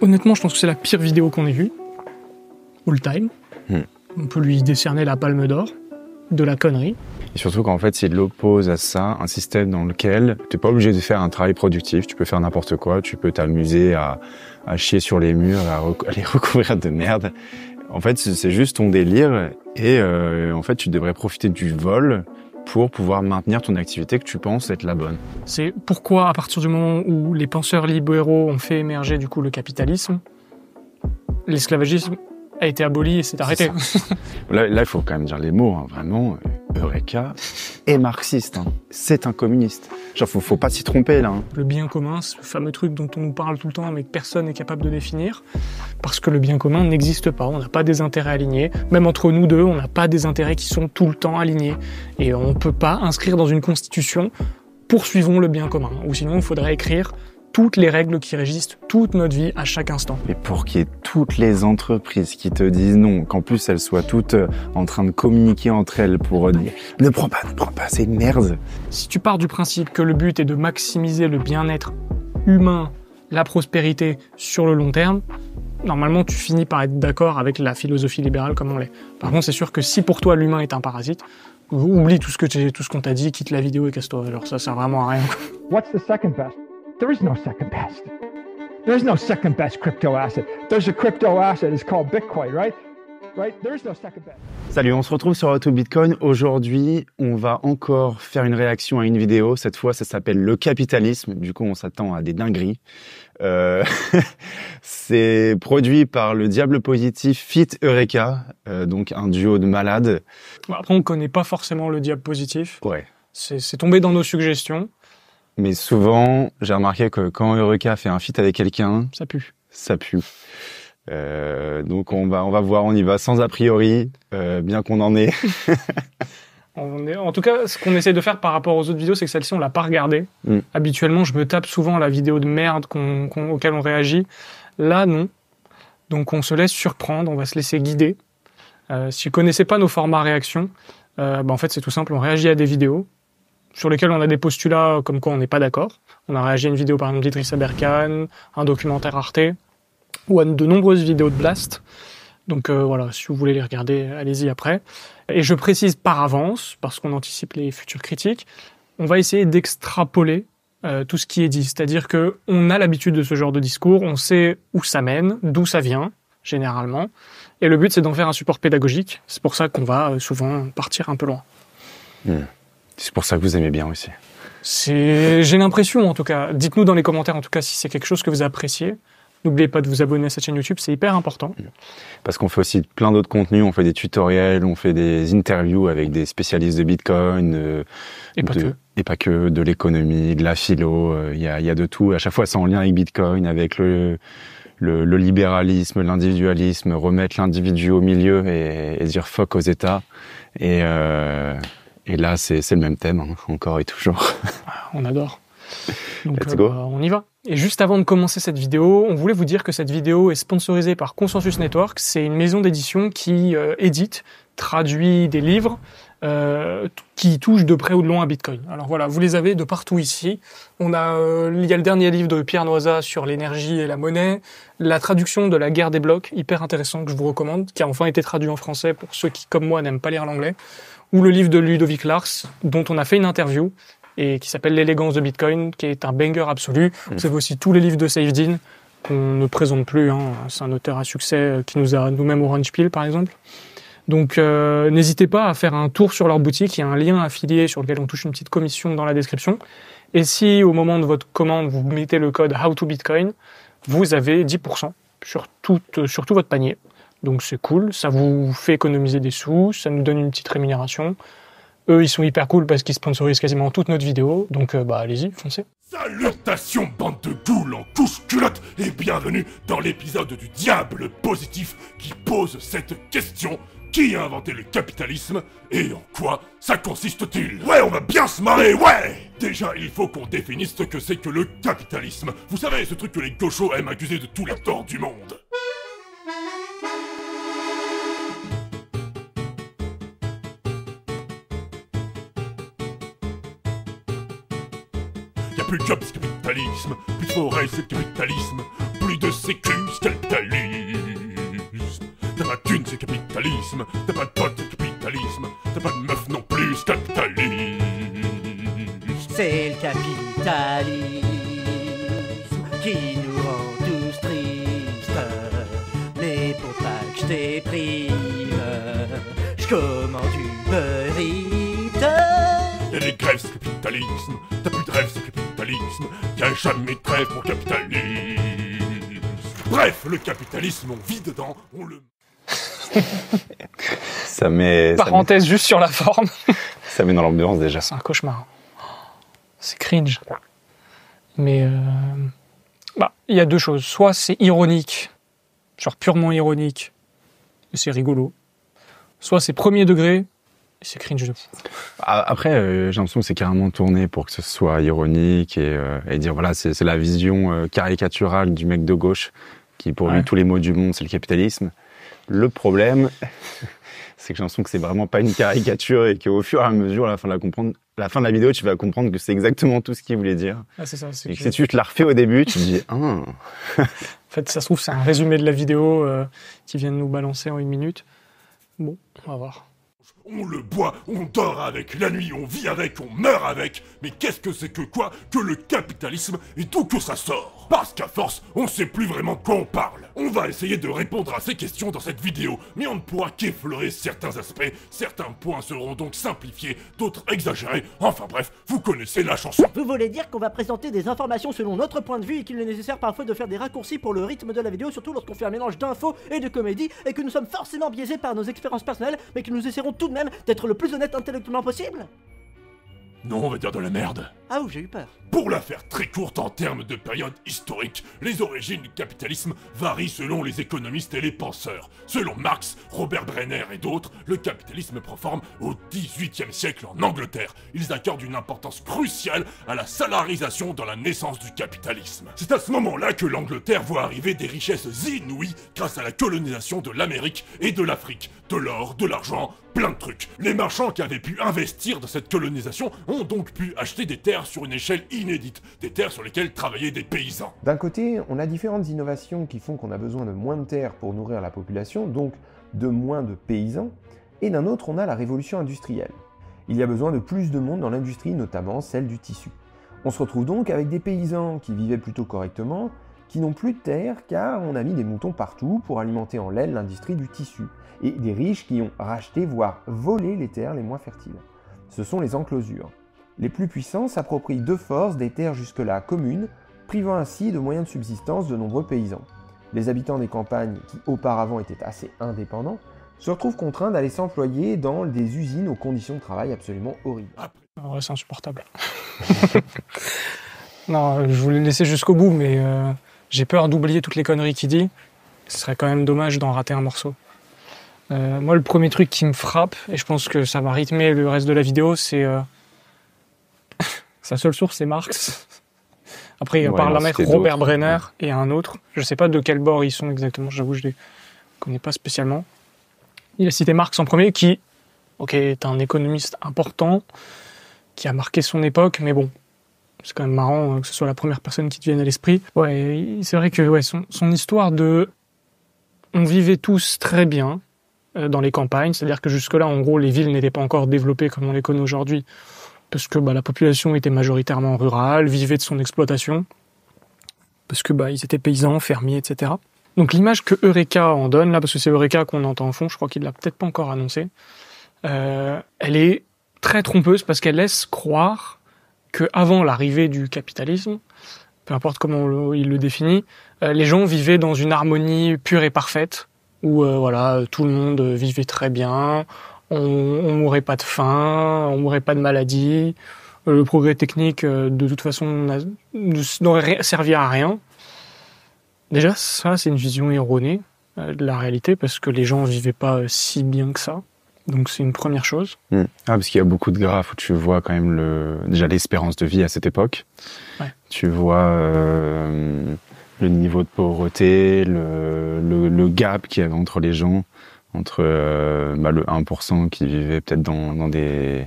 Honnêtement, je pense que c'est la pire vidéo qu'on ait vue. All time. Hmm. On peut lui décerner la palme d'or de la connerie. Et surtout qu'en fait, il l'oppose à ça un système dans lequel tu n'es pas obligé de faire un travail productif, tu peux faire n'importe quoi, tu peux t'amuser à, chier sur les murs, à, les recouvrir de merde. En fait, c'est juste ton délire et euh, en fait, tu devrais profiter du vol pour pouvoir maintenir ton activité que tu penses être la bonne. C'est pourquoi à partir du moment où les penseurs libéraux ont fait émerger du coup le capitalisme, l'esclavagisme a été aboli et s'est arrêté. là, il faut quand même dire les mots, hein, vraiment. Eureka est marxiste. Hein. C'est un communiste. Genre, faut, faut pas s'y tromper là. Hein. Le bien commun, ce fameux truc dont on nous parle tout le temps mais que personne n'est capable de définir, parce que le bien commun n'existe pas. On n'a pas des intérêts alignés. Même entre nous deux, on n'a pas des intérêts qui sont tout le temps alignés. Et on ne peut pas inscrire dans une constitution poursuivons le bien commun. Ou sinon, il faudrait écrire toutes les règles qui régissent toute notre vie à chaque instant. Et pour qu'il y ait toutes les entreprises qui te disent non, qu'en plus elles soient toutes euh, en train de communiquer entre elles pour euh, dire ne prends pas, ne prends pas, c'est une merde. Si tu pars du principe que le but est de maximiser le bien-être humain, la prospérité sur le long terme, normalement tu finis par être d'accord avec la philosophie libérale comme on l'est. Par contre, c'est sûr que si pour toi l'humain est un parasite, oublie tout ce que tout ce qu'on t'a dit, quitte la vidéo et casse-toi. Alors ça sert vraiment à rien. What's the second best? second best. second best crypto asset. a crypto asset. Bitcoin, second best. Salut, on se retrouve sur Auto Bitcoin. Aujourd'hui, on va encore faire une réaction à une vidéo. Cette fois, ça s'appelle le capitalisme. Du coup, on s'attend à des dingueries. Euh, c'est produit par le Diable Positif Fit Eureka, euh, donc un duo de malades. Après, on ne connaît pas forcément le Diable Positif. Ouais. C'est tombé dans nos suggestions. Mais souvent, j'ai remarqué que quand Eureka fait un fit avec quelqu'un, ça pue. Ça pue. Euh, donc on va, on va voir, on y va sans a priori, euh, bien qu'on en ait. en tout cas, ce qu'on essaie de faire par rapport aux autres vidéos, c'est que celle-ci, on l'a pas regardée. Mm. Habituellement, je me tape souvent la vidéo de merde qu'on, auquel on réagit. Là, non. Donc on se laisse surprendre, on va se laisser guider. Euh, si vous connaissez pas nos formats réactions, bah, en fait c'est tout simple, on réagit à des vidéos, sur lesquels on a des postulats euh, comme quoi on n'est pas d'accord. On a réagi à une vidéo par exemple d'Idriss Aberkan, un documentaire Arte, ou à de nombreuses vidéos de Blast. Donc euh, voilà, si vous voulez les regarder, allez-y après. Et je précise par avance, parce qu'on anticipe les futures critiques, on va essayer d'extrapoler euh, tout ce qui est dit. C'est-à-dire que on a l'habitude de ce genre de discours, on sait où ça mène, d'où ça vient, généralement. Et le but, c'est d'en faire un support pédagogique. C'est pour ça qu'on va souvent partir un peu loin. Hmm. C'est pour ça que vous aimez bien aussi. j'ai l'impression en tout cas. Dites-nous dans les commentaires en tout cas si c'est quelque chose que vous appréciez. N'oubliez pas de vous abonner à cette chaîne YouTube, c'est hyper important. Parce qu'on fait aussi plein d'autres contenus, on fait des tutoriels, on fait des interviews avec des spécialistes de Bitcoin, euh, et, pas que. et pas que, de l'économie, de la philo, euh, il y, y, a, de tout. À chaque fois, c'est en lien avec Bitcoin, avec le, libéralisme, l'individualisme, remettre l'individu au milieu et, dire fuck aux États. Et euh, et là, c'est le même thème, hein, encore et toujours. Ah, on adore. Euh, on y va. Et juste avant de commencer cette vidéo, on voulait vous dire que cette vidéo est sponsorisée par Consensus Network. C'est une maison d'édition qui euh, édite, traduit des livres, euh, qui touchent de près ou de loin à Bitcoin. Alors voilà, vous les avez de partout ici. On a, euh, il y a le dernier livre de Pierre Noisa sur l'énergie et la monnaie, la traduction de La guerre des blocs, hyper intéressant que je vous recommande, qui a enfin été traduit en français pour ceux qui, comme moi, n'aiment pas lire l'anglais, ou le livre de Ludovic Lars, dont on a fait une interview et qui s'appelle L'élégance de Bitcoin, qui est un banger absolu. Vous mmh. avez aussi tous les livres de Dean qu'on ne présente plus. Hein. C'est un auteur à succès euh, qui nous a nous-mêmes au Peel, par exemple. Donc euh, n'hésitez pas à faire un tour sur leur boutique, il y a un lien affilié sur lequel on touche une petite commission dans la description. Et si au moment de votre commande, vous mettez le code HowToBitcoin, vous avez 10% euh, sur tout, votre panier. Donc c'est cool, ça vous fait économiser des sous, ça nous donne une petite rémunération. Eux, ils sont hyper cool parce qu'ils sponsorisent quasiment toute notre vidéo, donc euh, bah allez-y, foncez. Salutations bande de goules en couche culotte et bienvenue dans l'épisode du diable positif qui pose cette question qui a inventé le capitalisme et en quoi ça consiste-t-il Ouais, on va bien se marrer, ouais Déjà, il faut qu'on définisse ce que c'est que le capitalisme. Vous savez, ce truc que les gauchos aiment accuser de tous les torts du monde. Y'a plus de job, c'est capitalisme. Plus de forêt, c'est capitalisme. Plus de sécu, c'est capitalisme. T'as pas qu'une, c'est capitalisme. T'as pas de pote, c'est capitalisme. T'as pas de meuf non plus, c'est capitalisme. C'est le capitalisme qui nous rend tous tristes. Mais pour pas que je déprime, je commande du Y'a des grèves, c'est capitalisme. T'as plus de rêve, c'est capitalisme. Y'a jamais de trêve pour capitalisme. Bref, le capitalisme, on vit dedans, on le... ça met. Parenthèse juste sur la forme. ça met dans l'ambiance déjà. C'est un cauchemar. Oh, c'est cringe. Mais euh, bah, il y a deux choses. Soit c'est ironique, genre purement ironique, et c'est rigolo. Soit c'est premier degré, et c'est cringe Après, euh, j'ai l'impression que c'est carrément tourné pour que ce soit ironique et, euh, dire voilà, c'est la vision caricaturale du mec de gauche qui, pour lui, tous les mots du monde, c'est le capitalisme. Le problème, c'est que j'ai l'impression que c'est vraiment pas une caricature et qu'au fur et à mesure, à la fin de la vidéo, tu vas comprendre que c'est exactement tout ce qu'il voulait dire. Ah, c'est ça. Et que si tu te la refais au début, tu te dis, hein. en fait, ça se trouve, c'est un résumé de la vidéo euh, qui vient de nous balancer en une minute. Bon, on va voir. On le boit, on dort avec, la nuit on vit avec, on meurt avec. Mais qu'est-ce que c'est que quoi que le capitalisme et tout que ça sort parce qu'à force, on sait plus vraiment de quoi on parle. On va essayer de répondre à ces questions dans cette vidéo, mais on ne pourra qu'effleurer certains aspects, certains points seront donc simplifiés, d'autres exagérés, enfin bref, vous connaissez la chanson. Vous voulez dire qu'on va présenter des informations selon notre point de vue et qu'il est nécessaire parfois de faire des raccourcis pour le rythme de la vidéo, surtout lorsqu'on fait un mélange d'infos et de comédie, et que nous sommes forcément biaisés par nos expériences personnelles, mais que nous essaierons tout de même d'être le plus honnête intellectuellement possible Non, on va dire de la merde. Ah ouh, j'ai eu peur. Pour la faire très courte en termes de période historique, les origines du capitalisme varient selon les économistes et les penseurs. Selon Marx, Robert Brenner et d'autres, le capitalisme prend forme au XVIIIe siècle en Angleterre. Ils accordent une importance cruciale à la salarisation dans la naissance du capitalisme. C'est à ce moment-là que l'Angleterre voit arriver des richesses inouïes grâce à la colonisation de l'Amérique et de l'Afrique. De l'or, de l'argent, plein de trucs. Les marchands qui avaient pu investir dans cette colonisation ont donc pu acheter des terres sur une échelle inédite, des terres sur lesquelles travaillaient des paysans. D'un côté, on a différentes innovations qui font qu'on a besoin de moins de terres pour nourrir la population, donc de moins de paysans, et d'un autre, on a la révolution industrielle. Il y a besoin de plus de monde dans l'industrie, notamment celle du tissu. On se retrouve donc avec des paysans qui vivaient plutôt correctement, qui n'ont plus de terres car on a mis des moutons partout pour alimenter en laine l'industrie du tissu, et des riches qui ont racheté voire volé les terres les moins fertiles. Ce sont les enclosures. Les plus puissants s'approprient de force des terres jusque-là communes, privant ainsi de moyens de subsistance de nombreux paysans. Les habitants des campagnes, qui auparavant étaient assez indépendants, se retrouvent contraints d'aller s'employer dans des usines aux conditions de travail absolument horribles. Ah, ouais, c'est insupportable. non, euh, je voulais le laisser jusqu'au bout, mais euh, j'ai peur d'oublier toutes les conneries qu'il dit. Ce serait quand même dommage d'en rater un morceau. Euh, moi, le premier truc qui me frappe, et je pense que ça va rythmer le reste de la vidéo, c'est sa seule source, c'est Marx. Après, il par la mère Robert Brenner et un autre. Je ne sais pas de quel bord ils sont exactement, j'avoue, je ne les connais pas spécialement. Il a cité Marx en premier, qui, ok, est un économiste important, qui a marqué son époque, mais bon, c'est quand même marrant hein, que ce soit la première personne qui te vienne à l'esprit. Ouais, c'est vrai que son, histoire de. On vivait tous très bien euh, dans les campagnes, c'est-à-dire que jusque-là, en gros, les villes n'étaient pas encore développées comme on les connaît aujourd'hui parce que bah, la population était majoritairement rurale, vivait de son exploitation, parce que bah, ils étaient paysans, fermiers, etc. Donc l'image que Eureka en donne, là, parce que c'est Eureka qu'on entend en fond, je crois qu'il l'a peut-être pas encore annoncé, euh, elle est très trompeuse parce qu'elle laisse croire que avant l'arrivée du capitalisme, peu importe comment il le définit, euh, les gens vivaient dans une harmonie pure et parfaite, où euh, voilà tout le monde vivait très bien, on, n'aurait mourrait pas de faim, on mourrait pas de maladie. Le progrès technique, euh, de toute façon, n'aurait servi à rien. Déjà, ça, c'est une vision erronée euh, de la réalité parce que les gens vivaient pas euh, si bien que ça. Donc c'est une première chose. Hmm. Ah, parce qu'il y a beaucoup de graphes où tu vois quand même déjà l'espérance de vie à cette époque. Tu vois le niveau de pauvreté, le, gap qu'il y avait entre les gens entre euh, bah, le 1% qui vivait peut-être dans, dans, des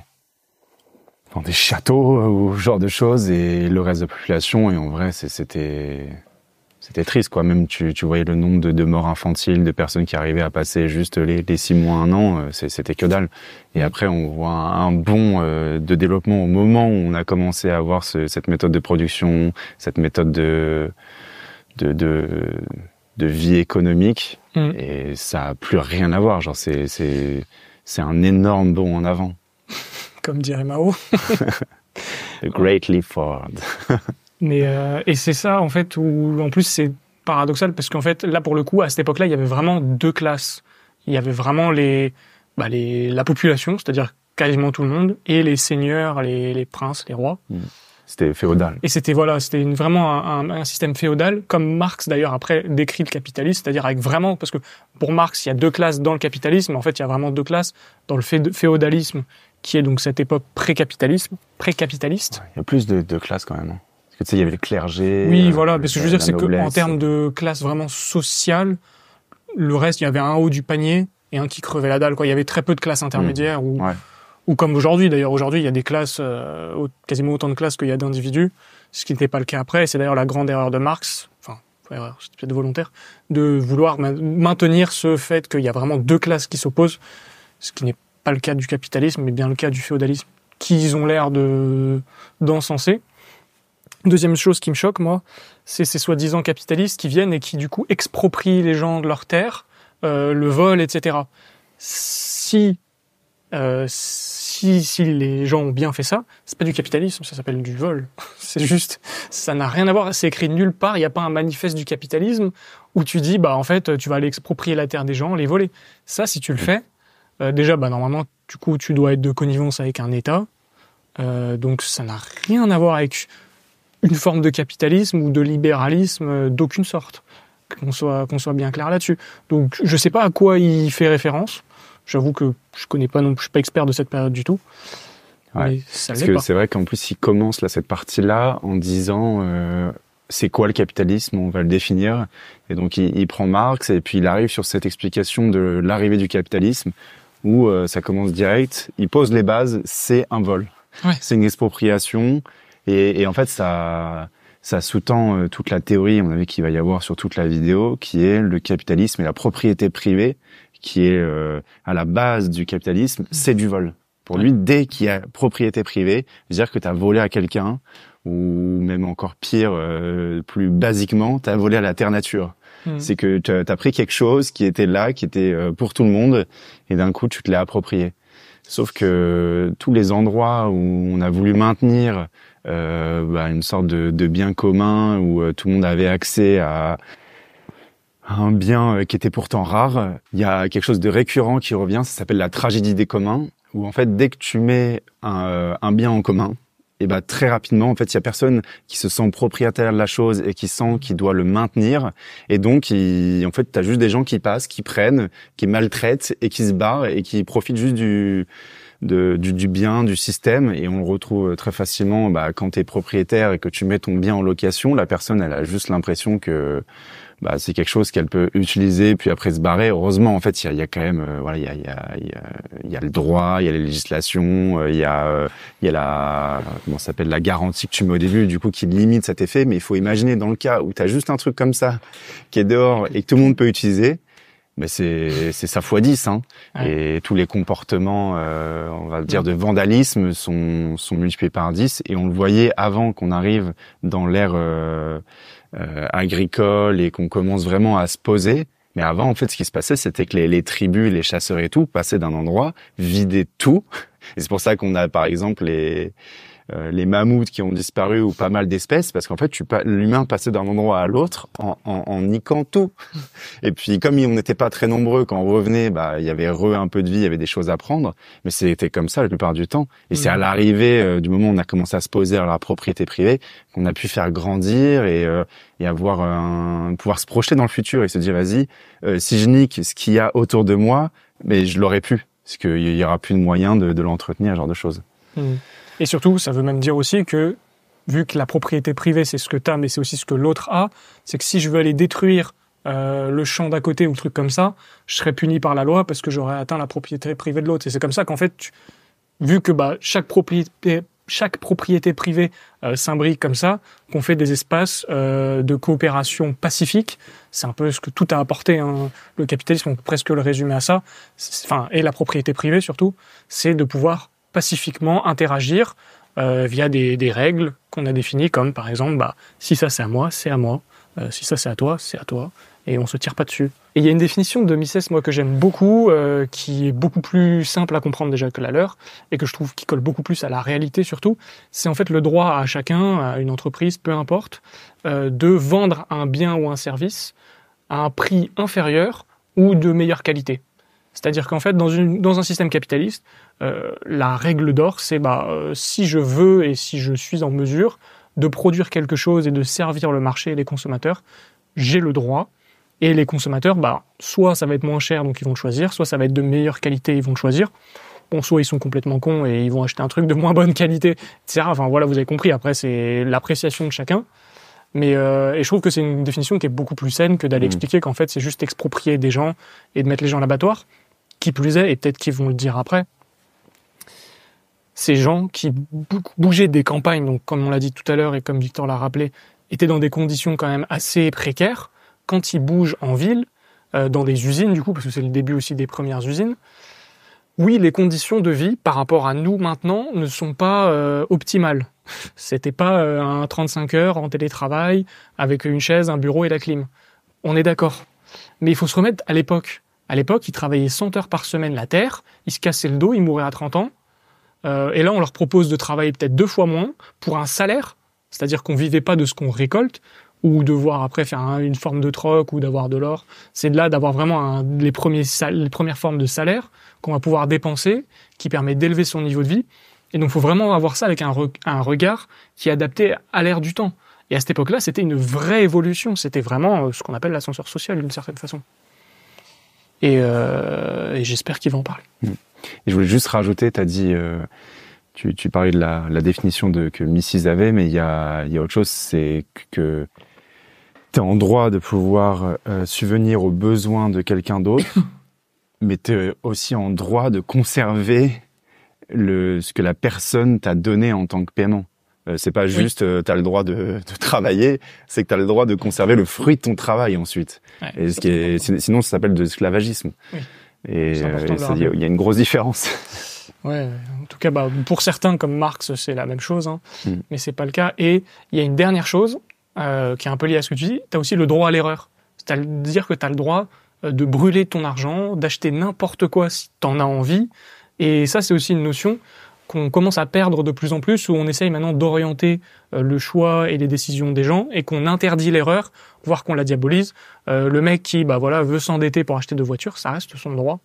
châteaux euh, ou ce genre de choses et le reste de la population et en vrai c'était triste quoi même tu, tu, voyais le nombre de, morts infantiles de personnes qui arrivaient à passer juste les, les six mois un an euh, c'était que dalle et après on voit un, bond de développement au moment où on a commencé à avoir cette méthode de production cette méthode de de vie économique Mm. Et ça a plus rien à voir. Genre, c'est, c'est, c'est un énorme bond en avant. Comme dirait Mao. Greatly great leap forward. Euh, et c'est ça, en fait, où, en plus, c'est paradoxal parce qu'en fait, là, pour le coup, à cette époque-là, il y avait vraiment deux classes. Il y avait vraiment les, bah, les, la population, c'est-à-dire quasiment tout le monde, et les seigneurs, les, les princes, les rois. Mm. C'était féodal. Et c'était voilà, c'était vraiment un, système féodal, comme Marx d'ailleurs après décrit le capitalisme, c'est-à-dire avec vraiment, parce que pour Marx, il y a deux classes dans le capitalisme. En fait, il y a vraiment deux classes dans le féodalisme, qui est donc cette époque pré-capitalisme, pré-capitaliste. il y a plus de, classes quand même. Hein. Parce que tu sais, il y avait le clergé. Oui, euh, voilà. Parce que je veux dire, c'est qu'en termes de classe vraiment sociale, le reste, il y avait un haut du panier et un qui crevait la dalle. Quoi, il y avait très peu de classes intermédiaires mmh. ou ou comme aujourd'hui d'ailleurs aujourd'hui il y a des classes euh, quasiment autant de classes qu'il y a d'individus ce qui n'était pas le cas après c'est d'ailleurs la grande erreur de Marx enfin erreur c'était peut-être volontaire de vouloir maintenir ce fait qu'il y a vraiment deux classes qui s'opposent ce qui n'est pas le cas du capitalisme mais bien le cas du féodalisme qu'ils ont l'air de d'encenser deuxième chose qui me choque moi c'est ces soi-disant capitalistes qui viennent et qui du coup exproprient les gens de leurs terres euh, le vol etc si euh, si, les gens ont bien fait ça, c'est pas du capitalisme, ça s'appelle du vol. c'est juste, ça n'a rien à voir, c'est écrit nulle part, il n'y a pas un manifeste du capitalisme où tu dis, bah en fait, tu vas aller exproprier la terre des gens, les voler. Ça, si tu le fais, euh, déjà, bah normalement, du coup, tu dois être de connivence avec un État, euh, donc ça n'a rien à voir avec une forme de capitalisme ou de libéralisme d'aucune sorte. Qu'on soit, qu'on soit bien clair là-dessus. Donc je sais pas à quoi il fait référence J'avoue que je connais pas, non, je suis pas expert de cette période du tout. Ça Parce que c'est vrai qu'en plus, il commence là, cette partie-là en disant euh, c'est quoi le capitalisme On va le définir. Et donc, il, prend Marx et puis il arrive sur cette explication de l'arrivée du capitalisme où euh, ça commence direct. Il pose les bases. C'est un vol. C'est une expropriation. Et, en fait, ça, ça sous-tend euh, toute la théorie, on avait qu'il va y avoir sur toute la vidéo, qui est le capitalisme et la propriété privée qui est euh, à la base du capitalisme, mmh. c'est du vol. Pour lui, dès qu'il y a propriété privée, dire que tu as volé à quelqu'un, ou même encore pire, euh, plus basiquement, tu as volé à la terre nature. Mmh. C'est que tu as pris quelque chose qui était là, qui était euh, pour tout le monde, et d'un coup, tu te l'as approprié. Sauf que tous les endroits où on a voulu maintenir euh, bah, une sorte de, de bien commun, où tout le monde avait accès à, un bien euh, qui était pourtant rare. Il y a quelque chose de récurrent qui revient, ça s'appelle la tragédie des communs, où en fait, dès que tu mets un, euh, bien en commun, et eh bah, ben, très rapidement, en fait, il y a personne qui se sent propriétaire de la chose et qui sent qu'il doit le maintenir. Et donc, en fait, tu as juste des gens qui passent, qui prennent, qui maltraitent et qui se barrent et qui profitent juste du, du, du, bien, du système, et on le retrouve très facilement bah, quand tu es propriétaire et que tu mets ton bien en location, la personne, elle a juste l'impression que bah, c'est quelque chose qu'elle peut utiliser puis après se barrer. Heureusement, en fait, il y, a, quand même, euh, voilà, il y a, y, a, y a, le droit, il y a les législations, euh, il y a, euh, il y a la, comment s'appelle, la garantie que tu mets au début, du coup, qui limite cet effet. Mais il faut imaginer dans le cas où tu as juste un truc comme ça qui est dehors et que tout le monde peut utiliser. Mais bah, c'est c'est ça fois 10 hein. et tous les comportements on va dire de vandalisme sont sont multipliés par 10 et on le voyait avant qu'on arrive dans l'ère euh, agricole et qu'on commence vraiment à se poser. Mais avant, en fait, ce qui se passait, c'était que les, les, tribus, les chasseurs et tout passaient d'un endroit, vidaient tout. Et c'est pour ça qu'on a, par exemple, les, euh, les mammouths qui ont disparu ou pas mal d'espèces, parce qu'en fait, l'humain passait d'un endroit à l'autre en, niquant tout. Et puis, comme on n'était pas très nombreux, quand on revenait, bah, il y avait re un peu de vie, il y avait des choses à prendre, mais c'était comme ça la plupart du temps. Et c'est à l'arrivée euh, du moment où on a commencé à se poser à la propriété privée qu'on a pu faire grandir et, euh, avoir un, pouvoir se projeter dans le futur et se dire, vas-y, si je nique ce qu'il y a autour de moi, mais je l'aurais pu, parce qu'il y aura plus de moyens de, de l'entretenir, ce genre de choses. Mmh. Et surtout, ça veut même dire aussi que, vu que la propriété privée, c'est ce que tu as, mais c'est aussi ce que l'autre a, c'est que si je veux aller détruire euh, le champ d'à côté ou le truc comme ça, je serais puni par la loi parce que j'aurais atteint la propriété privée de l'autre. Et c'est comme ça qu'en fait, vu que bah, chaque propriété chaque propriété privée euh, s'imbrique comme ça, qu'on fait des espaces euh, de coopération pacifique. C'est un peu ce que tout a apporté hein. le capitalisme, on peut presque le résumer à ça. Enfin, et la propriété privée surtout, c'est de pouvoir pacifiquement interagir euh, via des, règles qu'on a définies comme par exemple bah, si ça c'est à moi, c'est à moi, euh, si ça c'est à toi, c'est à toi, et on se tire pas dessus. Et il y a une définition de Mises moi que j'aime beaucoup, euh, qui est beaucoup plus simple à comprendre déjà que la leur, et que je trouve qui colle beaucoup plus à la réalité surtout, c'est en fait le droit à chacun, à une entreprise, peu importe, de vendre un bien ou un service à un prix inférieur ou de meilleure qualité. C'est-à-dire qu'en fait, dans, une, dans un système capitaliste, euh, la règle d'or, c'est bah, euh, si je veux et si je suis en mesure de produire quelque chose et de servir le marché et les consommateurs, j'ai le droit. Et les consommateurs, bah, soit ça va être moins cher, donc ils vont le choisir, soit ça va être de meilleure qualité, ils vont le choisir. Bon, soit ils sont complètement cons et ils vont acheter un truc de moins bonne qualité, etc. Enfin voilà, vous avez compris, après c'est l'appréciation de chacun. Mais euh, je trouve que c'est une définition qui est beaucoup plus saine que d'aller mmh. expliquer qu'en fait c'est juste exproprier des gens et de mettre les gens à l'abattoir. Qui plus est, et peut-être qu'ils vont le dire après, ces gens qui bougeaient des campagnes, donc comme on l'a dit tout à l'heure et comme Victor l'a rappelé, étaient dans des conditions quand même assez précaires, quand ils bougent en ville, euh, dans des usines du coup, parce que c'est le début aussi des premières usines, oui, les conditions de vie par rapport à nous maintenant ne sont pas euh, optimales. C'était pas euh, un 35 heures en télétravail avec une chaise, un bureau et la clim. On est d'accord. Mais il faut se remettre à l'époque. À l'époque, ils travaillaient 100 heures par semaine la terre, ils se cassaient le dos, ils mouraient à 30 ans. Euh, et là, on leur propose de travailler peut-être deux fois moins pour un salaire, c'est-à-dire qu'on ne vivait pas de ce qu'on récolte ou de voir après faire une forme de troc ou d'avoir de l'or. C'est de là d'avoir vraiment les, premières formes de salaire qu'on va pouvoir dépenser, qui permet d'élever son niveau de vie. Et donc, il faut vraiment avoir ça avec un, un regard qui est adapté à l'ère du temps. Et à cette époque-là, c'était une vraie évolution. C'était vraiment euh, ce qu'on appelle l'ascenseur social d'une certaine façon. Euh, et, j'espère qu'ils vont en parler. Mmh. Et je voulais juste rajouter, euh, tu as dit, tu, parlais de la, définition de, que Mrs. avait, mais il y a, autre chose, c'est que tu es en droit de pouvoir euh, subvenir aux besoins de quelqu'un d'autre, mais tu es aussi en droit de conserver ce que la personne t'a donné en tant que paiement. Euh, c'est pas juste euh, tu as le droit de, travailler, c'est que tu as le droit de conserver le fruit de ton travail ensuite. sinon, ça s'appelle de l'esclavagisme. Et euh, il y a une grosse différence. Ouais, en tout cas, bah, pour certains comme Marx, c'est la même chose, hein, hmm. mais c'est pas le cas. Et il y a une dernière chose qui est un peu liée à ce que tu dis. Tu as aussi le droit à l'erreur. C'est-à-dire que tu as le droit de brûler ton argent, d'acheter n'importe quoi si tu en as envie. Et ça, c'est aussi une notion qu'on commence à perdre de plus en plus, où on essaye maintenant d'orienter euh, le choix et les décisions des gens et qu'on interdit l'erreur, voire qu'on la diabolise. Euh, le mec qui bah voilà veut s'endetter pour acheter deux voitures, ça reste son droit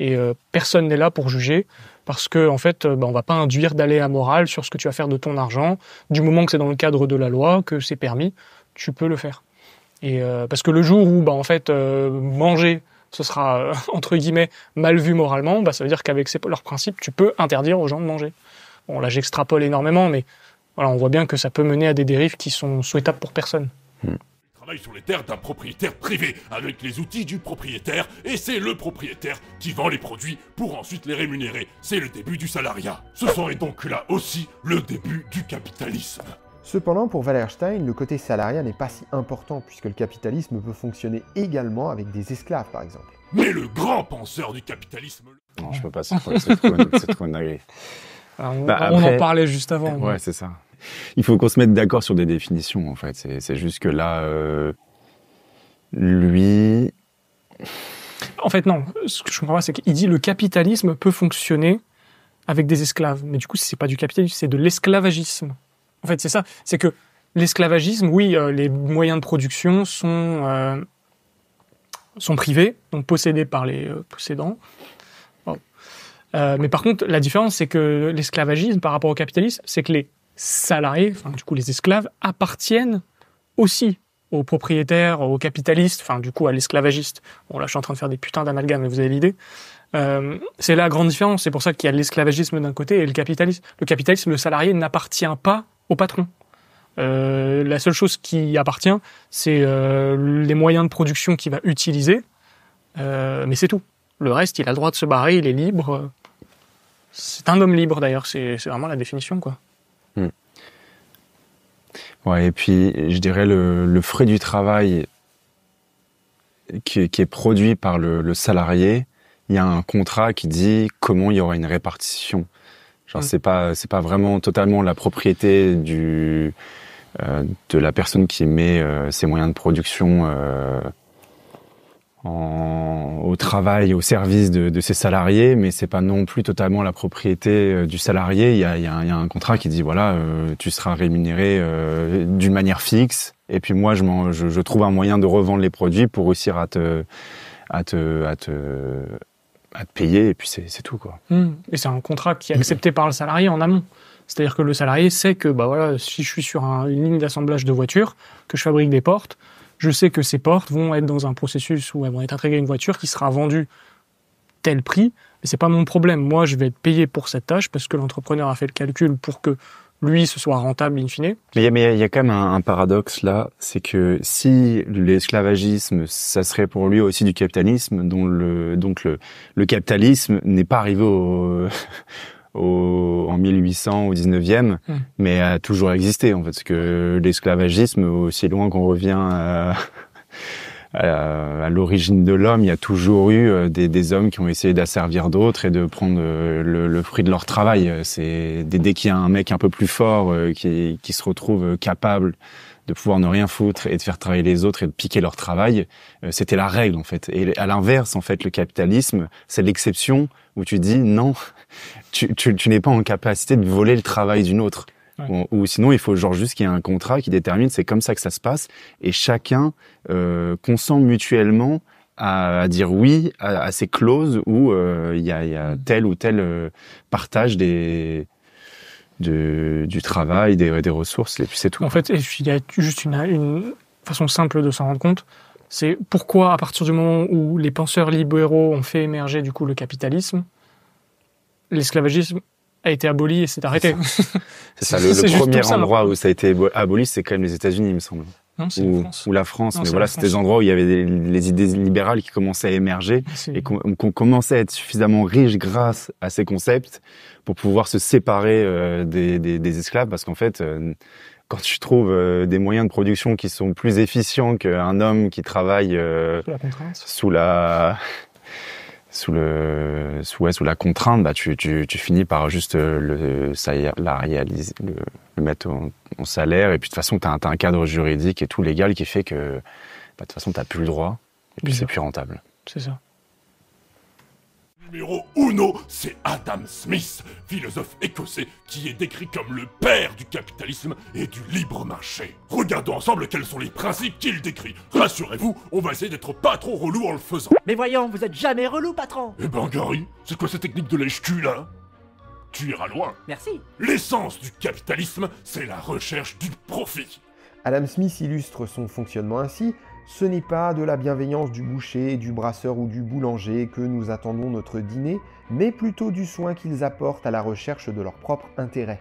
et euh, personne n'est là pour juger parce que en fait bah, on va pas induire d'aller à morale sur ce que tu vas faire de ton argent du moment que c'est dans le cadre de la loi que c'est permis, tu peux le faire. Et parce que le jour où bah en fait manger ce sera euh, entre guillemets mal vu moralement, bah, ça veut dire qu'avec leurs principes, tu peux interdire aux gens de manger. Bon, là, j'extrapole énormément, mais on voit bien que ça peut mener à des dérives qui sont souhaitables pour personne. Mmh travaille sur les terres d'un propriétaire privé avec les outils du propriétaire et c'est le propriétaire qui vend les produits pour ensuite les rémunérer. C'est le début du salariat. Ce serait donc là aussi le début du capitalisme. Cependant, pour Wallerstein, le côté salariat n'est pas si important puisque le capitalisme peut fonctionner également avec des esclaves, par exemple. Mais le grand penseur du capitalisme. Non, je peux pas, c'est trop, c'est trop nagré. Bah, on, en parlait juste avant. Ouais, c'est ça. Il faut qu'on se mette d'accord sur des définitions, en fait. C'est juste que là, euh, lui. En fait, non. Ce que je comprends c'est qu'il dit le capitalisme peut fonctionner avec des esclaves. Mais du coup, c'est pas du capitalisme, c'est de l'esclavagisme. En fait, c'est ça. C'est que l'esclavagisme, oui, euh, les moyens de production sont, euh, sont privés, donc possédés par les euh, possédants. mais par contre, la différence, c'est que l'esclavagisme par rapport au capitalisme, c'est que les salariés, enfin, du coup, les esclaves, appartiennent aussi aux propriétaires, aux capitalistes, enfin, du coup, à l'esclavagiste. Bon, là, je suis en train de faire des putains d'amalgames, mais vous avez l'idée. c'est la grande différence. C'est pour ça qu'il y a l'esclavagisme d'un côté et le capitalisme. Le capitalisme, le salarié n'appartient pas au patron. Euh, la seule chose qui appartient, c'est euh, les moyens de production qu'il va utiliser, euh, mais c'est tout. Le reste, il a le droit de se barrer, il est libre. C'est un homme libre d'ailleurs, c'est vraiment la définition. quoi. Hmm. Ouais, et puis je dirais le, frais du travail qui, est produit par le, le salarié, il y a un contrat qui dit comment il y aura une répartition ce mm. c'est pas, c'est pas vraiment totalement la propriété du, euh, de la personne qui met euh, ses moyens de production euh, au travail, au service de, ses salariés, mais c'est pas non plus totalement la propriété du salarié. Il y a, un contrat qui dit voilà, tu seras rémunéré d'une manière fixe, et puis moi je, je, trouve un moyen de revendre les produits pour réussir à à te à te payer et puis c'est tout. Quoi. Mmh. Et c'est un contrat qui est accepté par le salarié en amont. C'est-à-dire que le salarié sait que bah voilà, si je suis sur une ligne d'assemblage de voitures, que je fabrique des portes, je sais que ces portes vont être dans un processus où elles vont être intégrées à une voiture qui sera vendue tel prix, mais c'est pas mon problème. Moi, je vais être payé pour cette tâche parce que l'entrepreneur a fait le calcul pour que lui, ce soit rentable in fine. Mais il y, a quand même un, paradoxe là, c'est que si l'esclavagisme, ça serait pour lui aussi du capitalisme, dont le, donc le, capitalisme n'est pas arrivé au... en 1800 au 19e, hmm. mais a toujours existé en fait, parce que l'esclavagisme, aussi loin qu'on revient à, euh, à l'origine de l'homme, il y a toujours eu euh, des, hommes qui ont essayé d'asservir d'autres et de prendre euh, le, le, fruit de leur travail. C'est dès, qu'il y a un mec un peu plus fort qui, se retrouve capable de pouvoir ne rien foutre et de faire travailler les autres et de piquer leur travail, c'était la règle en fait. Et à l'inverse, en fait, le capitalisme, c'est l'exception où tu dis non, tu, tu n'es pas en capacité de voler le travail d'une autre. Ou, sinon, il faut genre juste qu'il y ait un contrat qui détermine c'est comme ça que ça se passe et chacun euh, consent mutuellement à, dire oui à, ces clauses où euh, il y, a, mm. tel ou tel euh, partage des du travail, des, ressources, et puis c'est tout. En fait, il y a juste une, une façon simple de s'en rendre compte, c'est pourquoi à partir du moment où les penseurs libéraux ont fait émerger du coup le capitalisme, l'esclavagisme a été aboli et s'est arrêté. C'est ça, le, premier endroit où ça a été aboli, c'est quand même les États-Unis, il me semble. Non, ou, ou, la France. mais voilà, c'était des endroits où il y avait les idées libérales qui commençaient à émerger ah, et qu'on commençait à être suffisamment riche grâce à ces concepts pour pouvoir se séparer euh, des, esclaves parce qu'en fait, euh, quand tu trouves euh, des moyens de production qui sont plus efficients qu'un homme qui travaille sous la sous le sous, la contrainte bah tu, tu, finis par juste euh, le la réaliser le, mettre en, salaire et puis de toute façon tu as, un cadre juridique et tout légal qui fait que bah, de toute façon tu plus le droit et puis c'est plus rentable. C'est ça. Numéro uno, c'est Adam Smith, philosophe écossais qui est décrit comme le père du capitalisme et du libre marché. Regardons ensemble quels sont les principes qu'il décrit. Rassurez-vous, on va essayer d'être pas trop relou en le faisant. Mais voyons, vous êtes jamais relou, patron Eh ben Gary, c'est quoi cette technique de lèche là Tu iras loin. Merci. L'essence du capitalisme, c'est la recherche du profit. Adam Smith illustre son fonctionnement ainsi ce n'est pas de la bienveillance du boucher, du brasseur ou du boulanger que nous attendons notre dîner, mais plutôt du soin qu'ils apportent à la recherche de leur propre intérêt.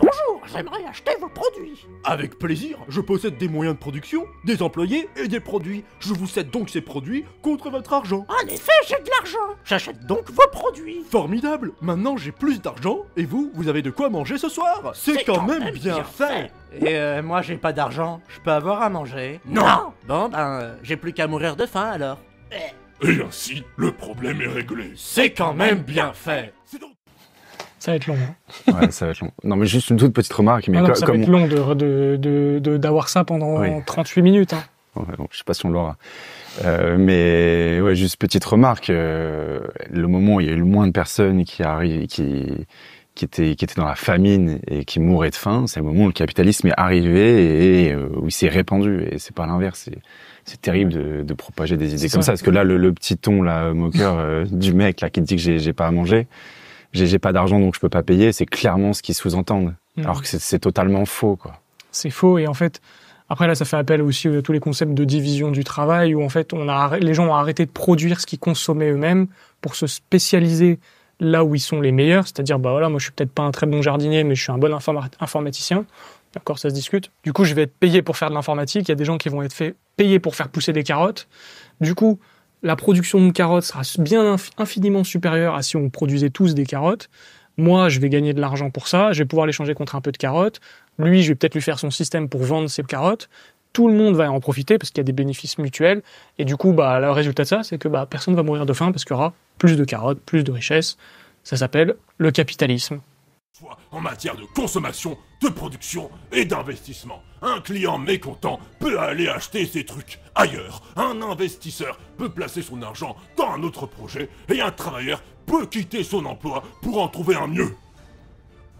Bonjour, j'aimerais acheter vos produits. Avec plaisir, je possède des moyens de production, des employés et des produits. Je vous cède donc ces produits contre votre argent. En effet, j'ai de l'argent. J'achète donc vos produits. Formidable. Maintenant, j'ai plus d'argent et vous, vous avez de quoi manger ce soir. C'est quand, même, bien, fait. Et euh, moi, j'ai pas d'argent. Je peux avoir à manger. Non. Bon, ben, euh, j'ai plus qu'à mourir de faim alors. Eh. Et ainsi, le problème est réglé. C'est quand même bien fait. Ça va être long. Hein. ouais, ça va être long. Non, mais juste une toute petite remarque. Mais ah ça va être long d'avoir de, ça pendant 38 minutes. Hein. Ouais, je sais pas si on l'aura. Euh, mais ouais, juste petite remarque. Euh, le moment où il y a eu le moins de personnes qui qui qui étaient qui étaient dans la famine et qui mouraient de faim, c'est le moment où le capitalisme est arrivé et, euh, où il s'est répandu. Et c'est pas l'inverse. C'est terrible de, de, propager des idées comme ça. Parce que là, le, petit ton là moqueur du mec là qui dit que j'ai pas à manger j'ai pas d'argent donc je peux pas payer, c'est clairement ce qu'ils sous-entendent. Mmh. Alors que c'est totalement faux, quoi. C'est faux et en fait, après là, ça fait appel aussi à euh, tous les concepts de division du travail où en fait, on a les gens ont arrêté de produire ce qu'ils consommaient eux-mêmes pour se spécialiser là où ils sont les meilleurs, c'est-à-dire bah voilà, moi je suis peut-être pas un très bon jardinier, mais je suis un bon informaticien. D'accord, ça se discute. Du coup, je vais être payé pour faire de l'informatique. Il y a des gens qui vont être payés pour faire pousser des carottes. Du coup, la production de carottes sera bien infiniment supérieure à si on produisait tous des carottes. Moi, je vais gagner de l'argent pour ça, je vais pouvoir l'échanger contre un peu de carottes. Lui, je vais peut-être lui faire son système pour vendre ses carottes. Tout le monde va en profiter parce qu'il y a des bénéfices mutuels. Et du coup, bah, le résultat de ça, c'est que bah, personne va mourir de faim parce qu'il y aura plus de carottes, plus de richesses. Ça s'appelle le capitalisme en matière de consommation, de production et d'investissement. Un client mécontent peut aller acheter ses trucs ailleurs. Un investisseur peut placer son argent dans un autre projet et un travailleur peut quitter son emploi pour en trouver un mieux.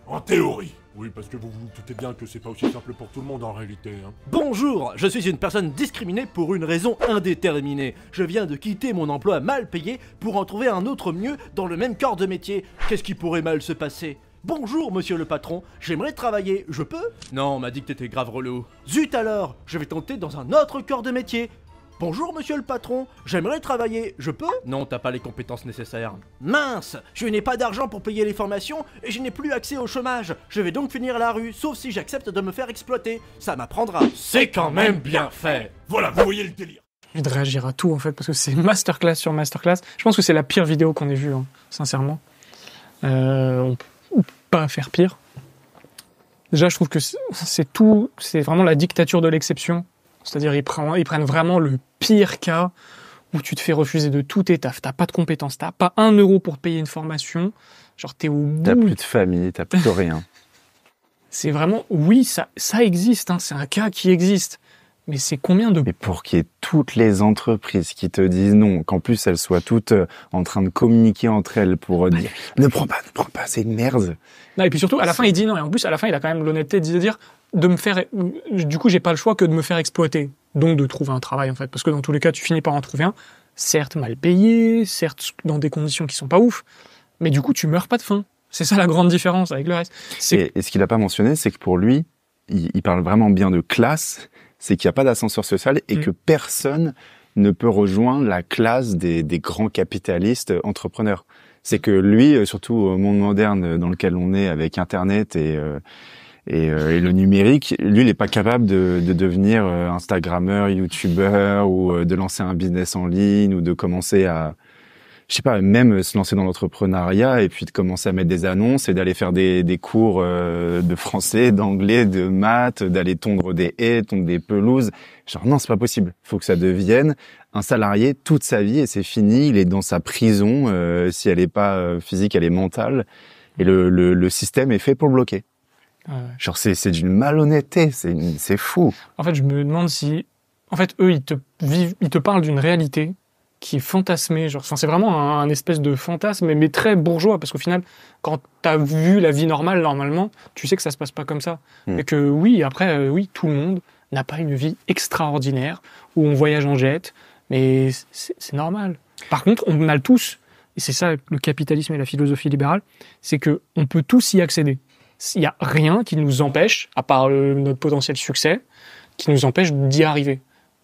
En théorie. Oui, parce que vous vous doutez bien que c'est pas aussi simple pour tout le monde en réalité. Hein. Bonjour, je suis une personne discriminée pour une raison indéterminée. Je viens de quitter mon emploi mal payé pour en trouver un autre mieux dans le même corps de métier. Qu'est-ce qui pourrait mal se passer Bonjour, monsieur le patron, j'aimerais travailler, je peux Non, on m'a dit que t'étais grave relou. Zut alors, je vais tenter dans un autre corps de métier. Bonjour, monsieur le patron, j'aimerais travailler, je peux Non, t'as pas les compétences nécessaires. Mince, je n'ai pas d'argent pour payer les formations et je n'ai plus accès au chômage. Je vais donc finir la rue, sauf si j'accepte de me faire exploiter. Ça m'apprendra. C'est quand même bien fait Voilà, vous voyez le délire Il de réagir à tout en fait parce que c'est masterclass sur masterclass. Je pense que c'est la pire vidéo qu'on ait vue, hein, sincèrement. Euh, ou pas faire pire. Déjà, je trouve que c'est tout, c'est vraiment la dictature de l'exception. C'est-à-dire, ils prennent, ils prennent vraiment le pire cas où tu te fais refuser de tout tes Tu t'as pas de compétences, t'as pas un euro pour payer une formation, genre t'es au bout. plus de famille, t'as plus de rien. c'est vraiment, oui, ça, ça existe, hein, c'est un cas qui existe. Mais c'est combien de... Mais pour qu'il y ait toutes les entreprises qui te disent non, qu'en plus elles soient toutes euh, en train de communiquer entre elles pour euh, dire ne prends pas, ne prends pas, c'est une merde. Non, et puis surtout, à la fin, il dit non. Et en plus, à la fin, il a quand même l'honnêteté de dire de me faire... Du coup, j'ai pas le choix que de me faire exploiter. Donc de trouver un travail, en fait. Parce que dans tous les cas, tu finis par en trouver un. Certes mal payé, certes dans des conditions qui sont pas ouf, mais du coup, tu meurs pas de faim. C'est ça la grande différence avec le reste. Et, ce qu'il n'a pas mentionné, c'est que pour lui, il, parle vraiment bien de classe c'est qu'il n'y a pas d'ascenseur social et mm. que personne ne peut rejoindre la classe des, grands capitalistes entrepreneurs. C'est que lui, euh, surtout au monde moderne dans lequel on est avec Internet et, euh, euh, et, le numérique, lui, il n'est pas capable de, de devenir Instagrammeur, YouTuber ou de lancer un business en ligne ou de commencer à, je sais pas, même se lancer dans l'entrepreneuriat et puis de commencer à mettre des annonces et d'aller faire des, des cours euh, de français, d'anglais, de maths, d'aller tondre des haies, tondre des pelouses. Genre non, c'est pas possible. Faut que ça devienne un salarié toute sa vie et c'est fini. Il est dans sa prison. Euh, si elle n'est pas euh, physique, elle est mentale. Et le, le, système est fait pour bloquer. Ah Genre c'est d'une malhonnêteté. C'est c'est fou. En fait, je me demande si en fait eux ils te vivent, ils te parlent d'une réalité qui fantasmé. Genre, c'est vraiment un, espèce de fantasme, mais, très bourgeois, parce qu'au final, quand t'as vu la vie normale normalement, tu sais que ça se passe pas comme ça. Hmm. Et que oui, après, euh, oui, tout le monde n'a pas une vie extraordinaire où on voyage en jet, mais c'est normal. Par contre, on a tous, et c'est ça le capitalisme et la philosophie libérale, c'est que on peut tous y accéder. Il n'y a rien qui nous empêche, à part euh, notre potentiel succès, qui nous empêche d'y arriver.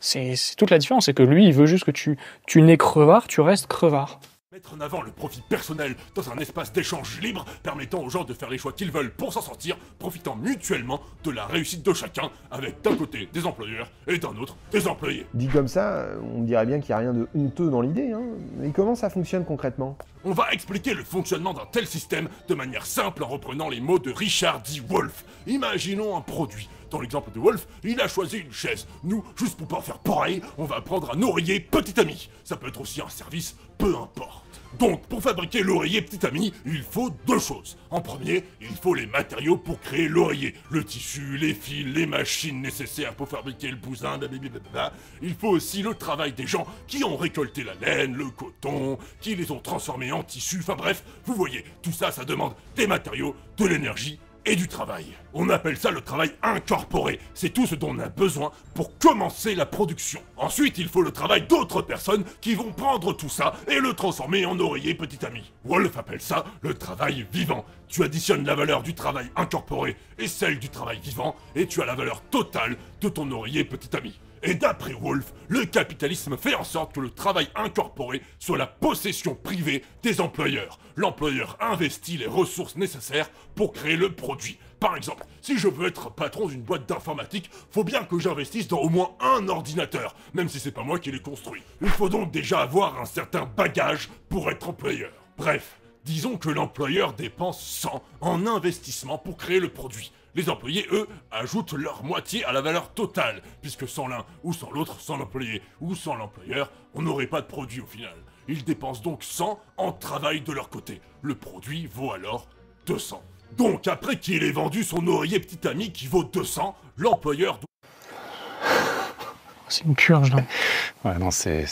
C'est toute la différence, c'est que lui, il veut juste que tu, tu n'es crevard, tu restes crevard. Mettre en avant le profit personnel dans un espace d'échange libre permettant aux gens de faire les choix qu'ils veulent pour s'en sortir, profitant mutuellement de la réussite de chacun, avec d'un côté des employeurs et d'un autre des employés. Dit comme ça, on dirait bien qu'il n'y a rien de honteux dans l'idée, hein. mais comment ça fonctionne concrètement On va expliquer le fonctionnement d'un tel système de manière simple en reprenant les mots de Richard D. Wolff. Imaginons un produit dans l'exemple de Wolf, il a choisi une chaise. Nous, juste pour pas faire pareil, on va prendre un oreiller petit ami. Ça peut être aussi un service, peu importe. Donc, pour fabriquer l'oreiller petit ami, il faut deux choses. En premier, il faut les matériaux pour créer l'oreiller. Le tissu, les fils, les machines nécessaires pour fabriquer le bousin, blablabla. Il faut aussi le travail des gens qui ont récolté la laine, le coton, qui les ont transformés en tissu. enfin bref, vous voyez, tout ça, ça demande des matériaux, de l'énergie et du travail. On appelle ça le travail incorporé. C'est tout ce dont on a besoin pour commencer la production. Ensuite, il faut le travail d'autres personnes qui vont prendre tout ça et le transformer en oreiller petit ami. Wolf appelle ça le travail vivant. Tu additionnes la valeur du travail incorporé et celle du travail vivant et tu as la valeur totale de ton oreiller petit ami. Et d'après Wolf, le capitalisme fait en sorte que le travail incorporé soit la possession privée des employeurs. L'employeur investit les ressources nécessaires pour créer le produit. Par exemple, si je veux être patron d'une boîte d'informatique, faut bien que j'investisse dans au moins un ordinateur, même si c'est pas moi qui l'ai construit. Il faut donc déjà avoir un certain bagage pour être employeur. Bref, disons que l'employeur dépense 100 en investissement pour créer le produit. Les employés, eux, ajoutent leur moitié à la valeur totale, puisque sans l'un ou sans l'autre, sans l'employé ou sans l'employeur, on n'aurait pas de produit au final. Ils dépensent donc 100 en travail de leur côté. Le produit vaut alors 200. Donc après qu'il ait vendu son oreiller petit ami qui vaut 200, l'employeur doit... C'est une purge là. Ouais, non, c'est.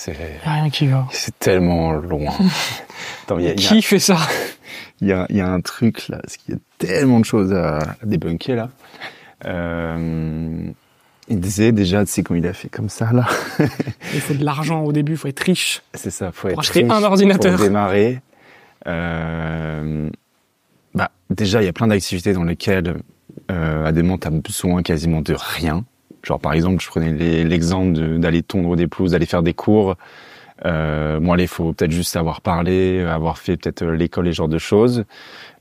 Rien qui va. C'est tellement loin. Qui fait ça il y a, y a, un truc là, parce qu'il y a tellement de choses à, débunker là. Euh, il disait déjà, tu sais, quand il a fait comme ça, là. il faut de l'argent au début, il faut être riche. C'est ça, il faut être riche un ordinateur. Pour démarrer. Euh, bah, déjà, il y a plein d'activités dans lesquelles, euh, à des moments, besoin quasiment de rien. Genre, par exemple, je prenais l'exemple d'aller tondre des pelouses, d'aller faire des cours. Euh, bon, allez, faut peut-être juste avoir parlé euh, avoir fait peut-être euh, l'école et ce genre de choses.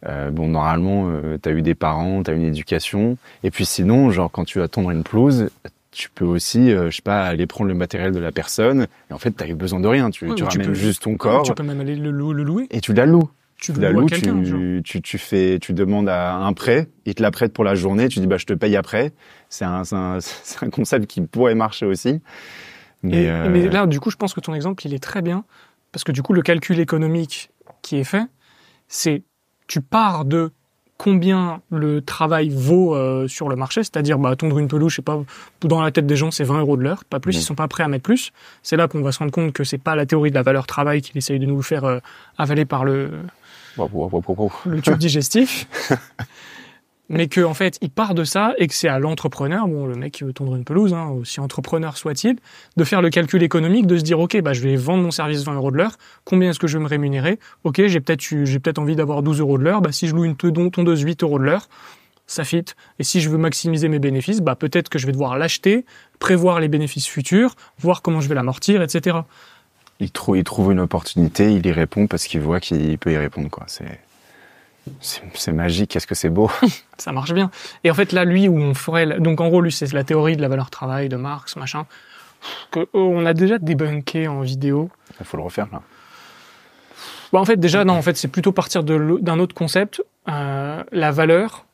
Euh, bon, normalement, euh, tu as eu des parents, tu as une éducation. Et puis sinon, genre, quand tu vas tondre une pelouse, tu peux aussi, euh, je sais pas, aller prendre le matériel de la personne. Et en fait, tu eu besoin de rien. Tu, ramènes juste ton corps. Tu peux même aller le, louer. Et tu la loues. Tu, la loues, tu, tu, tu, fais, tu demandes à un prêt, il te la prête pour la journée, tu dis bah je te paye après. C'est un, un, un concept qui pourrait marcher aussi. Mais, euh, là, du coup, je pense que ton exemple, il est très bien, parce que du coup, le calcul économique qui est fait, c'est tu pars de combien le travail vaut euh, sur le marché, c'est-à-dire bah, tondre une pelouse, je sais pas, dans la tête des gens, c'est 20 euros de l'heure, pas plus, ils sont pas prêts à mettre plus. C'est là qu'on va se rendre compte que c'est pas la théorie de la valeur travail qu'il essaye de nous faire euh, avaler par le, le tube digestif. mais que en fait il part de ça et que c'est à l'entrepreneur, bon le mec qui veut tondre une pelouse, hein, aussi entrepreneur soit-il, de faire le calcul économique, de se dire ok bah je vais vendre mon service 20 euros de l'heure, combien est-ce que je vais me rémunérer Ok j'ai peut-être j'ai peut-être envie d'avoir 12 euros de l'heure, bah si je loue une tondeuse 8 euros de l'heure, ça fit. Et si je veux maximiser mes bénéfices, bah peut-être que je vais devoir l'acheter, prévoir les bénéfices futurs, voir comment je vais l'amortir, etc. Il trouve, il trouve une opportunité, il y répond parce qu'il voit qu'il peut y répondre quoi. C'est c'est magique, est ce que c'est beau. ça marche bien. Et en fait, là, lui, où on ferait. Donc, en gros, lui, c'est la théorie de la valeur travail de Marx, machin, que euh, on a déjà débunké en vidéo. Il faut le refaire, là. Bah, en fait, déjà, en fait, c'est plutôt partir d'un autre concept. Euh, la valeur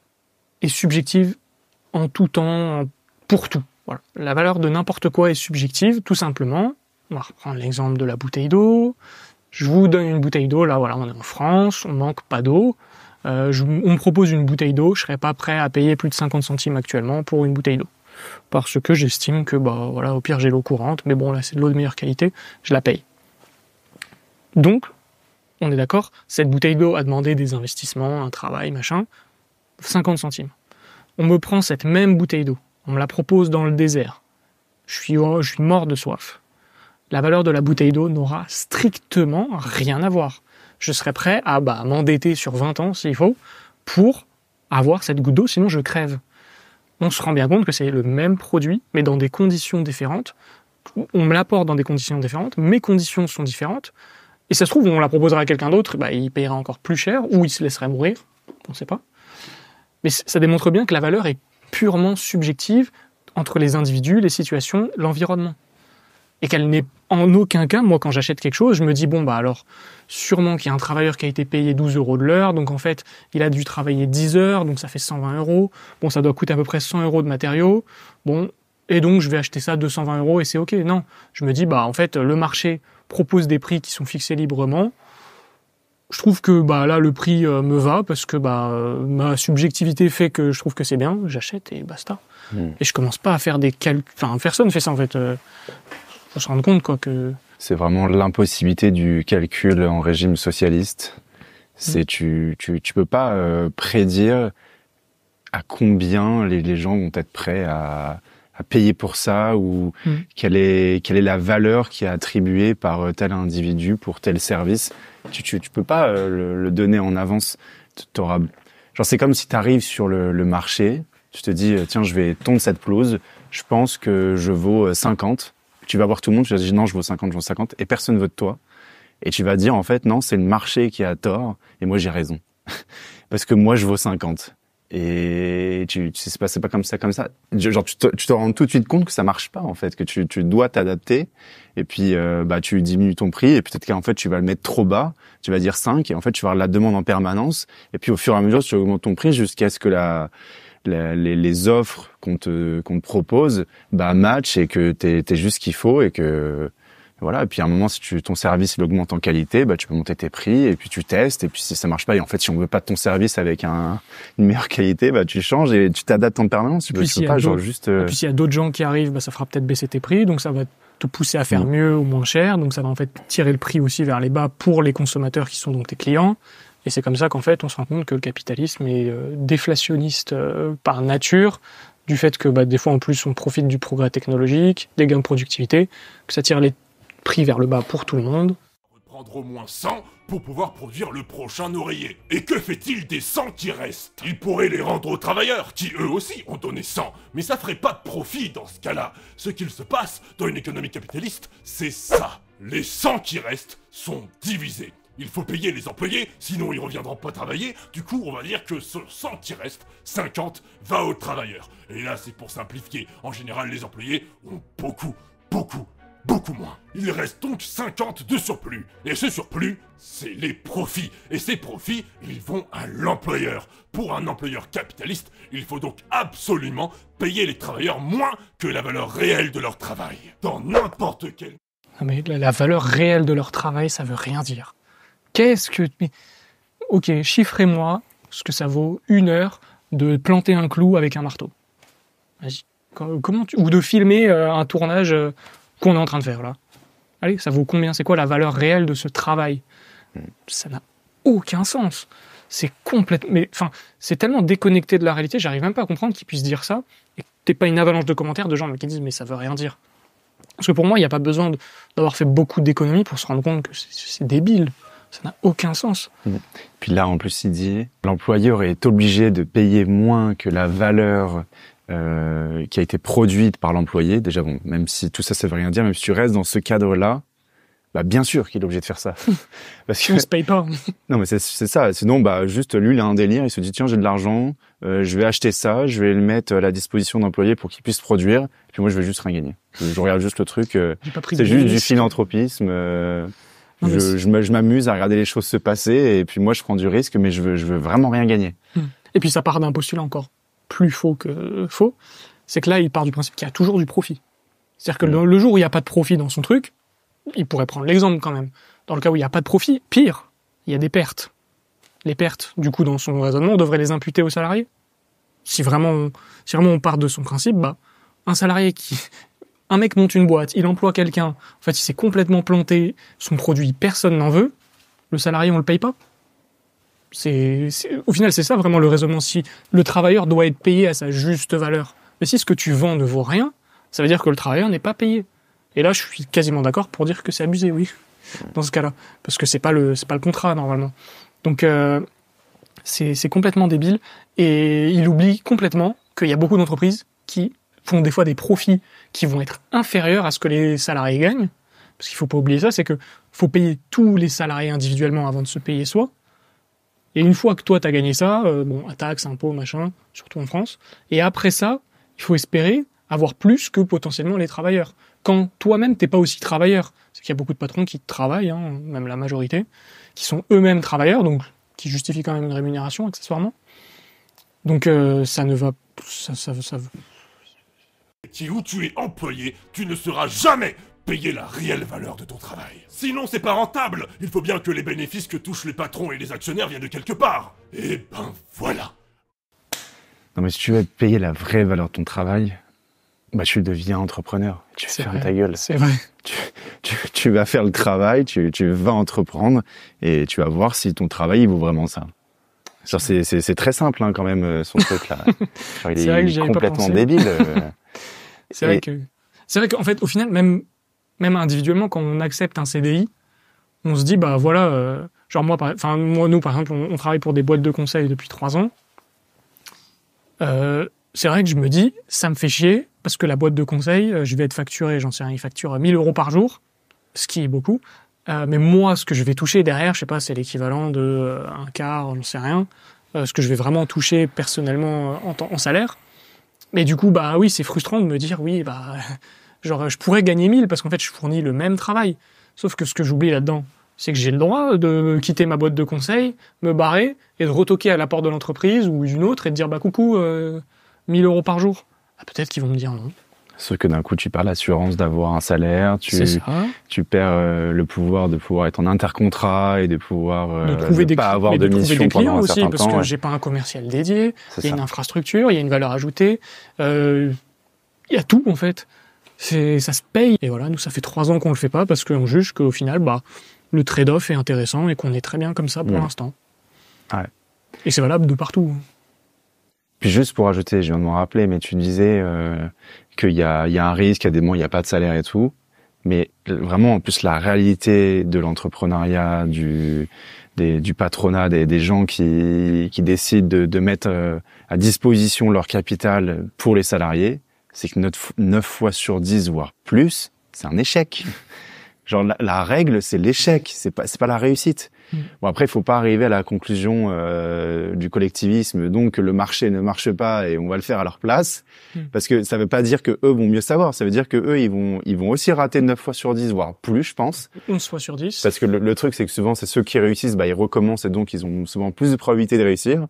est subjective en tout temps, pour tout. La valeur de n'importe quoi est subjective, tout simplement. On va reprendre l'exemple de la bouteille d'eau. Je vous donne une bouteille d'eau, là, voilà, on est en France, on manque pas d'eau. Euh, on me propose une bouteille d'eau, je serais pas prêt à payer plus de 50 centimes actuellement pour une bouteille d'eau. Parce que j'estime que, bah voilà, au pire j'ai l'eau courante, mais bon là c'est de l'eau de meilleure qualité, je la paye. Donc, on est d'accord, cette bouteille d'eau a demandé des investissements, un travail, machin, 50 centimes. On me prend cette même bouteille d'eau, on me la propose dans le désert. Je suis, oh, je suis mort de soif. La valeur de la bouteille d'eau n'aura strictement rien à voir je serais prêt à bah, m'endetter sur 20 ans s'il faut pour avoir cette goutte d'eau, sinon je crève. On se rend bien compte que c'est le même produit, mais dans des conditions différentes. On me l'apporte dans des conditions différentes, mes conditions sont différentes. Et ça se trouve, on la proposera à quelqu'un d'autre, bah, il paiera encore plus cher ou il se laisserait mourir, on ne sait pas. Mais ça démontre bien que la valeur est purement subjective entre les individus, les situations, l'environnement et qu'elle n'est en aucun cas, moi quand j'achète quelque chose, je me dis bon bah alors sûrement qu'il y a un travailleur qui a été payé 12 euros de l'heure, donc en fait il a dû travailler 10 heures, donc ça fait 120 euros, bon ça doit coûter à peu près 100 euros de matériaux, bon et donc je vais acheter ça 220 euros et c'est ok, non, je me dis bah en fait le marché propose des prix qui sont fixés librement, je trouve que bah là le prix euh, me va parce que bah ma subjectivité fait que je trouve que c'est bien, j'achète et basta. Hmm. Et je commence pas à faire des calculs. Enfin personne fait ça en fait. Euh faut se rendre compte quoi que. C'est vraiment l'impossibilité du calcul en régime socialiste. C'est mm. tu, tu tu peux pas euh, prédire à combien les, gens vont être prêts à, à payer pour ça ou mm. quelle est quelle est la valeur qui est attribuée par euh, tel individu pour tel service. Tu tu, peux pas euh, le, donner en avance. T'auras genre c'est comme si tu arrives sur le, le marché, tu te dis tiens je vais tondre cette pelouse, je pense que je vaux 50 tu vas voir tout le monde, tu vas dire non, je vaux 50, je vaux 50, et personne veut de toi. Et tu vas dire en fait non, c'est le marché qui a tort et moi j'ai raison. Parce que moi je vaux 50. Et tu, sais, c'est pas, comme ça, comme ça. Genre, tu te, te rends tout de suite compte que ça marche pas, en fait, que tu, dois t'adapter. Et puis, euh, bah, tu diminues ton prix. Et peut-être qu'en fait, tu vas le mettre trop bas. Tu vas dire 5. Et en fait, tu vas avoir la demande en permanence. Et puis, au fur et à mesure, tu augmentes ton prix jusqu'à ce que la, les, offres qu'on te, propose bah, match et que tu es, juste ce qu'il faut et que voilà. Et puis à un moment, si ton service augmente en qualité, bah, tu peux monter tes prix et puis tu testes. Et puis si ça marche pas, et en fait, si on veut pas de ton service avec une meilleure qualité, bah, tu changes et tu t'adaptes en permanence. pas, juste. Et euh, puis s'il y a d'autres gens qui arrivent, bah, ça fera peut-être baisser tes prix, donc ça va te pousser à faire mm. mieux ou moins cher. Donc ça va en fait tirer le prix aussi vers les bas pour les consommateurs qui sont donc tes clients. Et c'est comme ça qu'en fait, on se rend compte que le capitalisme est euh, déflationniste euh, par nature, du fait que bah, des fois, en plus, on profite du progrès technologique, des gains de productivité, que ça tire les prix vers le bas pour tout le monde. prendre au moins 100 pour pouvoir produire le prochain oreiller. Et que fait-il des 100 qui restent Il pourrait les rendre aux travailleurs, qui eux aussi ont donné 100, mais ça ferait pas de profit dans ce cas-là. Ce qu'il se passe dans une économie capitaliste, c'est ça. Les 100 qui restent sont divisés. Il faut payer les employés, sinon ils reviendront pas travailler. Du coup, on va dire que ce 100 qui reste, 50 va aux travailleurs. Et là, c'est pour simplifier. En général, les employés ont beaucoup, beaucoup, beaucoup moins. Il reste donc 50 de surplus. Et ce surplus, c'est les profits. Et ces profits, ils vont à l'employeur. Pour un employeur capitaliste, il faut donc absolument payer les travailleurs moins que la valeur réelle de leur travail. Dans n'importe quel... Non mais la valeur réelle de leur travail, ça veut rien dire qu'est-ce que... ok, chiffrez-moi ce que ça vaut une heure de planter un clou avec un marteau. Comment tu... Ou de filmer euh, un tournage euh, qu'on est en train de faire là. Allez, ça vaut combien C'est quoi la valeur réelle de ce travail hmm. Ça n'a aucun sens. C'est complètement. Mais enfin, c'est tellement déconnecté de la réalité, j'arrive même pas à comprendre qu'ils puissent dire ça et que t'es pas une avalanche de commentaires de gens qui disent mais ça veut rien dire. Parce que pour moi, il n'y a pas besoin d'avoir fait beaucoup d'économies pour se rendre compte que c'est débile. Ça n'a aucun sens. Mm. Puis là, en plus, il dit, l'employeur est obligé de payer moins que la valeur euh, qui a été produite par l'employé. Déjà, bon, même si tout ça, ça veut rien dire, même si tu restes dans ce cadre-là, bah, bien sûr qu'il est obligé de faire ça. Mm. Parce que... se paye pas. non, mais c'est ça. Sinon, bah, juste lui, il a un délire. Il se dit, tiens, j'ai de l'argent, euh, je vais acheter ça, je vais le mettre à la disposition d'employés pour qu'ils puissent produire. puis moi, je vais juste rien gagner. Je regarde juste le truc. Euh, c'est juste du philanthropisme je, m'amuse à regarder les choses se passer et puis moi je prends du risque, mais je veux, vraiment rien gagner. Hmm. Et puis ça part d'un postulat encore plus faux que faux, c'est que là il part du principe qu'il y a toujours du profit. C'est-à-dire que hmm. le jour où il n'y a pas de profit dans son truc, il pourrait prendre l'exemple quand même. Dans le cas où il n'y a pas de profit, pire, il y a des pertes. Les pertes, du coup, dans son raisonnement, on devrait les imputer aux salariés. Si vraiment on, si vraiment on part de son principe, bah, un salarié qui, un mec monte une boîte, il emploie quelqu'un, en fait, il s'est complètement planté, son produit, personne n'en veut, le salarié, on le paye pas. C'est, au final, c'est ça vraiment le raisonnement. Si le travailleur doit être payé à sa juste valeur, mais si ce que tu vends ne vaut rien, ça veut dire que le travailleur n'est pas payé. Et là, je suis quasiment d'accord pour dire que c'est abusé, oui, dans ce cas-là, parce que c'est pas le, pas le contrat normalement. Donc, euh, c'est, c'est complètement débile et il oublie complètement qu'il y a beaucoup d'entreprises qui font des fois des profits qui vont être inférieurs à ce que les salariés gagnent. Parce qu'il ne faut pas oublier ça, c'est qu'il faut payer tous les salariés individuellement avant de se payer soi. Et une fois que toi, tu as gagné ça, euh, bon, à taxes, impôts, machin, surtout en France, et après ça, il faut espérer avoir plus que potentiellement les travailleurs. Quand toi-même, tu t'es pas aussi travailleur, c'est qu'il y a beaucoup de patrons qui travaillent, hein, même la majorité, qui sont eux-mêmes travailleurs, donc qui justifient quand même une rémunération accessoirement. Donc euh, ça ne va, ça, ça, qui où tu es employé, tu ne seras jamais payé la réelle valeur de ton travail. Sinon, c'est pas rentable. Il faut bien que les bénéfices que touchent les patrons et les actionnaires viennent de quelque part. Et eh ben voilà. Non, mais si tu veux payer la vraie valeur de ton travail, bah tu deviens entrepreneur. Tu fermes ta gueule. C'est vrai. Tu, vas faire le travail, tu, vas entreprendre et tu vas voir si ton travail vaut vraiment ça. C'est très simple hein, quand même euh, son truc là. C'est il est, que complètement débile. Euh. C'est vrai que c'est vrai qu'en fait, au final, même même individuellement, quand on accepte un CDI, on se dit bah voilà, euh, genre moi, enfin nous par exemple, on, travaille pour des boîtes de conseil depuis trois ans. Euh, c'est vrai que je me dis ça me fait chier parce que la boîte de conseil, euh, je vais être facturé, j'en sais rien, il facture 1000 euros par jour, ce qui est beaucoup. mais moi, ce que je vais toucher derrière, je sais pas, c'est l'équivalent de un quart, j'en sais rien. ce que je vais vraiment toucher personnellement en salaire mais du coup, bah oui, c'est frustrant de me dire, oui, bah, genre, je pourrais gagner 1000 parce qu'en fait, je fournis le même travail. Sauf que ce que j'oublie là-dedans, c'est que j'ai le droit de quitter ma boîte de conseil, me barrer et de retoquer à la porte de l'entreprise ou d'une autre et de dire, bah coucou, 1000 euh, euros par jour. Ah, peut-être qu'ils vont me dire non. Sauf que d'un coup, tu perds l'assurance d'avoir un salaire, tu, tu perds euh, le pouvoir de pouvoir être en intercontrat et de pouvoir euh, de des, pas avoir de, de des clients aussi, parce que je j'ai pas un commercial dédié, il y a une infrastructure, il y a une valeur ajoutée, euh, il y a tout en fait. C'est, ça se paye. Et voilà, nous, ça fait trois ans qu'on le fait pas parce qu'on juge qu'au final, bah, le trade-off est intéressant et qu'on est très bien comme ça pour l'instant. Et c'est valable de partout. Puis juste pour ajouter, je viens de m'en rappeler, mais tu disais, qu'il y a, y a un risque, il y a des moments il n'y a pas de salaire et tout. Mais euh, vraiment, en plus, la réalité de l'entrepreneuriat, du, du patronat, des, gens qui, qui décident de, de, mettre euh, à disposition leur capital pour les salariés, c'est que 9, fois sur 10, voire plus, c'est un échec. Genre, la, la règle, c'est l'échec, c'est pas, c'est pas la réussite. Bon après, il faut pas arriver à la conclusion euh, du collectivisme, donc le marché ne marche pas et on va le faire à leur place, hmm. parce que ça ne veut pas dire que eux vont mieux savoir, ça veut dire que eux ils vont ils vont aussi rater 9 fois sur 10, voire plus, je pense. 11 fois sur 10. Parce que le, truc c'est que souvent c'est ceux qui réussissent, bah ils recommencent et donc ils ont souvent plus de probabilité de réussir.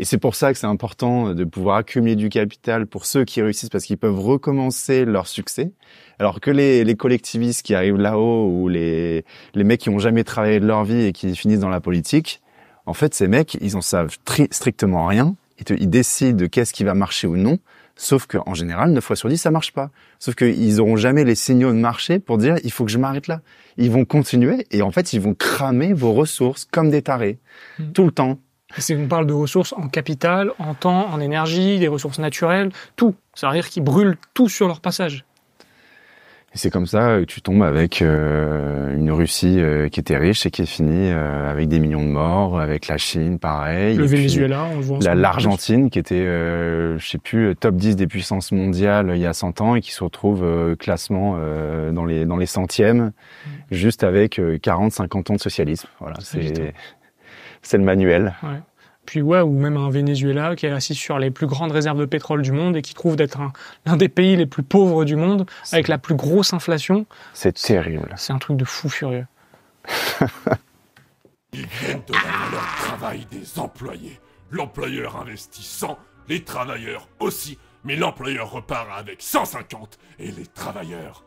Et c'est pour ça que c'est important de pouvoir accumuler du capital pour ceux qui réussissent parce qu'ils peuvent recommencer leur succès. Alors que les, collectivistes qui arrivent là-haut ou les, les mecs qui ont jamais travaillé de leur vie et qui finissent dans la politique, en fait, ces mecs, ils en savent strictement rien. Ils, ils décident de qu'est-ce qui va marcher ou non. Sauf qu'en général, 9 fois sur 10, ça marche pas. Sauf qu'ils auront jamais les signaux de marché pour dire, il faut que je m'arrête là. Ils vont continuer et en fait, ils vont cramer vos ressources comme des tarés. Mmh. Tout le temps, c'est on parle de ressources en capital, en temps, en énergie, des ressources naturelles, tout. Ça veut dire qu'ils brûlent tout sur leur passage. Et c'est comme ça que euh, tu tombes avec euh, une Russie euh, qui était riche et qui est finie avec des millions de morts, avec la Chine, pareil. Le Venezuela, on le voit. La, l'Argentine, qui était, je sais plus, top 10 des puissances mondiales il y a 100 ans et qui se retrouve classement dans les dans les centièmes, mm. juste avec 40-50 ans de socialisme. Voilà, c'est c'est le manuel. Ouais. Puis ouais, ou même un Venezuela qui est assis sur les plus grandes réserves de pétrole du monde et qui trouve d'être l'un des pays les plus pauvres du monde, avec la plus grosse inflation. C'est terrible. C'est un truc de fou furieux. Ils viennent de la travail des employés. L'employeur investit 100, les travailleurs aussi, mais l'employeur repart avec 150 et les travailleurs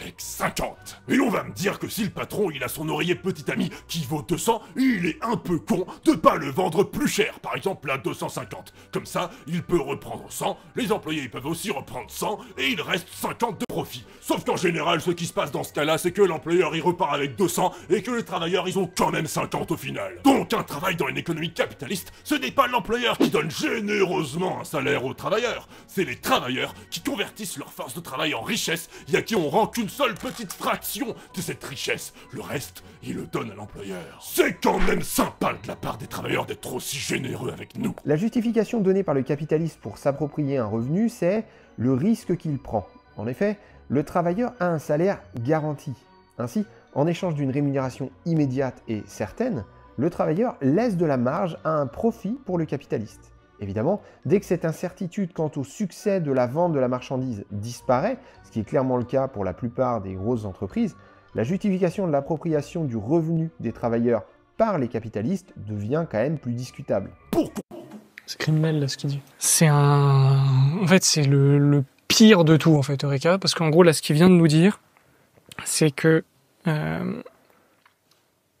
avec 50. Et on va me dire que si le patron il a son oreiller petit ami qui vaut 200, il est un peu con de pas le vendre plus cher, par exemple à 250. Comme ça, il peut reprendre 100, les employés peuvent aussi reprendre 100 et il reste 50 de profit. Sauf qu'en général, ce qui se passe dans ce cas-là, c'est que l'employeur il repart avec 200 et que les travailleurs ils ont quand même 50 au final. Donc un travail dans une économie capitaliste, ce n'est pas l'employeur qui donne généreusement un salaire aux travailleurs, c'est les travailleurs qui convertissent leur force de travail en richesse et à qui on rend qu'une seule petite fraction de cette richesse. Le reste, il le donne à l'employeur. C'est quand même sympa de la part des travailleurs d'être aussi généreux avec nous. La justification donnée par le capitaliste pour s'approprier un revenu, c'est le risque qu'il prend. En effet, le travailleur a un salaire garanti. Ainsi, en échange d'une rémunération immédiate et certaine, le travailleur laisse de la marge à un profit pour le capitaliste. Évidemment, dès que cette incertitude quant au succès de la vente de la marchandise disparaît, qui est clairement le cas pour la plupart des grosses entreprises, la justification de l'appropriation du revenu des travailleurs par les capitalistes devient quand même plus discutable. C'est criminel là ce qu'il dit. C'est un. En fait, c'est le, pire de tout en fait, Eureka, parce qu'en gros là, ce qu'il vient de nous dire, c'est que euh,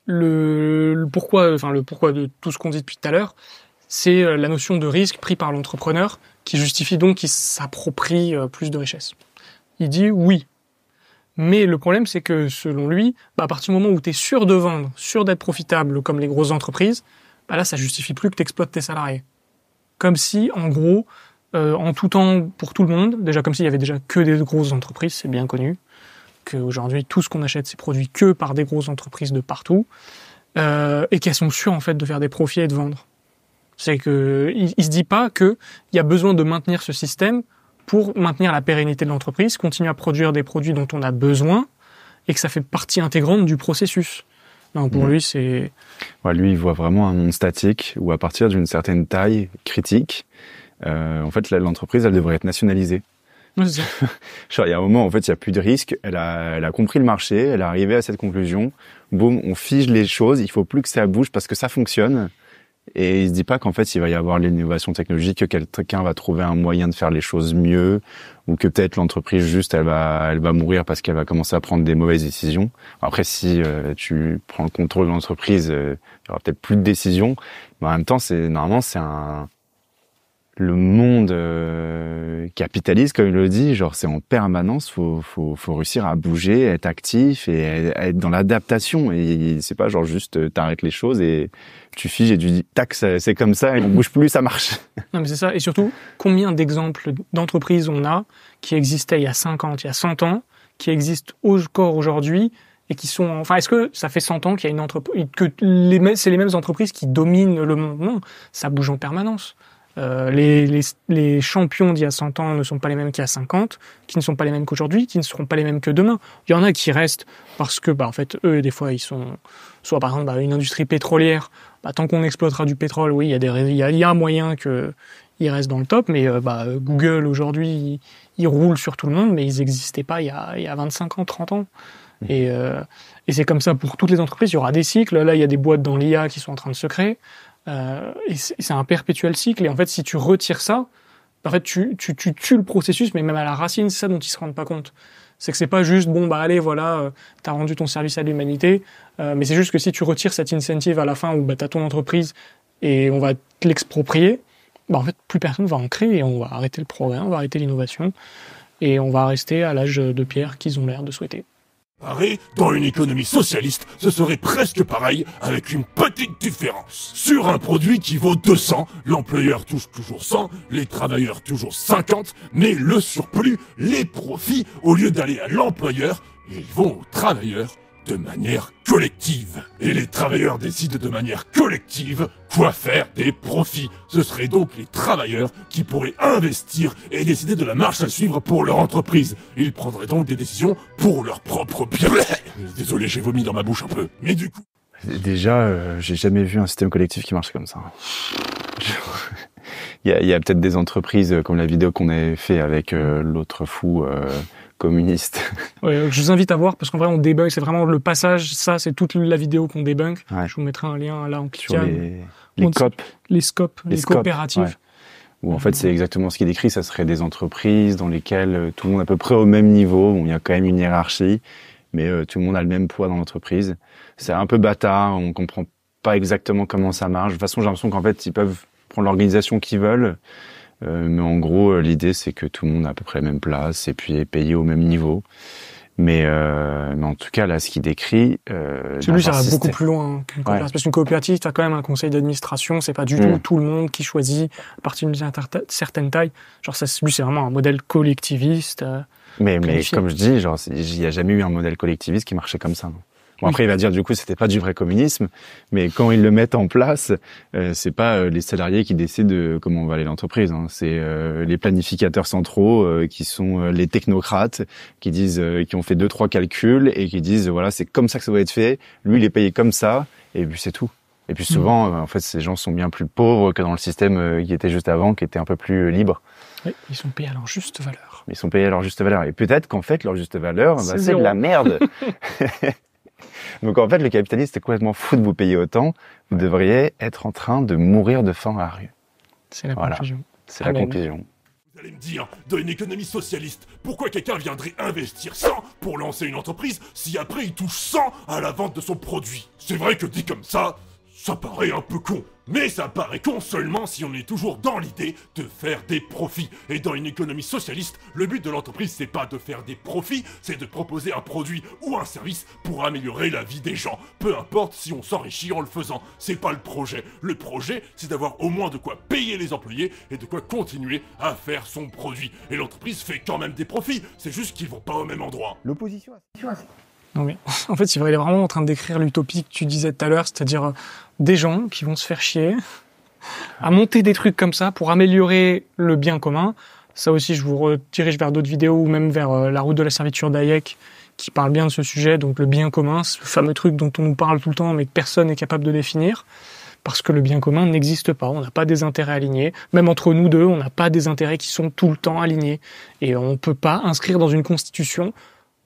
le, pourquoi, enfin le pourquoi de tout ce qu'on dit depuis tout à l'heure, c'est euh, la notion de risque pris par l'entrepreneur qui justifie donc qu'il s'approprie euh, plus de richesses. Il dit oui. Mais le problème, c'est que selon lui, bah, à partir du moment où tu es sûr de vendre, sûr d'être profitable comme les grosses entreprises, bah, là, ça justifie plus que tu exploites tes salariés. Comme si, en gros, euh, en tout temps, pour tout le monde, déjà comme s'il y avait déjà que des grosses entreprises, c'est bien connu, qu'aujourd'hui, tout ce qu'on achète, c'est produit que par des grosses entreprises de partout, euh, et qu'elles sont sûres, en fait, de faire des profits et de vendre. C'est que il, ne se dit pas qu'il y a besoin de maintenir ce système pour maintenir la pérennité de l'entreprise, continuer à produire des produits dont on a besoin et que ça fait partie intégrante du processus. Non, pour mmh. lui, c'est. Ouais, lui, il voit vraiment un monde statique où, à partir d'une certaine taille critique, euh, en fait, l'entreprise, elle devrait être nationalisée. il y a un moment, en fait, il n'y a plus de risque. Elle a, elle a compris le marché, elle est arrivée à cette conclusion. Boum, on fige les choses. Il ne faut plus que ça bouge parce que ça fonctionne. Et il se dit pas qu'en fait, il va y avoir l'innovation technologique, que quelqu'un va trouver un moyen de faire les choses mieux, ou que peut-être l'entreprise juste, elle va, elle va mourir parce qu'elle va commencer à prendre des mauvaises décisions. Après, si euh, tu prends le contrôle de l'entreprise, euh, il y aura peut-être plus de décisions. Mais en même temps, c'est normalement, c'est un, le monde euh, capitaliste, comme il le dit, genre c'est en permanence, faut, faut, réussir à bouger, être actif et être dans l'adaptation. Et c'est pas genre juste euh, t'arrêtes les choses et tu figes et tu dis tac, c'est comme ça, Il on bouge plus, ça marche. Non mais c'est ça. Et surtout, combien d'exemples d'entreprises on a qui existaient il y a 50, il y a 100 ans, qui existent encore aujourd'hui et qui sont enfin est-ce que ça fait 100 ans qu'il a une entreprise que c'est les mêmes entreprises qui dominent le monde non ça bouge en permanence euh, les, champions d'il y a 100 ans ne sont pas les mêmes qu'il y a 50, qui ne sont pas les mêmes qu'aujourd'hui, qui ne seront pas les mêmes que demain. Il y en a qui restent parce que, bah, en fait, eux, des fois, ils sont, soit par exemple, bah, une industrie pétrolière, bah, tant qu'on exploitera du pétrole, oui, il y a des, y moyen qu'ils restent dans le top, mais euh, bah, Google aujourd'hui, ils, roule sur tout le monde, mais ils n'existaient pas il y, a, il y, 25 ans, 30 ans. Mmh. Et, euh, et c'est comme ça pour toutes les entreprises. Il y aura des cycles. Là, il y a des boîtes dans l'IA qui sont en train de se créer. Euh, et c'est un perpétuel cycle. Et en fait, si tu retires ça, en fait, tu, tu, tu tues le processus, mais même à la racine, c'est ça dont ils se rendent pas compte. C'est que c'est pas juste, bon, bah allez, voilà, euh, tu rendu ton service à l'humanité, euh, mais c'est juste que si tu retires cette incentive à la fin où bah, t'as ton entreprise et on va te l'exproprier, bah, en fait, plus personne va en créer et on va arrêter le progrès, on va arrêter l'innovation et on va rester à l'âge de pierre qu'ils ont l'air de souhaiter. Pareil, dans une économie socialiste, ce serait presque pareil, avec une petite différence. Sur un produit qui vaut 200, l'employeur touche toujours 100, les travailleurs toujours 50, mais le surplus, les profits, au lieu d'aller à l'employeur, ils vont aux travailleurs de manière collective. Et les travailleurs décident de manière collective quoi faire des profits. Ce seraient donc les travailleurs qui pourraient investir et décider de la marche à suivre pour leur entreprise. Ils prendraient donc des décisions pour leur propre bien. Désolé, j'ai vomi dans ma bouche un peu. Mais du coup... Déjà, euh, j'ai jamais vu un système collectif qui marche comme ça. Il y a, peut-être des entreprises comme la vidéo qu'on avait fait avec euh, l'autre fou... Euh, communiste. je vous invite à voir parce qu'en vrai on débunk, c'est vraiment le passage, ça c'est toute la vidéo qu'on débunk. Je vous mettrai un lien là en cliquant. Sur les, scopes. Les coopératives. Où en fait c'est exactement ce qui est décrit, ça serait des entreprises dans lesquelles euh, tout le monde est à peu près au même niveau, bon, il y a quand même une hiérarchie, mais euh, tout le monde a le même poids dans l'entreprise. C'est un peu bâtard, on comprend pas exactement comment ça marche. De toute façon j'ai l'impression qu'en fait ils peuvent prendre l'organisation qu'ils veulent euh, mais en gros, euh, l'idée, c'est que tout le monde a à peu près la même place et puis est payé au même niveau. Euh, mais, en tout cas, là, ce qu'il décrit... Celui, ça va beaucoup plus loin qu'une coopérative. Parce qu'une coopérative, tu as quand même un conseil d'administration. C'est pas du mm. tout tout le monde qui choisit à partir d'une certaine taille. Genre, ça, lui, c'est vraiment un modèle collectiviste. mais, mais comme je dis, il n'y a jamais eu un modèle collectiviste qui marchait comme ça. Non hein. Bon, après, il va dire du coup, c'était pas du vrai communisme, mais quand ils le mettent en place, euh, c'est pas euh, les salariés qui décident de comment va aller l'entreprise. Hein, c'est euh, les planificateurs centraux qui sont les technocrates qui disent, qui ont fait deux trois calculs et qui disent voilà, c'est comme ça que ça doit être fait. Lui, il est payé comme ça, et puis c'est tout. Et puis souvent, mmh. en fait, ces gens sont bien plus pauvres que dans le système qui était juste avant, qui était un peu plus libre. Oui, ils sont payés à leur juste valeur. Ils sont payés à leur juste valeur. Et peut-être qu'en fait, leur juste valeur, c'est bah, de la merde. Donc en fait, le capitaliste est complètement fou de vous payer autant. Vous devriez être en train de mourir de faim à la rue. C'est la conclusion. C'est la conclusion. Vous allez me dire, dans une économie socialiste, pourquoi quelqu'un viendrait investir 100 pour lancer une entreprise si après il touche 100 à la vente de son produit C'est vrai que dit comme ça, ça paraît un peu con. Mais ça paraît con seulement si on est toujours dans l'idée de faire des profits. Et dans une économie socialiste, le but de l'entreprise c'est pas de faire des profits, c'est de proposer un produit ou un service pour améliorer la vie des gens. Peu importe si on s'enrichit en le faisant, c'est pas le projet. Le projet c'est d'avoir au moins de quoi payer les employés et de quoi continuer à faire son produit. Et l'entreprise fait quand même des profits, c'est juste qu'ils vont pas au même endroit. L'opposition à en fait, il est vraiment en train décrire l'utopie que tu disais tout à l'heure, c'est-à-dire euh, des gens qui vont se faire chier à monter des trucs comme ça pour améliorer le bien commun. Ça aussi, je vous dirige vers d'autres vidéos ou même vers euh, la route de la servitude d'Ayek qui parle bien de ce sujet, donc le bien commun, ce fameux truc dont on nous parle tout le temps mais que personne n'est capable de définir parce que le bien commun n'existe pas, on n'a pas des intérêts alignés, même entre nous deux, on n'a pas des intérêts qui sont tout le temps alignés, et on ne peut pas inscrire dans une constitution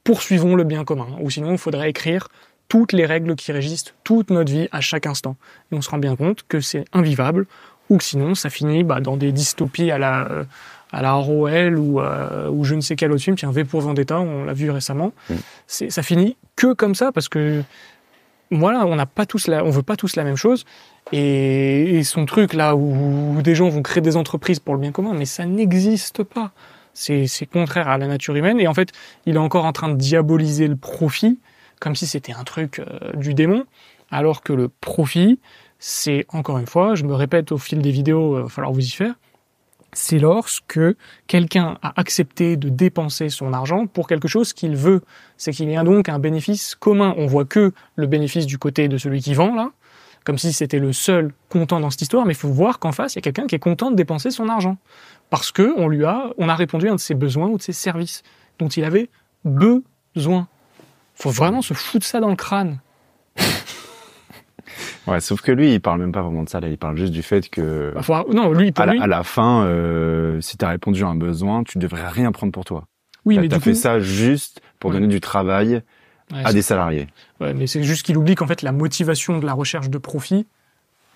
poursuivons le bien commun. Ou sinon, il faudrait écrire toutes les règles qui régissent toute notre vie à chaque instant. Et on se rend bien compte que c'est invivable, ou que sinon, ça finit bah, dans des dystopies à la, euh, à la ou, euh, ou je ne sais quel autre film. Tiens, V pour Vendetta, on l'a vu récemment. Mm. ça finit que comme ça, parce que voilà, on n'a pas tous on veut pas tous la même chose. Et, son truc là où des gens vont créer des entreprises pour le bien commun, mais ça n'existe pas. C'est contraire à la nature humaine. Et en fait, il est encore en train de diaboliser le profit, comme si c'était un truc euh, du démon, alors que le profit, c'est encore une fois, je me répète au fil des vidéos, il euh, va falloir vous y faire, c'est lorsque quelqu'un a accepté de dépenser son argent pour quelque chose qu'il veut. C'est qu'il y a donc un bénéfice commun. On voit que le bénéfice du côté de celui qui vend, là, comme si c'était le seul content dans cette histoire, mais il faut voir qu'en face, il y a quelqu'un qui est content de dépenser son argent parce que on lui a, on a répondu à un de ses besoins ou de ses services dont il avait besoin. Faut vraiment se foutre ça dans le crâne. Ouais, sauf que lui, il parle même pas vraiment de ça. il parle juste du fait que. Bah, non, lui, à, La, à la fin, euh, si tu as répondu à un besoin, tu devrais rien prendre pour toi. Oui, as, as fait ça juste pour donner du travail à des salariés. mais c'est juste qu'il oublie qu'en fait, la motivation de la recherche de profit,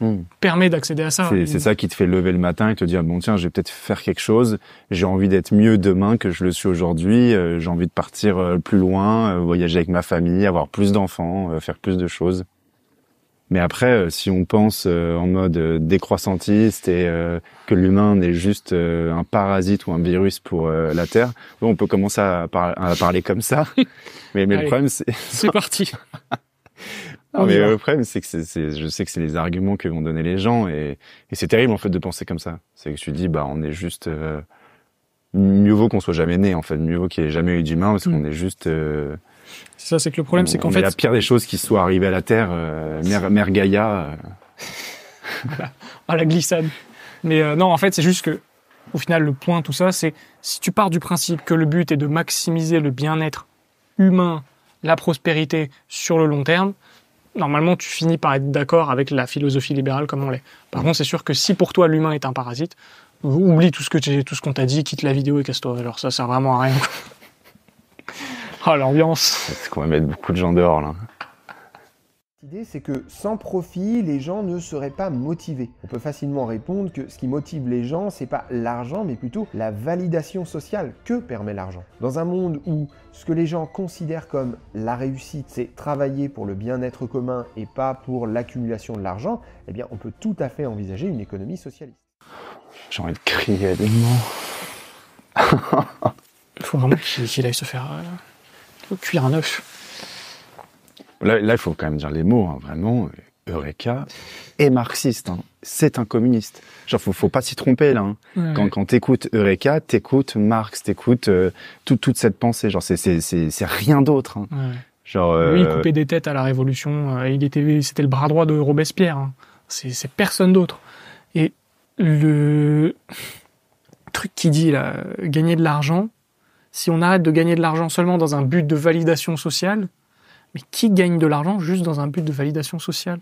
Hmm. permet d'accéder à ça. C'est, ça qui te fait lever le matin et te dire bon tiens, je vais peut-être faire quelque chose. J'ai envie d'être mieux demain que je le suis aujourd'hui. Euh, j'ai envie de partir euh, plus loin, euh, voyager avec ma famille, avoir plus d'enfants, faire plus de choses. Mais après, si on pense en mode décroissantiste et que l'humain n'est juste un parasite ou un virus pour la Terre, on peut commencer à, parler comme ça. mais, mais le problème, c'est... c'est parti Non, mais le problème, c'est que je sais que c'est les arguments que vont donner les gens et, c'est terrible en fait de penser comme ça. C'est que tu dis, bah, on est juste. Euh, mieux vaut qu'on soit jamais né en fait, mieux vaut qu'il n'y ait jamais eu d'humain parce qu'on mm. est juste. Euh, c'est ça, c'est que le problème, c'est qu'en fait. la pire des choses qui soit arrivée à la Terre, euh, mère, Gaïa. à ah, la glissade. Mais non, en fait, c'est juste que au final, le point, tout ça, c'est si tu pars du principe que le but est de maximiser le bien-être humain, la prospérité sur le long terme, normalement, tu finis par être d'accord avec la philosophie libérale comme on l'est. Par mm. contre, c'est sûr que si pour toi l'humain est un parasite, oublie tout ce que tout ce qu'on t'a dit, quitte la vidéo et casse-toi. Alors ça sert vraiment à rien. oh l'ambiance. C'est qu'on va mettre beaucoup de gens dehors là. L'idée, c'est que sans profit, les gens ne seraient pas motivés. On peut facilement répondre que ce qui motive les gens, c'est pas l'argent, mais plutôt la validation sociale que permet l'argent. Dans un monde où ce que les gens considèrent comme la réussite, c'est travailler pour le bien-être commun et pas pour l'accumulation de l'argent, eh bien, on peut tout à fait envisager une économie socialiste. J'ai envie de crier à des mots. Il faut vraiment qu'il aille se faire euh, cuire un œuf là, il faut quand même dire les mots, hein, vraiment. Eureka est marxiste. Hein. C'est un communiste. Genre, faut, faut pas s'y tromper là. Hein. quand, tu quand t'écoutes Eureka, t'écoutes Marx, t'écoutes euh, toute cette pensée. Genre, c'est rien d'autre. Genre, il euh, coupait des têtes à la Révolution. Euh, il était, c'était le bras droit de Robespierre. C'est personne d'autre. Et le truc qui dit là, gagner de l'argent. Si on arrête de gagner de l'argent seulement dans un but de validation sociale, mais qui gagne de l'argent juste dans un but de validation sociale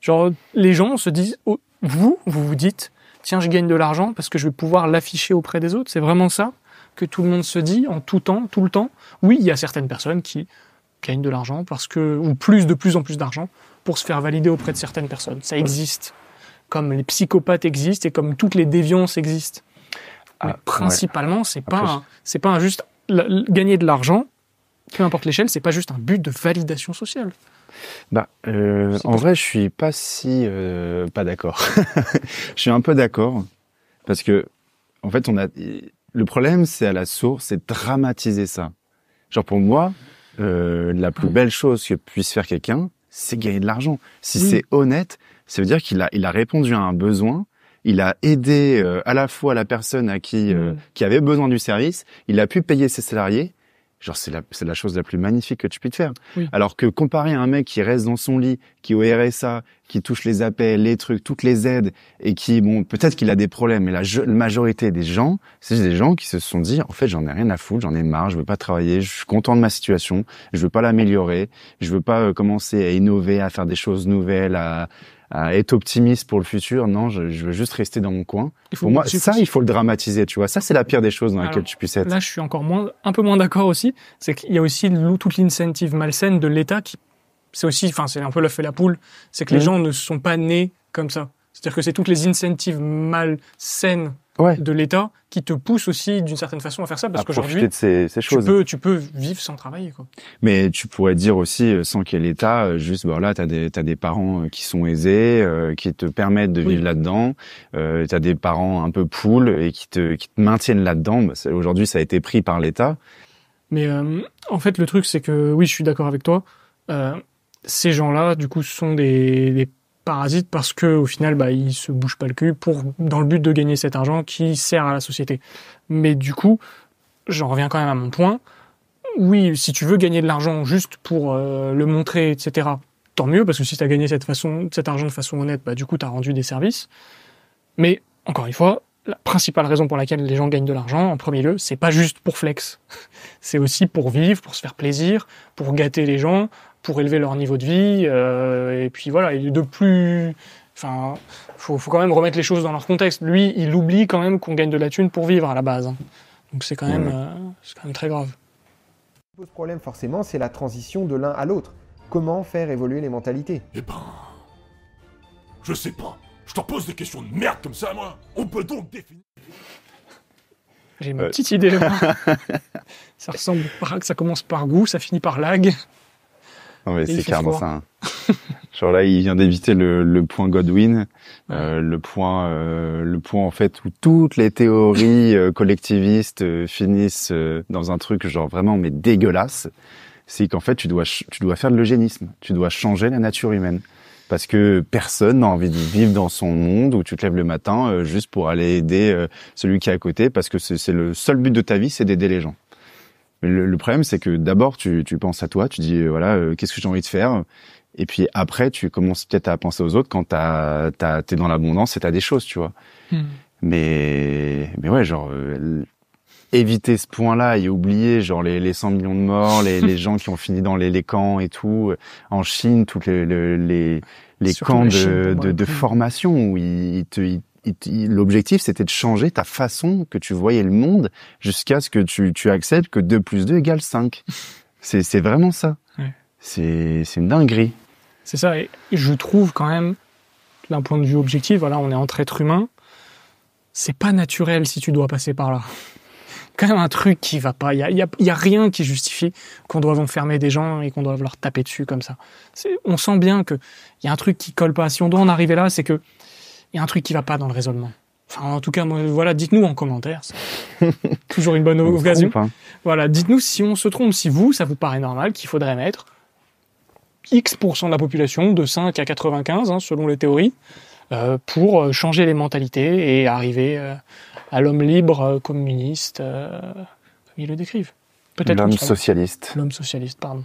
Genre, les gens se disent, oh, vous, vous vous dites, tiens, je gagne de l'argent parce que je vais pouvoir l'afficher auprès des autres. C'est vraiment ça que tout le monde se dit en tout temps, tout le temps. Oui, il y a certaines personnes qui gagnent de l'argent parce que, ou plus, de plus en plus d'argent pour se faire valider auprès de certaines personnes. Ça existe. Comme les psychopathes existent et comme toutes les déviances existent. principalement, c'est pas, c'est pas juste gagner de l'argent peu importe l'échelle, c'est pas juste un but de validation sociale. Bah, euh, en vrai, je suis pas si euh, pas d'accord. je suis un peu d'accord parce que en fait, on a le problème, c'est à la source, c'est dramatiser ça. Genre pour moi, euh, la plus hmm. belle chose que puisse faire quelqu'un, c'est gagner de l'argent. Si hmm. c'est honnête, ça veut dire qu'il a il a répondu à un besoin. Il a aidé à la fois la personne à qui hmm. qui avait besoin du service, il a pu payer ses salariés genre c'est la, la, chose la plus magnifique que tu puisses faire. Alors que comparer à un mec qui reste dans son lit, qui est au RSA, qui touche les appels, les trucs, toutes les aides, et qui, bon, peut-être qu'il a des problèmes, mais la, majorité des gens, c'est des gens qui se sont dit, en fait, j'en ai rien à foutre, j'en ai marre, je veux pas travailler, je suis content de ma situation, je veux pas l'améliorer, je veux pas euh, commencer à innover, à faire des choses nouvelles, à, à euh, être optimiste pour le futur. Non, je, veux juste rester dans mon coin. Pour moi, ça, il faut le dramatiser, tu vois. Ça, c'est la pire des choses dans laquelle tu puisses être. Là, je suis encore moins, un peu moins d'accord aussi. C'est qu'il y a aussi toute l'incentive malsaine de l'État qui, c'est aussi, enfin, c'est un peu l'œuf et la poule. C'est que les mm. gens ne sont pas nés comme ça. C'est-à-dire que c'est toutes les incentives malsaines de l'État qui te pousse aussi d'une certaine façon à faire ça parce qu'aujourd'hui tu peux tu peux vivre sans travailler quoi. Mais tu pourrais dire aussi euh, sans qu'il y ait l'État euh, juste bon bah, là t'as des t'as des parents euh, qui sont aisés qui te permettent de vivre là-dedans, Tu t'as des parents un peu poules et qui te maintiennent là-dedans. Bah, aujourd'hui ça a été pris par l'État. Mais en fait le truc c'est que oui je suis d'accord avec toi. ces gens-là du coup sont des, des Parasite parce que au final bah ils se bougent pas le cul pour dans le but de gagner cet argent qui sert à la société. Mais du coup, j'en reviens quand même à mon point. Oui, si tu veux gagner de l'argent juste pour euh, le montrer, etc. Tant mieux parce que si tu as gagné cette façon, cet argent de façon honnête, bah du coup tu as rendu des services. Mais encore une fois, la principale raison pour laquelle les gens gagnent de l'argent, en premier lieu, c'est pas juste pour flex. c'est aussi pour vivre, pour se faire plaisir, pour gâter les gens, pour élever leur niveau de vie. Euh, et puis voilà, il est de plus. Enfin, faut, faut quand même remettre les choses dans leur contexte. Lui, il oublie quand même qu'on gagne de la thune pour vivre à la base. Hein. Donc c'est quand, même, très euh, quand même très grave. Le problème, forcément, c'est la transition de l'un à l'autre. Comment faire évoluer les mentalités Eh ben. Je sais pas. Je t'en pose des questions de merde comme ça, moi. On peut donc définir. J'ai une petite idée là. ça ressemble. pas à... que Ça commence par goût, ça finit par lag. Non, c'est ça. Hein. Genre là, il vient d'éviter le, point Godwin, euh, le point, euh, le point en fait où toutes les théories euh, collectivistes finissent dans un truc genre vraiment mais dégueulasse. C'est qu'en fait, tu dois, tu dois faire de l'eugénisme. Tu dois changer la nature humaine parce que personne n'a envie de vivre dans son monde où tu te lèves le matin juste pour aller aider celui qui est à côté parce que c'est le seul but de ta vie, c'est d'aider les gens. Le, problème, c'est que d'abord, tu, penses à toi, tu dis, euh, voilà, euh, qu'est-ce que j'ai envie de faire Et puis après, tu commences peut-être à penser aux autres quand t'es dans l'abondance et t'as des choses, tu vois. Hmm. Mais, mais ouais, genre, euh, éviter ce point-là et oublier, genre, les, les 100 millions de morts, les, gens qui ont fini dans les, les camps et tout. En Chine, toutes les, camps de, de, formation où ils te, l'objectif, c'était de changer ta façon que tu voyais le monde jusqu'à ce que tu, acceptes que 2 plus 2 égale 5. C'est vraiment ça. C'est une dinguerie. C'est ça. Et je trouve quand même, d'un point de vue objectif, voilà, on est entre êtres humains. C'est pas naturel si tu dois passer par là. Quand même un truc qui va pas. Il y a, rien qui justifie qu'on doive enfermer des gens et qu'on doive leur taper dessus comme ça. On sent bien que il y a un truc qui colle pas. Si on doit en arriver là, c'est que il y a un truc qui va pas dans le raisonnement. Enfin, en tout cas, voilà, dites-nous en commentaire. toujours une bonne occasion. Hein. Voilà, dites-nous si on se trompe, si vous, ça vous paraît normal qu'il faudrait mettre X% de la population, de 5 à 95, hein, selon les théories, euh, pour euh, changer les mentalités et arriver euh, à l'homme libre, communiste, comme ils le décrivent. L'homme socialiste. L'homme socialiste, pardon.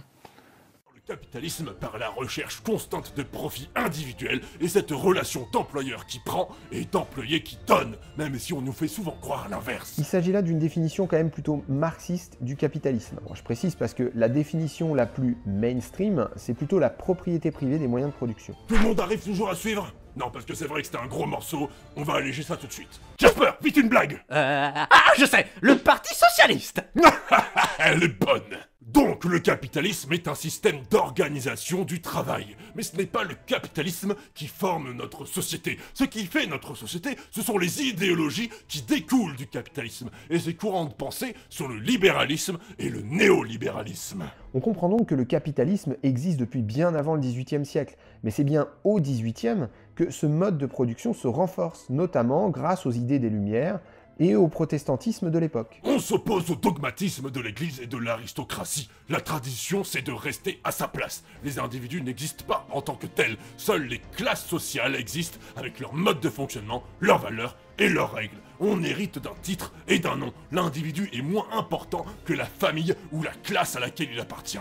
Capitalisme par la recherche constante de profits individuels et cette relation d'employeur qui prend et d'employé qui donne, même si on nous fait souvent croire l'inverse. Il s'agit là d'une définition quand même plutôt marxiste du capitalisme. je précise parce que la définition la plus mainstream, c'est plutôt la propriété privée des moyens de production. Tout le monde arrive toujours à suivre non, parce que c'est vrai que c'était un gros morceau, on va alléger ça tout de suite. Jasper, vite une blague euh, Ah, je sais Le Parti Socialiste Elle est bonne donc le capitalisme est un système d'organisation du travail. Mais ce n'est pas le capitalisme qui forme notre société. Ce qui fait notre société, ce sont les idéologies qui découlent du capitalisme et ces courants de pensée sont le libéralisme et le néolibéralisme. On comprend donc que le capitalisme existe depuis bien avant le 18e siècle, mais c'est bien au 18e que ce mode de production se renforce, notamment grâce aux idées des Lumières, et au protestantisme de l'époque. On s'oppose au dogmatisme de l'Église et de l'aristocratie. La tradition, c'est de rester à sa place. Les individus n'existent pas en tant que tels. Seules les classes sociales existent avec leur mode de fonctionnement, leurs valeurs et leurs règles. On hérite d'un titre et d'un nom. L'individu est moins important que la famille ou la classe à laquelle il appartient.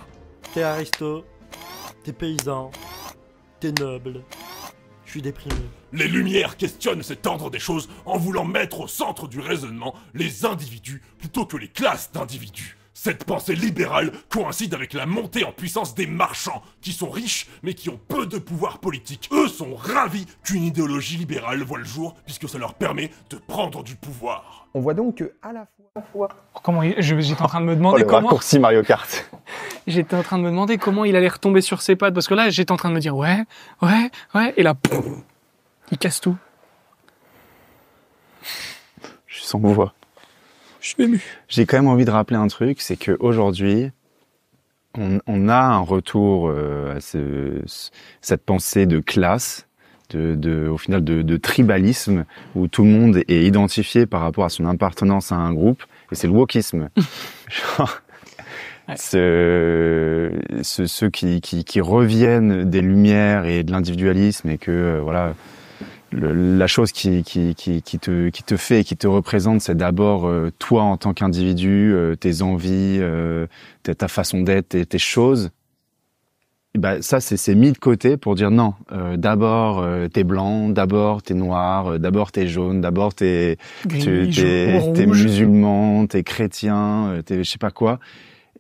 T'es aristo, t'es paysan, t'es noble, déprimé. Les Lumières questionnent cet ordre des choses en voulant mettre au centre du raisonnement les individus plutôt que les classes d'individus. Cette pensée libérale coïncide avec la montée en puissance des marchands, qui sont riches mais qui ont peu de pouvoir politique. Eux sont ravis qu'une idéologie libérale voit le jour, puisque ça leur permet de prendre du pouvoir. On voit donc que à la Comment J'étais en train de me oh, demander oh, le comment. Mario Kart. j'étais en train de me demander comment il allait retomber sur ses pattes parce que là j'étais en train de me dire ouais, ouais, ouais, et là, il casse tout. Je suis sans voix. Je suis ému. J'ai quand même envie de rappeler un truc, c'est qu'aujourd'hui, on, on a un retour euh, à cette pensée de classe euh, de, au final de, tribalisme où tout le monde est identifié par rapport à son appartenance à un groupe et c'est le wokisme. ce, ceux qui, qui, reviennent des lumières et de l'individualisme et que euh, voilà la chose qui, te, qui te fait et qui te représente, c'est d'abord euh, toi en tant qu'individu, tes envies, ta façon d'être, et tes choses. Eh ben, ça, c'est mis de côté pour dire non. Euh, d'abord, euh, t'es blanc, d'abord, t'es noir, euh, d'abord, t'es jaune, d'abord, t'es t'es musulman, t'es chrétien, euh, t'es je sais pas quoi.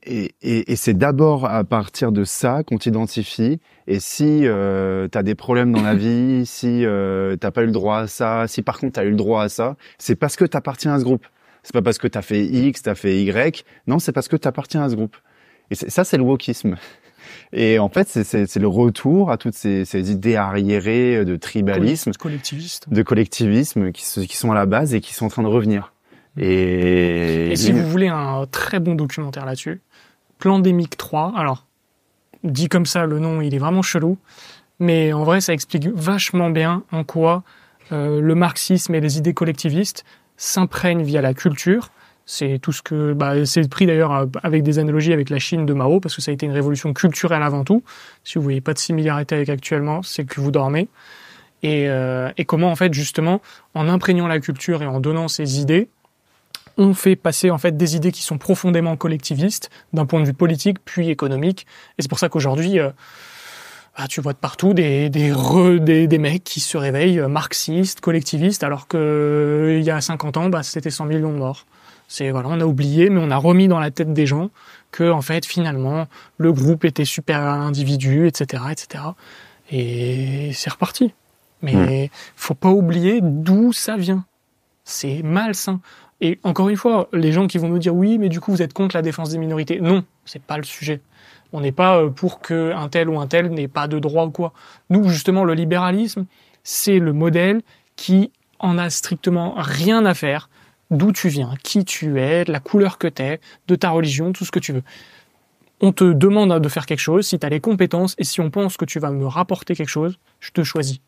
Et, c'est d'abord à partir de ça qu'on t'identifie. Et si euh, t'as des problèmes dans la vie, si euh, t'as pas eu le droit à ça, si par contre t'as eu le droit à ça, c'est parce que t'appartiens à ce groupe. C'est pas parce que t'as fait X, t'as fait Y. Non, c'est parce que t'appartiens à ce groupe. Et ça, c'est le wokisme. Et en fait, c'est le retour à toutes ces, idées arriérées de tribalisme, de collectivisme, de collectivisme qui, sont à la base et qui sont en train de revenir. Et, si vous voulez un très bon documentaire là-dessus, Plandémique 3, alors, dit comme ça, le nom, il est vraiment chelou, mais en vrai, ça explique vachement bien en quoi euh, le marxisme et les idées collectivistes s'imprègnent via la culture, c'est tout ce que, bah, c'est pris d'ailleurs euh, avec des analogies avec la Chine de Mao, parce que ça a été une révolution culturelle avant tout. Si vous voyez pas de similarité avec actuellement, c'est que vous dormez. Et, euh, comment en fait justement, en imprégnant la culture et en donnant ces idées, on fait passer en fait des idées qui sont profondément collectivistes d'un point de vue politique puis économique. Et c'est pour ça qu'aujourd'hui, euh, bah, tu vois de partout des des, des, mecs qui se réveillent marxistes, collectivistes, alors qu'il y a 50 ans, bah, c'était 100 millions de morts voilà, on a oublié, mais on a remis dans la tête des gens que en fait finalement le groupe était supérieur à l'individu, etc., etc. Et c'est reparti. Mais hmm. faut pas oublier d'où ça vient. C'est malsain. Et encore une fois, les gens qui vont nous dire oui, mais du coup vous êtes contre la défense des minorités. Non, c'est pas le sujet. On n'est pas euh, pour que un tel ou un tel n'ait pas de droit ou quoi. Nous justement, le libéralisme, c'est le modèle qui en a strictement rien à faire d'où tu viens, qui tu es, la couleur que t'es, de ta religion, tout ce que tu veux. On te demande de faire quelque chose, si tu as les compétences et si on pense que tu vas me rapporter quelque chose, je te choisis.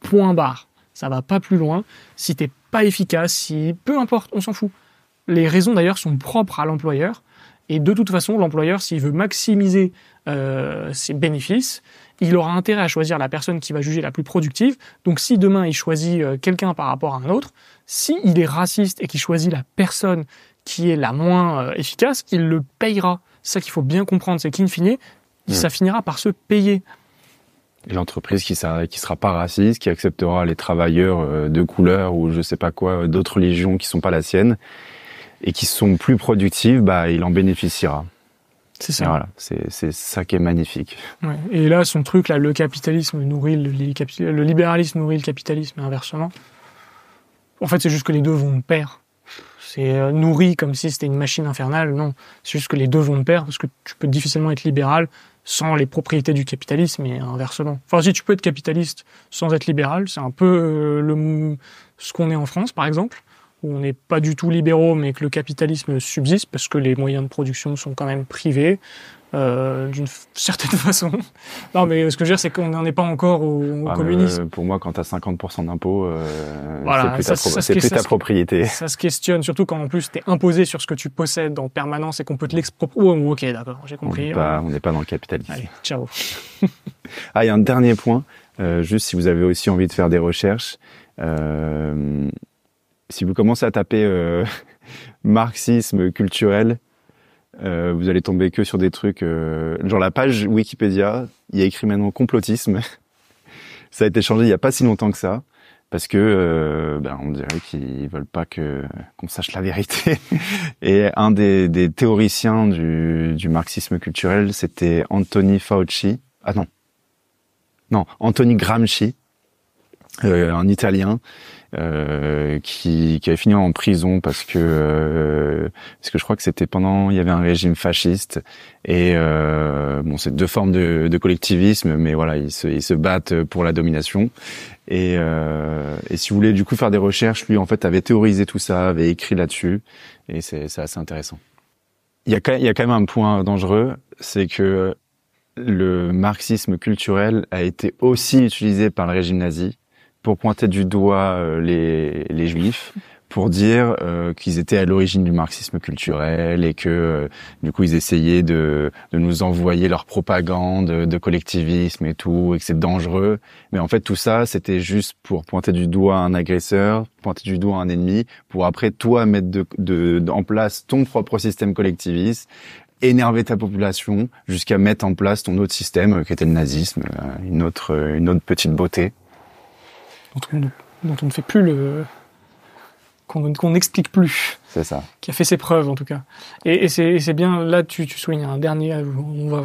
Point barre. Ça va pas plus loin. Si t'es pas efficace, si peu importe, on s'en fout. Les raisons d'ailleurs sont propres à l'employeur. Et de toute façon, l'employeur, s'il veut maximiser euh, ses bénéfices, il aura intérêt à choisir la personne qui va juger la plus productive. Donc si demain il choisit euh, quelqu'un par rapport à un autre, si est raciste et qu'il choisit la personne qui est la moins euh, efficace, il le payera. C'est ça qu'il faut bien comprendre, c'est qu'in fine, ça hmm. finira par se payer. Et l'entreprise qui ne sera pas raciste, qui acceptera les travailleurs euh, de couleur ou je ne sais pas quoi, d'autres religions qui sont pas la sienne et qui sont plus productives, bah, il en bénéficiera. C'est ça. voilà, c'est ça qui est magnifique. Et là, son truc, là, le capitalisme nourrit le, le libéralisme nourrit le capitalisme, inversement. En fait, c'est juste que les deux vont de pair. C'est euh, nourri comme si c'était une machine infernale. Non, c'est juste que les deux vont de pair parce que tu peux difficilement être libéral sans les propriétés du capitalisme et inversement. Enfin, si tu peux être capitaliste sans être libéral, c'est un peu euh, le, ce qu'on est en France, par exemple, où on n'est pas du tout libéraux, mais que le capitalisme subsiste parce que les moyens de production sont quand même privés, euh, d'une certaine façon. Non, mais ce que je veux dire, c'est qu'on n'en est pas encore au, ah, communisme. Euh, pour moi, quand tu as 50% d'impôts, euh, c'est plus, ta, propriété. Ça se questionne, surtout quand en plus tu es imposé sur ce que tu possèdes en permanence et qu'on peut te l'exproprier. Oh, oh, ok, d'accord, j'ai compris. On n'est pas, pas, dans le capitalisme. Allez, ciao. ah, il y a un dernier point, euh, juste si vous avez aussi envie de faire des recherches. si vous commencez à taper marxisme culturel, euh, vous allez tomber que sur des trucs euh, genre la page Wikipédia, il y a écrit maintenant complotisme. ça a été changé il y a pas si longtemps que ça parce que euh, ben, on dirait qu'ils veulent pas que qu'on sache la vérité. Et un des, théoriciens du, du marxisme culturel, c'était Anthony Fauci. Ah non, non Anthony Gramsci euh, un Italien euh, qui, qui avait fini en prison parce que euh, parce que je crois que c'était pendant il y avait un régime fasciste et euh, bon c'est deux formes de, de, collectivisme mais voilà ils se, ils se battent pour la domination et, et si vous voulez du coup faire des recherches lui en fait avait théorisé tout ça avait écrit là-dessus et c'est assez intéressant il y a il y a quand même un point dangereux c'est que le marxisme culturel a été aussi utilisé par le régime nazi pour pointer du doigt euh, les, les juifs, pour dire euh, qu'ils étaient à l'origine du marxisme culturel et que euh, du coup ils essayaient de, de, nous envoyer leur propagande de collectivisme et tout et que c'est dangereux. Mais en fait tout ça c'était juste pour pointer du doigt un agresseur, pointer du doigt un ennemi, pour après toi mettre de, de, en place ton propre système collectiviste énerver ta population jusqu'à mettre en place ton autre système qui était le nazisme, une autre une autre petite beauté dont on, ne fait plus le, qu'on n'explique plus. C'est ça. Qui a fait ses preuves, en tout cas. Et, c'est bien, là, tu, tu soulignes un dernier, euh, on, va,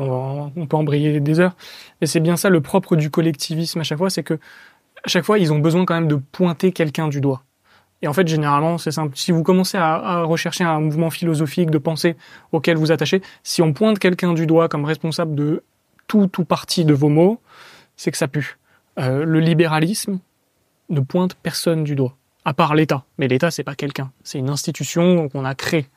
on, peut embrayer des heures. Et c'est bien ça le propre du collectivisme à chaque fois, c'est que, à chaque fois, ils ont besoin quand même de pointer quelqu'un du doigt. Et en fait, généralement, c'est simple. Si vous commencez à, rechercher un mouvement philosophique de pensée auquel vous attachez, si on pointe quelqu'un du doigt comme responsable de tout ou partie de vos mots, c'est que ça pue. Euh, le libéralisme, ne pointe personne du doigt, à part l'État. Mais l'État, c'est pas quelqu'un, c'est une institution qu'on a créée.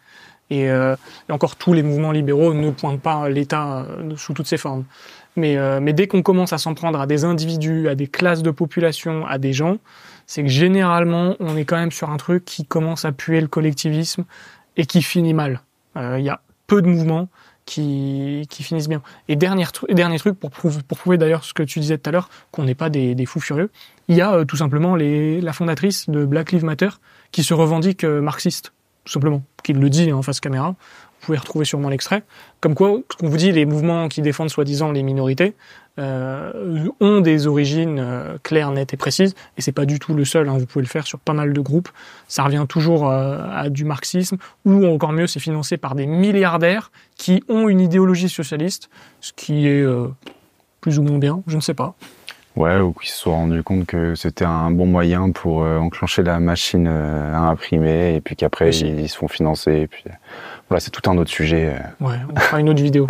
Euh, et, encore, tous les mouvements libéraux ne pointent pas l'État euh, sous toutes ses formes. Mais, euh, mais dès qu'on commence à s'en prendre à des individus, à des classes de population, à des gens, c'est que généralement, on est quand même sur un truc qui commence à puer le collectivisme et qui finit mal. Il y a peu de mouvements qui, finissent bien. Et dernier, dernier truc, pour prouver, d'ailleurs ce que tu disais tout à l'heure, qu'on n'est pas des, fous furieux, il y a euh, tout simplement la fondatrice de Black Lives Matter qui se revendique euh, marxiste, tout simplement, qui le dit hein, en face caméra. Vous pouvez retrouver sûrement l'extrait. Comme quoi, ce qu'on vous dit, les mouvements qui défendent soi-disant les minorités, ont euh, des origines euh, claires, nettes et précises. Et c'est pas du tout le seul. Hein, vous pouvez le faire sur pas mal de groupes. Ça revient toujours euh, à du marxisme, ou encore mieux, c'est financé par des milliardaires qui ont une idéologie socialiste, ce qui est plus ou moins bien, je ne sais pas. Ouais, ou qu'ils se sont rendus compte que c'était un bon moyen pour enclencher la machine à imprimer, et puis qu'après ils, se font financer. puis voilà, c'est tout un autre sujet. Ouais, on fera une autre vidéo.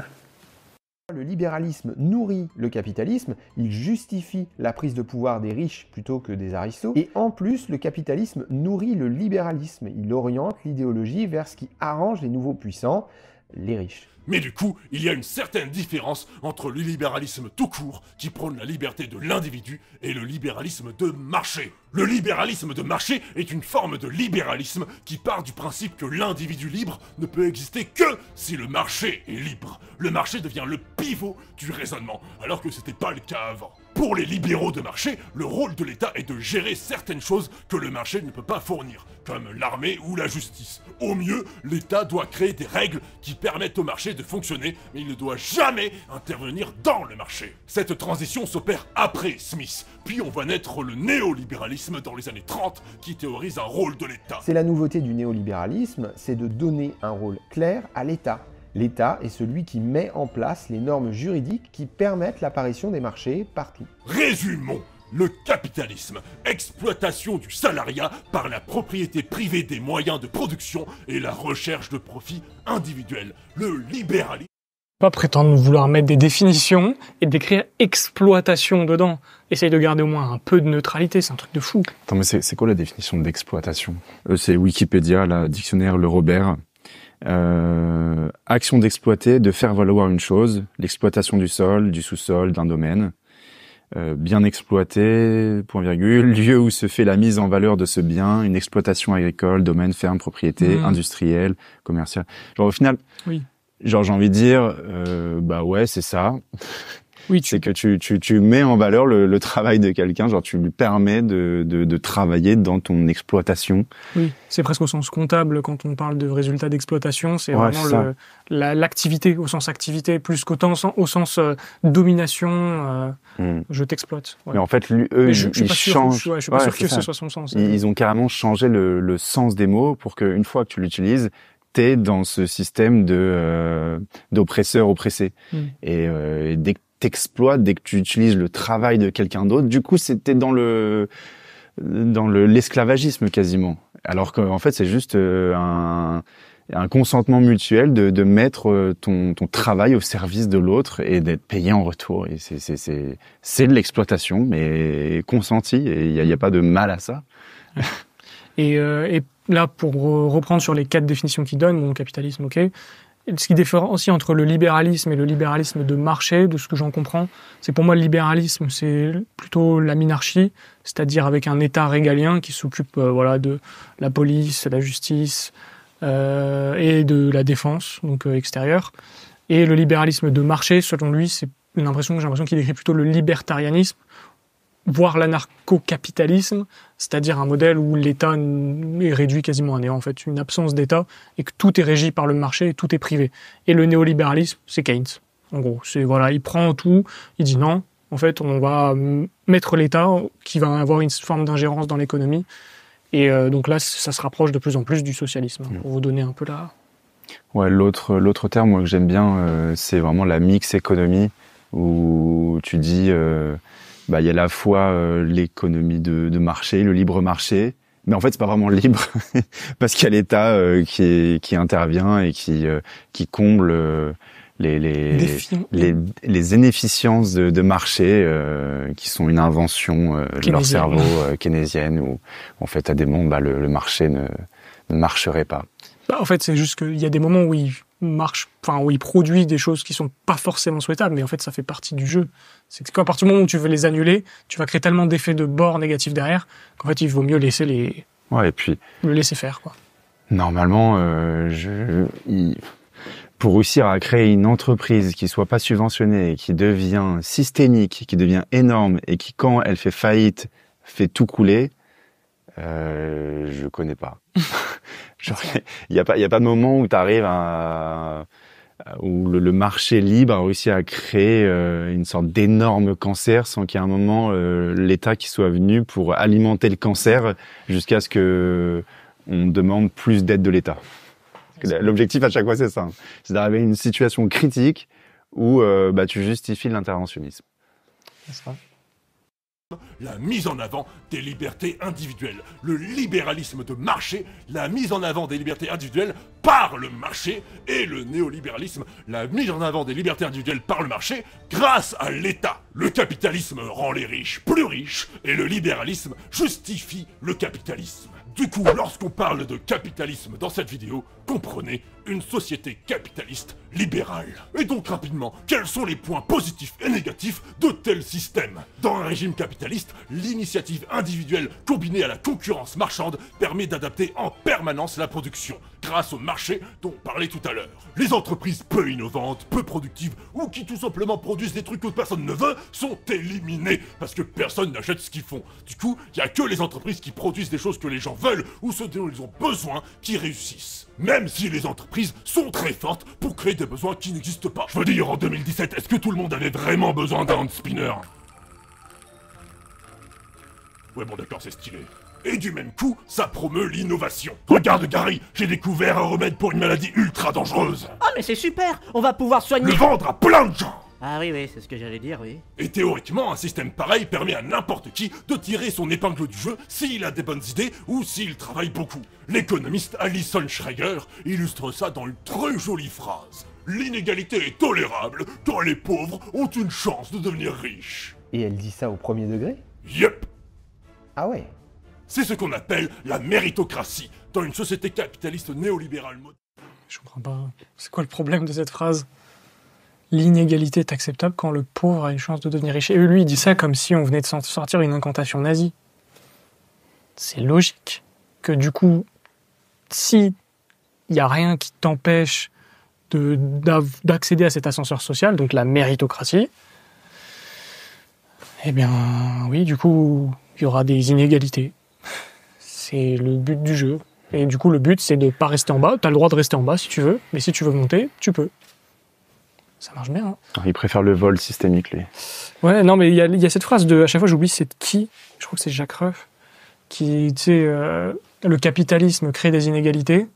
Le libéralisme nourrit le capitalisme, il justifie la prise de pouvoir des riches plutôt que des aristos, et en plus, le capitalisme nourrit le libéralisme, il oriente l'idéologie vers ce qui arrange les nouveaux puissants, les riches. Mais du coup, il y a une certaine différence entre le libéralisme tout court, qui prône la liberté de l'individu, et le libéralisme de marché. Le libéralisme de marché est une forme de libéralisme qui part du principe que l'individu libre ne peut exister que si le marché est libre. Le marché devient le pivot du raisonnement, alors que c'était pas le cas avant. Pour les libéraux de marché, le rôle de l'État est de gérer certaines choses que le marché ne peut pas fournir, comme l'armée ou la justice. Au mieux, l'État doit créer des règles qui permettent au marché de fonctionner, mais il ne doit jamais intervenir dans le marché. Cette transition s'opère après Smith, puis on va naître le néolibéralisme dans les années 30 qui théorise un rôle de l'État. C'est la nouveauté du néolibéralisme, c'est de donner un rôle clair à l'État. L'État est celui qui met en place les normes juridiques qui permettent l'apparition des marchés partout. Résumons le capitalisme, exploitation du salariat par la propriété privée des moyens de production et la recherche de profits individuels, le libéralisme. Pas prétendre vouloir mettre des définitions et d'écrire exploitation dedans. Essaye de garder au moins un peu de neutralité, c'est un truc de fou. Attends, mais c'est quoi la définition d'exploitation euh, C'est Wikipédia, la dictionnaire Le Robert euh, action d'exploiter, de faire valoir une chose, l'exploitation du sol, du sous-sol, d'un domaine, euh, bien exploité, point virgule, lieu où se fait la mise en valeur de ce bien, une exploitation agricole, domaine, ferme, propriété, mhm. industrielle, commerciale. Genre au final, oui. genre j'ai envie de dire, euh, bah ouais, c'est ça c'est que tu, tu, tu, mets en valeur le, travail de quelqu'un, genre tu lui permets de, de, travailler dans ton exploitation. Oui, c'est presque au sens comptable quand on parle de résultat d'exploitation, c'est vraiment l'activité, au sens activité, plus qu'au au sens euh, domination, euh, hmm. je t'exploite. Mais en fait, eux, je, ils changent. je, suis pas sûr que ce soit son sens. Ils, ont carrément changé le, le sens des mots pour qu'une fois que tu l'utilises, tu es dans ce système de euh, d'oppresseur oppressé. Hmm. Et, et, dès que t'exploites, dès que tu utilises le travail de quelqu'un d'autre. Du coup, c'était dans le dans le l'esclavagisme quasiment. Alors qu'en fait, c'est juste euh, un, consentement mutuel de, mettre euh, ton, travail au service de l'autre et d'être payé en retour. c'est, de l'exploitation, mais consentie. Et il n'y a, pas de mal à ça. Et, euh, et là, pour reprendre sur les quatre définitions qu'il donne, mon capitalisme, ok, ce qui différencie entre le libéralisme et le libéralisme de marché, de ce que j'en comprends, c'est pour moi le libéralisme, c'est plutôt la minarchie, c'est-à-dire avec un État régalien qui s'occupe euh, voilà de la police, de la justice euh, et de la défense donc euh, extérieure. Et le libéralisme de marché, selon lui, c'est que j'ai l'impression qu'il écrit plutôt le libertarianisme, Voir l'anarcho-capitalisme, c'est-à-dire un modèle où l'État est réduit quasiment à néant, en fait, une absence d'État, et que tout est régi par le marché et tout est privé. Et le néolibéralisme, c'est Keynes, en gros. C'est, voilà, il prend tout, il dit non, en fait, on va mettre l'État qui va avoir une forme d'ingérence dans l'économie. Et euh, donc là, ça se rapproche de plus en plus du socialisme, mm. pour vous donner un peu la... Ouais, l'autre, l'autre terme que j'aime bien, euh, c'est vraiment la mix économie, où tu dis... Euh, bah, il y a à la fois euh, l'économie de, marché, le libre marché, mais en fait c'est pas vraiment libre parce qu'il y a l'État euh, qui, qui, intervient et qui, euh, qui comble les les, les, les, inefficiences de, marché qui sont une invention de leur cerveau keynésienne où en fait à des moments bah, le, marché ne, marcherait pas. Bah, en fait c'est juste qu'il y a des moments où il marche, enfin où il produit des choses qui sont pas forcément souhaitables, mais en fait ça fait partie du jeu. C'est qu'à partir du moment où tu veux les annuler, tu vas créer tellement d'effets de bord négatifs derrière qu'en fait il vaut mieux laisser les. Ouais, et puis. Le laisser faire quoi. Normalement, euh, je, pour réussir à créer une entreprise qui soit pas subventionnée, qui devient systémique, qui devient énorme et qui quand elle fait faillite fait tout couler, je euh, je connais pas. il n'y a pas, il y a pas de moment où tu arrives où le, marché libre a réussi à créer euh, une sorte d'énorme cancer sans qu'il y ait un moment euh, l'État qui soit venu pour alimenter le cancer jusqu'à ce que on demande plus d'aide de l'État. L'objectif à chaque fois, c'est ça. Hein. C'est d'arriver à une situation critique où euh, bah, tu justifies l'interventionnisme la mise en avant des libertés individuelles, le libéralisme de marché, la mise en avant des libertés individuelles par le marché, et le néolibéralisme, la mise en avant des libertés individuelles par le marché grâce à l'État. Le capitalisme rend les riches plus riches, et le libéralisme justifie le capitalisme. Du coup, lorsqu'on parle de capitalisme dans cette vidéo, comprenez une société capitaliste libérale. Et donc rapidement, quels sont les points positifs et négatifs de tel système Dans un régime capitaliste, l'initiative individuelle combinée à la concurrence marchande permet d'adapter en permanence la production, grâce au marché dont on parlait tout à l'heure. Les entreprises peu innovantes, peu productives, ou qui tout simplement produisent des trucs que personne ne veut, sont éliminées, parce que personne n'achète ce qu'ils font. Du coup, il n'y a que les entreprises qui produisent des choses que les gens veulent, ou ceux dont ils ont besoin, qui réussissent. Même si les entreprises sont très fortes pour créer des besoins qui n'existent pas. Je veux dire, en 2017, est-ce que tout le monde avait vraiment besoin d'un spinner Ouais bon d'accord, c'est stylé. Et du même coup, ça promeut l'innovation. Regarde Gary, j'ai découvert un remède pour une maladie ultra dangereuse. Oh mais c'est super, on va pouvoir soigner... Le vendre à plein de gens ah oui, oui, c'est ce que j'allais dire, oui. Et théoriquement, un système pareil permet à n'importe qui de tirer son épingle du jeu s'il a des bonnes idées ou s'il travaille beaucoup. L'économiste Alison Schreger illustre ça dans une très jolie phrase. L'inégalité est tolérable quand les pauvres ont une chance de devenir riches. Et elle dit ça au premier degré Yep Ah ouais C'est ce qu'on appelle la méritocratie dans une société capitaliste néolibérale. moderne. Je comprends pas. C'est quoi le problème de cette phrase l'inégalité est acceptable quand le pauvre a une chance de devenir riche. Et lui, il dit ça comme si on venait de sortir une incantation nazie. C'est logique que du coup, si il n'y a rien qui t'empêche d'accéder à cet ascenseur social, donc la méritocratie, eh bien oui, du coup, il y aura des inégalités. C'est le but du jeu. Et du coup, le but, c'est de ne pas rester en bas. Tu as le droit de rester en bas si tu veux, mais si tu veux monter, tu peux ça marche bien. Hein. Ah, il préfère le vol systémique, lui. Ouais, non, mais il y, a, cette phrase de, à chaque fois j'oublie, c'est de qui Je crois que c'est Jacques Ruff, qui, tu sais, euh, le capitalisme crée des inégalités,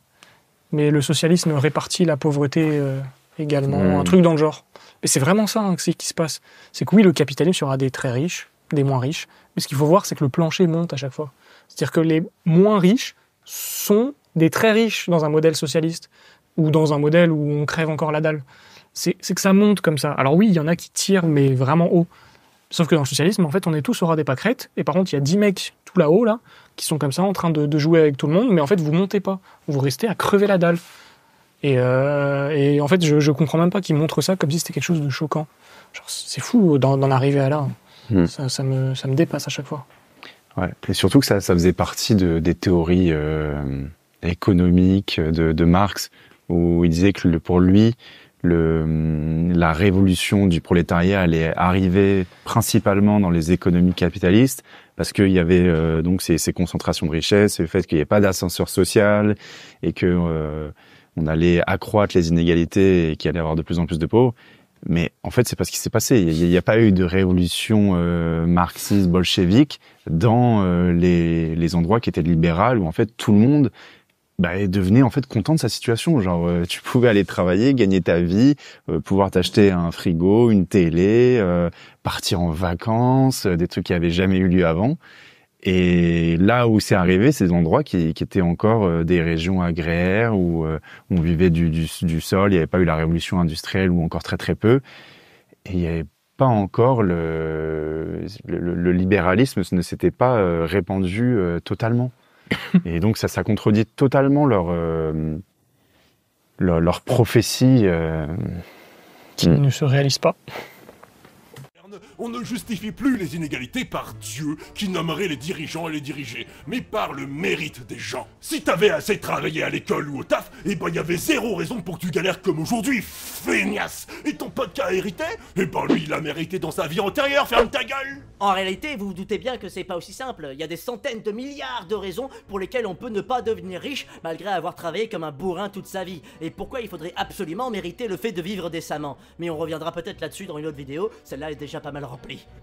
mais le socialisme répartit la pauvreté euh, également, hmm. un truc dans le genre. Mais c'est vraiment ça hein, ce qui se passe. C'est que oui, le capitalisme, il y aura des très riches, des moins riches, mais ce qu'il faut voir, c'est que le plancher monte à chaque fois. C'est-à-dire que les moins riches sont des très riches dans un modèle socialiste ou dans un modèle où on crève encore la dalle c'est que ça monte comme ça. Alors oui, il y en a qui tirent, mais vraiment haut. Sauf que dans le socialisme, en fait, on est tous au ras des pâquerettes. Et par contre, il y a 10 mecs tout là-haut, là, qui sont comme ça en train de, jouer avec tout le monde. Mais en fait, vous montez pas. Vous restez à crever la dalle. Et, euh, et en fait, je, je comprends même pas qu'ils montrent ça comme si c'était quelque chose de choquant. C'est fou d'en arriver à là. Hmm. Ça, ça, me, ça me dépasse à chaque fois. Ouais. Et surtout que ça, ça faisait partie des théories euh, économiques de, Marx, où il disait que pour lui, la révolution du prolétariat allait arriver principalement dans les économies capitalistes parce qu'il y avait euh, donc ces, concentrations de richesses, le fait qu'il n'y ait pas d'ascenseur social et que euh, on allait accroître les inégalités et qu'il allait y avoir de plus en plus de pauvres. Mais en fait, c'est parce ce qui s'est passé. Il n'y a, pas eu de révolution euh, marxiste, bolchevique dans les, les endroits qui étaient libérales où en fait tout le monde bah, devenait en fait content de sa situation. Genre, euh, tu pouvais aller travailler, gagner ta vie, euh, pouvoir t'acheter un frigo, une télé, euh, partir en vacances, des trucs qui avaient jamais eu lieu avant. Et là où c'est arrivé, ces endroits qui, qui étaient encore des régions agraires où on vivait du, sol, il n'y avait pas eu la révolution industrielle ou encore très très peu, et il n'y avait pas encore le, le, le libéralisme ne s'était pas répandu totalement. et donc ça, ça contredit totalement leur, euh, prophétie. Euh, qui mm. ne se réalise pas on ne justifie plus les inégalités par Dieu qui nommerait les dirigeants et les dirigés, mais par le mérite des gens. Si t'avais assez travaillé à l'école ou au taf, et eh ben y'avait avait zéro raison pour que tu galères comme aujourd'hui, feignasse Et ton pote qui a hérité, eh ben lui il a mérité dans sa vie antérieure, ferme ta gueule En réalité, vous vous doutez bien que c'est pas aussi simple, il y a des centaines de milliards de raisons pour lesquelles on peut ne pas devenir riche malgré avoir travaillé comme un bourrin toute sa vie, et pourquoi il faudrait absolument mériter le fait de vivre décemment. Mais on reviendra peut-être là-dessus dans une autre vidéo, celle-là est déjà pas mal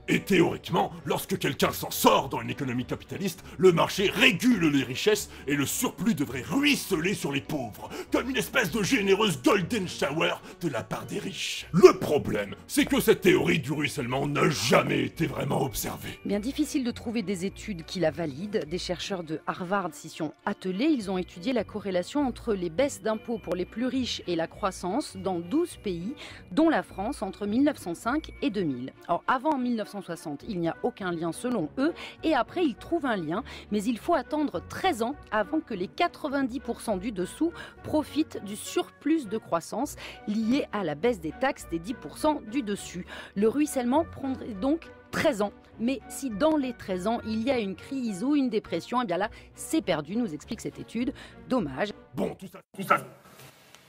et théoriquement, lorsque quelqu'un s'en sort dans une économie capitaliste, le marché régule les richesses et le surplus devrait ruisseler sur les pauvres, comme une espèce de généreuse golden shower de la part des riches. Le problème, c'est que cette théorie du ruissellement n'a jamais été vraiment observée. Bien difficile de trouver des études qui la valident. Des chercheurs de Harvard s'y sont attelés. Ils ont étudié la corrélation entre les baisses d'impôts pour les plus riches et la croissance dans 12 pays, dont la France entre 1905 et 2000 avant 1960. Il n'y a aucun lien selon eux et après ils trouvent un lien, mais il faut attendre 13 ans avant que les 90% du dessous profitent du surplus de croissance lié à la baisse des taxes des 10% du dessus. Le ruissellement prendrait donc 13 ans. Mais si dans les 13 ans, il y a une crise ou une dépression, eh bien là, c'est perdu, nous explique cette étude. Dommage. Bon, tout ça, tout ça.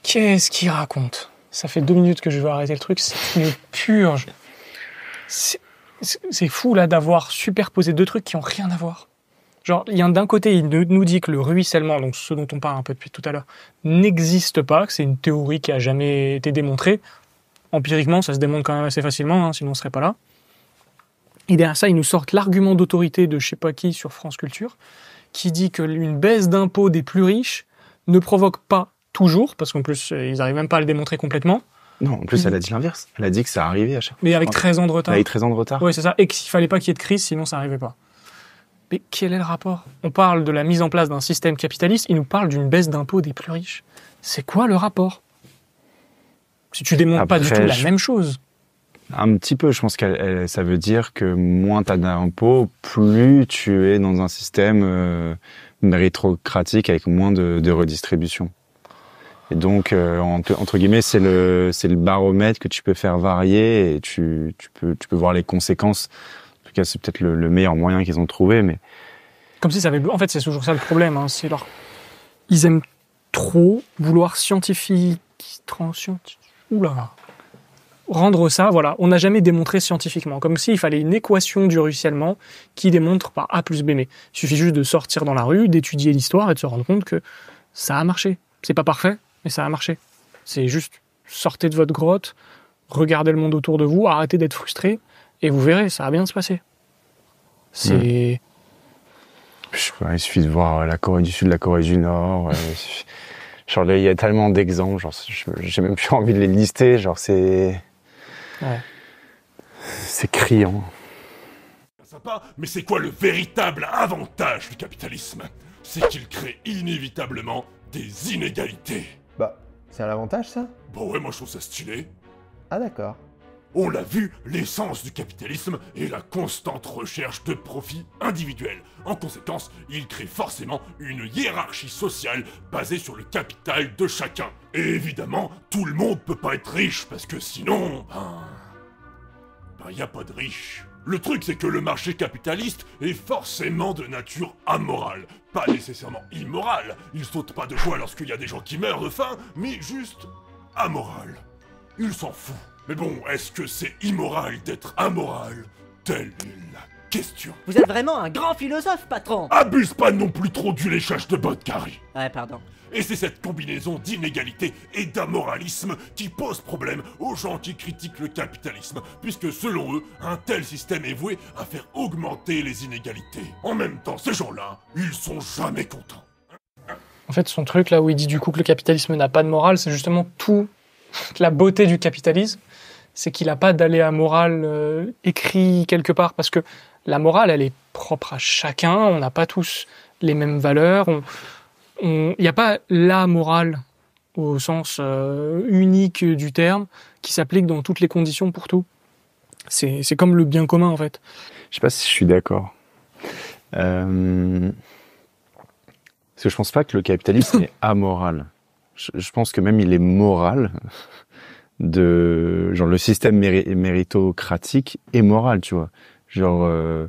Qu'est-ce qu'il raconte Ça fait deux minutes que je veux arrêter le truc, c'est une purge. C'est fou là d'avoir superposé deux trucs qui ont rien à voir. Genre, il y a d'un côté, il nous dit que le ruissellement, donc ce dont on parle un peu depuis tout à l'heure, n'existe pas, que c'est une théorie qui a jamais été démontrée. Empiriquement, ça se démontre quand même assez facilement, hein, sinon on serait pas là. Et derrière ça, ils nous sortent l'argument d'autorité de je sais pas qui sur France Culture, qui dit que une baisse d'impôts des plus riches ne provoque pas toujours, parce qu'en plus, ils n'arrivent même pas à le démontrer complètement, non, en plus, elle a mhm. dit l'inverse. Elle a dit que ça arrivait à chaque fois. Mais avec 13 ans de retard. Avec 13 ans de retard. Oui, c'est ça. Et qu'il fallait pas qu'il y ait de crise, sinon ça n'arrivait pas. Mais quel est le rapport On parle de la mise en place d'un système capitaliste, il nous parle d'une baisse d'impôts des plus riches. C'est quoi le rapport Si tu démontres pas du tout la même chose. Un petit peu, je pense que ça veut dire que moins tu as d'impôts, plus tu es dans un système euh, méritocratique avec moins de redistribution. Et donc, euh, entre, guillemets, c'est le, c'est le baromètre que tu peux faire varier et tu, peux, tu peux voir les conséquences. En tout cas, c'est peut-être le, meilleur moyen qu'ils ont trouvé. Mais... Comme si ça avait... En fait, c'est toujours ça le problème. Hein. c'est leur... Ils aiment trop vouloir scientifique... Oula Rendre ça, voilà, on n'a jamais démontré scientifiquement, comme s'il fallait une équation du ruissellement qui démontre par A plus B. Mais il suffit juste de sortir dans la rue, d'étudier l'histoire et de se rendre compte que ça a marché. C'est pas parfait, mais ça a marché. C'est juste sortez de votre grotte, regardez le monde autour de vous, arrêtez d'être frustré et vous verrez, ça va bien se passer. C'est. Il suffit de voir euh, la Corée du Sud, la Corée du Nord. Euh, genre, il y a tellement d'exemples, j'ai même plus envie de les lister, genre, c'est. Ouais. C'est criant. Sympa, mais c'est quoi le véritable avantage du capitalisme C'est qu'il crée inévitablement des inégalités. Bah, c'est un avantage ça Bah ouais, moi je trouve ça stylé. Ah d'accord. On l'a vu, l'essence du capitalisme est la constante recherche de profits individuels. En conséquence, il crée forcément une hiérarchie sociale basée sur le capital de chacun. Et évidemment, tout le monde peut pas être riche parce que sinon, ben. Ben a pas de riche. Le truc, c'est que le marché capitaliste est forcément de nature amorale. Pas nécessairement immorale, il saute pas de joie lorsqu'il y a des gens qui meurent de faim, mais juste amoral. Il s'en fout. Mais bon, est-ce que c'est immoral d'être amoral Tel il. Vous êtes vraiment un grand philosophe, patron. Abuse pas non plus trop du léchage de bottes, carré. Ouais, pardon. Et c'est cette combinaison d'inégalité et d'amoralisme qui pose problème aux gens qui critiquent le capitalisme, puisque selon eux, un tel système est voué à faire augmenter les inégalités. En même temps, ces gens-là, ils sont jamais contents. En fait, son truc là où il dit du coup que le capitalisme n'a pas de morale, c'est justement tout la beauté du capitalisme, c'est qu'il n'a pas d'aléa morale euh, écrit quelque part, parce que la morale, elle est propre à chacun. On n'a pas tous les mêmes valeurs. Il n'y a pas la morale au sens euh, unique du terme qui s'applique dans toutes les conditions pour tout. C'est comme le bien commun en fait. Je ne sais pas si je suis d'accord. Euh, parce que je ne pense pas que le capitalisme est amoral. Je, pense que même il est moral. De genre le système méritocratique est moral, tu vois. Genre euh,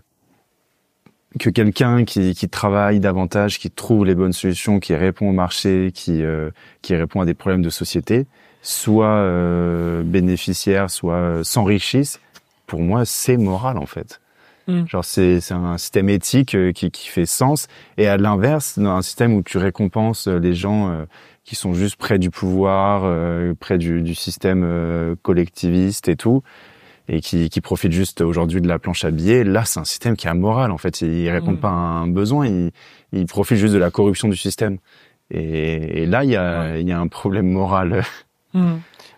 que quelqu'un qui, qui, travaille davantage, qui trouve les bonnes solutions, qui répond au marché, qui, euh, qui répond à des problèmes de société, soit euh, bénéficiaire, soit s'enrichisse, pour moi, c'est moral en fait. Mm. Genre c'est un système éthique qui, qui fait sens. Et à l'inverse, dans un système où tu récompenses les gens qui sont juste près du pouvoir, près du, du système collectiviste et tout, et qui, qui profitent juste aujourd'hui de la planche à billets. Là, c'est un système qui est amoral, en fait. Il répond mmh. pas à un besoin, il, profite juste de la corruption du système. Et, là, il y, a, y a un problème moral. Mmh.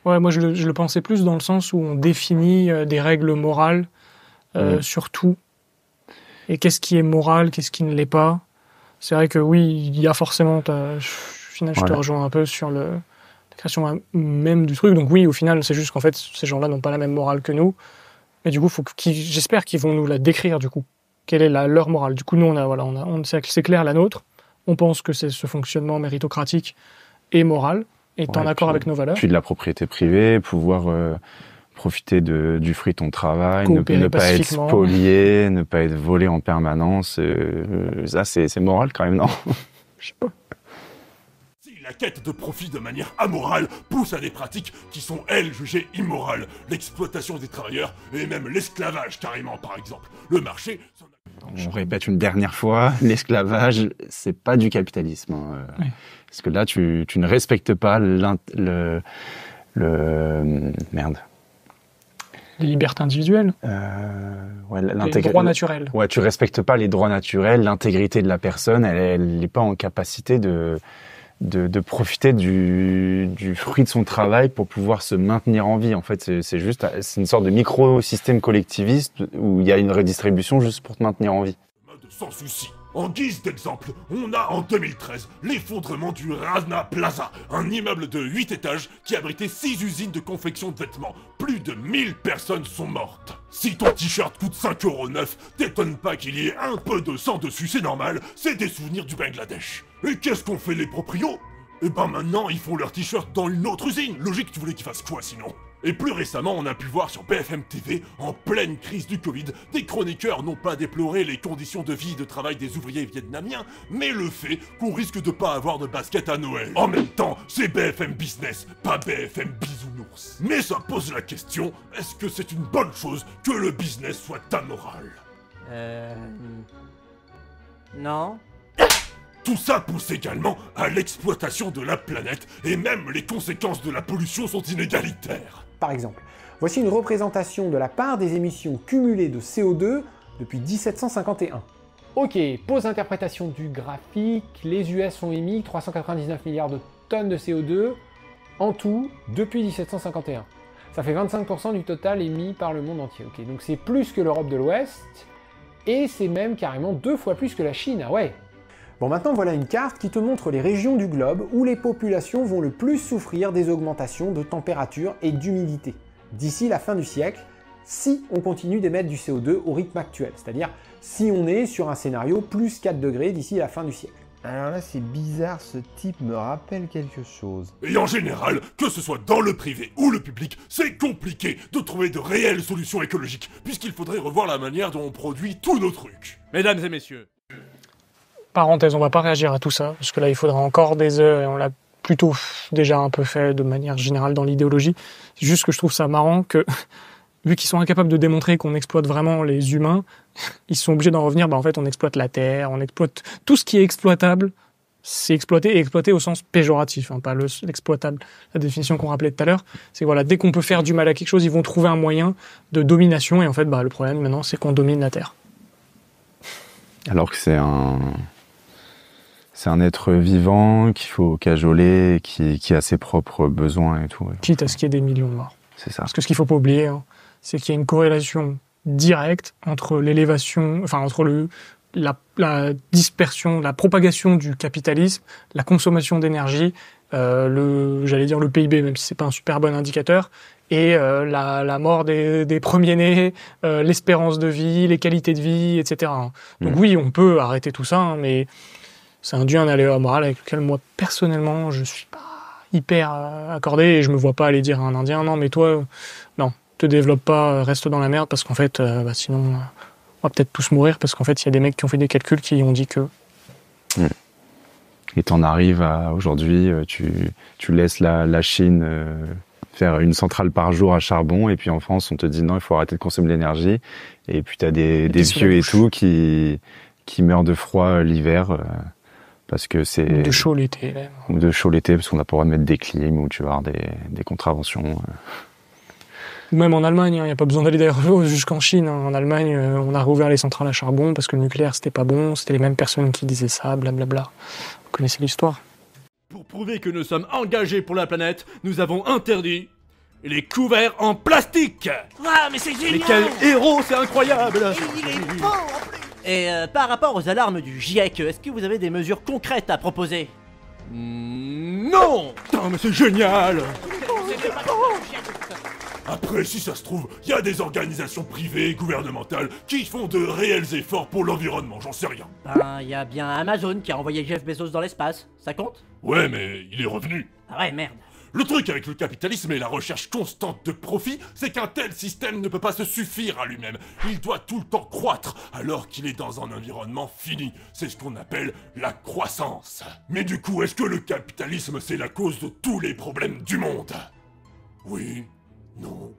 Ouais, moi, je le, je pensais plus dans le sens où on définit euh, des règles morales euh, mmh. sur tout. Et qu'est-ce qui est moral, qu'est-ce qui ne l'est pas. C'est vrai que oui, il y a forcément... Finalement, je te rejoins un peu sur le création même du truc. Donc oui, au final, c'est juste qu'en fait, ces gens-là n'ont pas la même morale que nous. Mais du coup, faut j'espère qu'ils vont nous la décrire du coup. Quelle est la, leur morale Du coup, nous, on a, voilà, on, on c'est clair la nôtre. On pense que c'est ce fonctionnement méritocratique et moral est en accord avec nos valeurs. Puis de la propriété privée, pouvoir euh, profiter de, du fruit de ton travail, ne, pas être spolié, ne pas être volé en permanence. Euh, euh, ça, c'est moral quand même, non Je sais pas. La quête de profit de manière amorale pousse à des pratiques qui sont, elles, jugées immorales. L'exploitation des travailleurs et même l'esclavage, carrément, par exemple. Le marché... On répète une dernière fois, l'esclavage, c'est pas du capitalisme. Hein. Parce que là, tu, ne respectes pas le, le... Merde. Les libertés individuelles euh, Les droits naturels. Ouais, tu respectes pas les droits naturels, l'intégrité de la personne, elle n'est pas en capacité de de, profiter du, fruit de son travail pour pouvoir se maintenir en vie. En fait, c'est juste, c'est une sorte de micro collectiviste où il y a une redistribution juste pour te maintenir en vie. Sans souci. En guise d'exemple, on a en 2013 l'effondrement du Rana Plaza, un immeuble de 8 étages qui abritait 6 usines de confection de vêtements. Plus de 1000 personnes sont mortes. Si ton t-shirt coûte 5,9€, t'étonne pas qu'il y ait un peu de sang dessus, c'est normal, c'est des souvenirs du Bangladesh. Et qu'est-ce qu'on fait les proprios Eh ben maintenant, ils font leur t-shirt dans une autre usine Logique, tu voulais qu'ils fassent quoi sinon et plus récemment, on a pu voir sur BFM TV, en pleine crise du Covid, des chroniqueurs n'ont pas déploré les conditions de vie et de travail des ouvriers vietnamiens, mais le fait qu'on risque de pas avoir de basket à Noël. En même temps, c'est BFM Business, pas BFM Bisounours. Mais ça pose la question, est-ce que c'est une bonne chose que le business soit amoral Euh... Non tout ça pousse également à l'exploitation de la planète, et même les conséquences de la pollution sont inégalitaires. Par exemple, voici une représentation de la part des émissions cumulées de CO2 depuis 1751. Ok, pause interprétation du graphique, les US ont émis 399 milliards de tonnes de CO2 en tout depuis 1751. Ça fait 25% du total émis par le monde entier. Ok, donc c'est plus que l'Europe de l'Ouest, et c'est même carrément deux fois plus que la Chine, ah ouais Bon, maintenant voilà une carte qui te montre les régions du globe où les populations vont le plus souffrir des augmentations de température et d'humidité. D'ici la fin du siècle, si on continue d'émettre du CO2 au rythme actuel, c'est-à-dire si on est sur un scénario plus 4 degrés d'ici la fin du siècle. Alors là, c'est bizarre, ce type me rappelle quelque chose. Et en général, que ce soit dans le privé ou le public, c'est compliqué de trouver de réelles solutions écologiques, puisqu'il faudrait revoir la manière dont on produit tous nos trucs. Mesdames et messieurs, parenthèse, on va pas réagir à tout ça, parce que là, il faudra encore des heures, et on l'a plutôt déjà un peu fait de manière générale dans l'idéologie. C'est juste que je trouve ça marrant que, vu qu'ils sont incapables de démontrer qu'on exploite vraiment les humains, ils sont obligés d'en revenir, bah, en fait, on exploite la terre, on exploite tout ce qui est exploitable, c'est exploité et exploité au sens péjoratif, hein, pas l'exploitable. la définition qu'on rappelait tout à l'heure, c'est voilà, dès qu'on peut faire du mal à quelque chose, ils vont trouver un moyen de domination. Et en fait, bah, le problème maintenant, c'est qu'on domine la Terre. Alors que c'est un, c'est un être vivant qu'il faut cajoler, qui, a ses propres besoins et tout. Quitte à ce qu'il y ait des millions de morts. C'est ça. Parce que ce qu'il ne faut pas oublier, hein, c'est qu'il y a une corrélation directe entre l'élévation, enfin entre le la, dispersion, la propagation du capitalisme, la consommation d'énergie, euh, le, j'allais dire le PIB, même si c'est pas un super bon indicateur, et euh, la, mort des, premiers-nés, euh, l'espérance de vie, les qualités de vie, etc. Donc mm. oui, on peut arrêter tout ça, hein, mais un induit un aléa moral avec lequel moi personnellement je suis pas hyper euh, accordé et je me vois pas aller dire à un Indien non mais toi euh, non te développe pas euh, reste dans la merde parce qu'en fait bah, sinon on va peut-être tous mourir parce qu'en fait il y a des mecs qui ont fait des calculs qui ont dit que Et hmm. et t'en arrives à aujourd'hui tu, tu laisses la, Chine faire une centrale par jour à charbon et puis en France on te dit non il faut arrêter de consommer l'énergie et puis tu as des vieux et tout qui qui meurent de froid l'hiver parce que c'est. De chaud l'été. Ou de chaud l'été, parce qu'on a pas de mettre des clims ou tu vois, des, des contraventions. Euh. Même en Allemagne, il hein, n'y a pas besoin d'aller d'ailleurs jusqu'en Chine. Hein. En Allemagne, euh, on a rouvert les centrales à charbon parce que le nucléaire, c'était pas bon. C'était les mêmes personnes qui disaient ça, blablabla. Vous connaissez l'histoire. Pour prouver que nous sommes engagés pour la planète, nous avons interdit les couverts en plastique. mais c'est génial Mais quel héros, c'est incroyable il est beau en plus et euh, par rapport aux alarmes du GIEC, est-ce que vous avez des mesures concrètes à proposer mm, Non Putain, mais c'est génial Après, si ça se trouve, il y a des organisations privées et gouvernementales qui font de réels efforts pour l'environnement, j'en sais rien. Ben, il y a bien Amazon qui a envoyé Jeff Bezos dans l'espace, ça compte Ouais, mais il est revenu. Ah ouais, merde. Le truc avec le capitalisme et la recherche constante de profit, c'est qu'un tel système ne peut pas se suffire à lui-même. Il doit tout le temps croître, alors qu'il est dans un environnement fini. C'est ce qu'on appelle la croissance. Mais du coup, est-ce que le capitalisme, c'est la cause de tous les problèmes du monde Oui, non,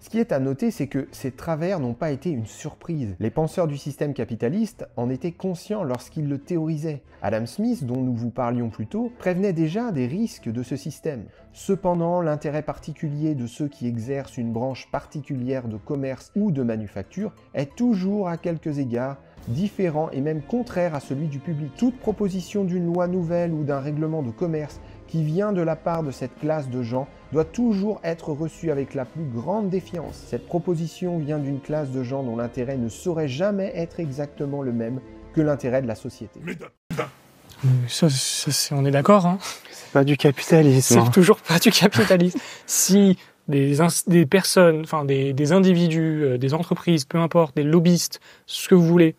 ce qui est à noter, c'est que ces travers n'ont pas été une surprise. Les penseurs du système capitaliste en étaient conscients lorsqu'ils le théorisaient. Adam Smith, dont nous vous parlions plus tôt, prévenait déjà des risques de ce système. Cependant, l'intérêt particulier de ceux qui exercent une branche particulière de commerce ou de manufacture est toujours à quelques égards différent et même contraire à celui du public. Toute proposition d'une loi nouvelle ou d'un règlement de commerce qui vient de la part de cette classe de gens doit toujours être reçu avec la plus grande défiance. Cette proposition vient d'une classe de gens dont l'intérêt ne saurait jamais être exactement le même que l'intérêt de la société. Euh, ça, ça, on est d'accord. Hein c'est pas du capitalisme. C'est hein. toujours pas du capitalisme. si des, des personnes, enfin des, des, individus, euh, des entreprises, peu importe, des lobbyistes, ce que vous voulez,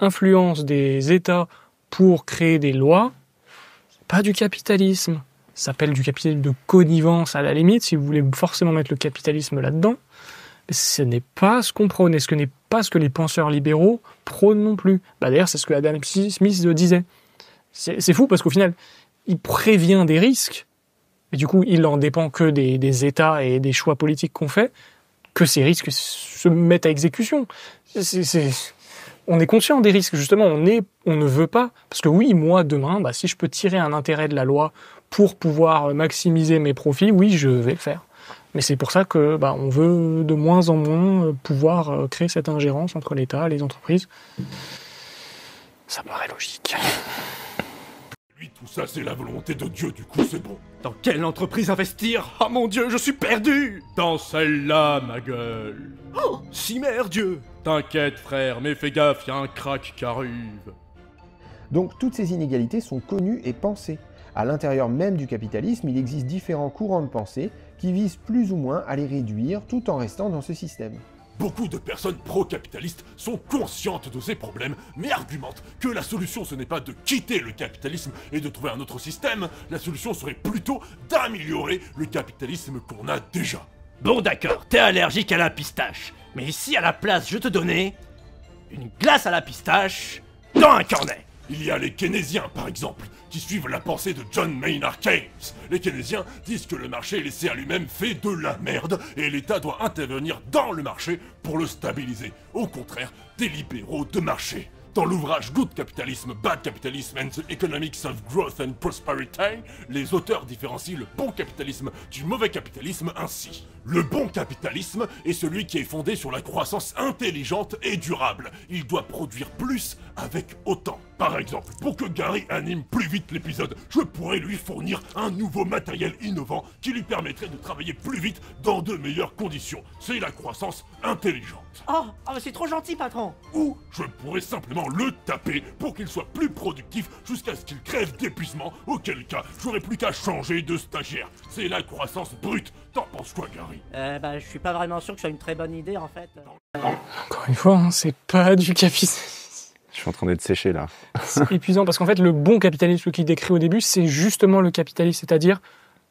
influencent des États pour créer des lois, pas du capitalisme. Ça s'appelle du capitalisme de connivence à la limite, si vous voulez forcément mettre le capitalisme là-dedans. ce n'est pas ce qu'on prône et ce n'est pas ce que les penseurs libéraux prônent non plus. Bah, d'ailleurs, c'est ce que Adam Smith disait. C'est fou parce qu'au final, il prévient des risques, et du coup, il n'en dépend que des, des, États et des choix politiques qu'on fait, que ces risques se mettent à exécution. C'est on est conscient des risques, justement, on, est, on ne veut pas, parce que oui, moi, demain, bah, si je peux tirer un intérêt de la loi pour pouvoir maximiser mes profits, oui, je vais le faire. Mais c'est pour ça que bah, on veut de moins en moins euh, pouvoir euh, créer cette ingérence entre l'État et les entreprises. Ça paraît logique. Oui, tout ça, c'est la volonté de Dieu, du coup, c'est bon. Dans quelle entreprise investir Ah mon Dieu, je suis perdu Dans celle-là, ma gueule Oh Si merde, Dieu T'inquiète, frère, mais fais gaffe, y un crack qui arrive. Donc, toutes ces inégalités sont connues et pensées. À l'intérieur même du capitalisme, il existe différents courants de pensée qui visent plus ou moins à les réduire tout en restant dans ce système. Beaucoup de personnes pro-capitalistes sont conscientes de ces problèmes, mais argumentent que la solution ce n'est pas de quitter le capitalisme et de trouver un autre système, la solution serait plutôt d'améliorer le capitalisme qu'on a déjà. Bon d'accord, t'es allergique à la pistache, mais si à la place je te donnais une glace à la pistache dans un cornet il y a les keynésiens, par exemple, qui suivent la pensée de John Maynard Keynes. Les keynésiens disent que le marché laissé à lui-même fait de la merde et l'État doit intervenir dans le marché pour le stabiliser. Au contraire, des libéraux de marché. Dans l'ouvrage Good Capitalism, Bad Capitalism and the Economics of Growth and Prosperity, les auteurs différencient le bon capitalisme du mauvais capitalisme ainsi. Le bon capitalisme est celui qui est fondé sur la croissance intelligente et durable. Il doit produire plus avec autant. Par exemple, pour que Gary anime plus vite l'épisode, je pourrais lui fournir un nouveau matériel innovant qui lui permettrait de travailler plus vite dans de meilleures conditions. C'est la croissance intelligente. Oh, oh c'est trop gentil, patron Ou je pourrais simplement le taper pour qu'il soit plus productif jusqu'à ce qu'il crève d'épuisement, auquel cas j'aurais plus qu'à changer de stagiaire. C'est la croissance brute. T'en penses quoi, Gary euh, ne bah, je suis pas vraiment sûr que ce soit une très bonne idée en fait. Encore une fois, ce hein, c'est pas du capitalisme. Je suis en train d'être séché là. c'est épuisant parce qu'en fait, le bon capitalisme, ce qu'il décrit au début, c'est justement le capitalisme, c'est-à-dire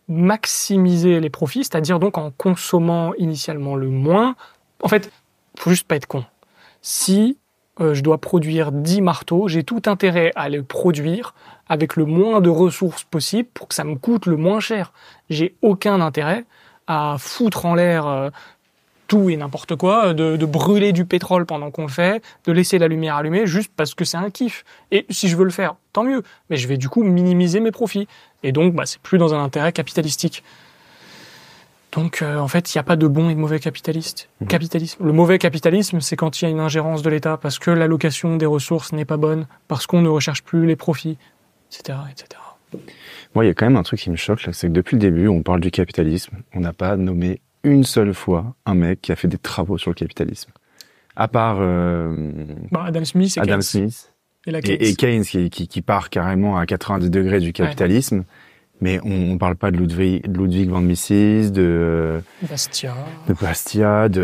maximiser les profits, c'est-à-dire donc en consommant initialement le moins. En fait, faut juste pas être con. Si euh, je dois produire 10 marteaux, j'ai tout intérêt à les produire avec le moins de ressources possible pour que ça me coûte le moins cher. J'ai aucun intérêt à foutre en l'air euh, tout et n'importe quoi, euh, de, brûler du pétrole pendant qu'on le fait, de laisser la lumière allumée juste parce que c'est un kiff. Et si je veux le faire, tant mieux. Mais je vais du coup minimiser mes profits. Et donc, bah, c'est plus dans un intérêt capitalistique. Donc, euh, en fait, il n'y a pas de bon et de mauvais capitaliste. Mhm. Capitalisme. Le mauvais capitalisme, c'est quand il y a une ingérence de l'État parce que l'allocation des ressources n'est pas bonne, parce qu'on ne recherche plus les profits, etc., etc. Moi, il y a quand même un truc qui me choque, c'est que depuis le début, on parle du capitalisme. On n'a pas nommé une seule fois un mec qui a fait des travaux sur le capitalisme. À part euh, Adam Smith, et Adam et, Keynes, qui, part carrément à 90 degrés du capitalisme. Mais on ne parle pas de Ludwig, de van Mises, de Bastia, de, Bastia, de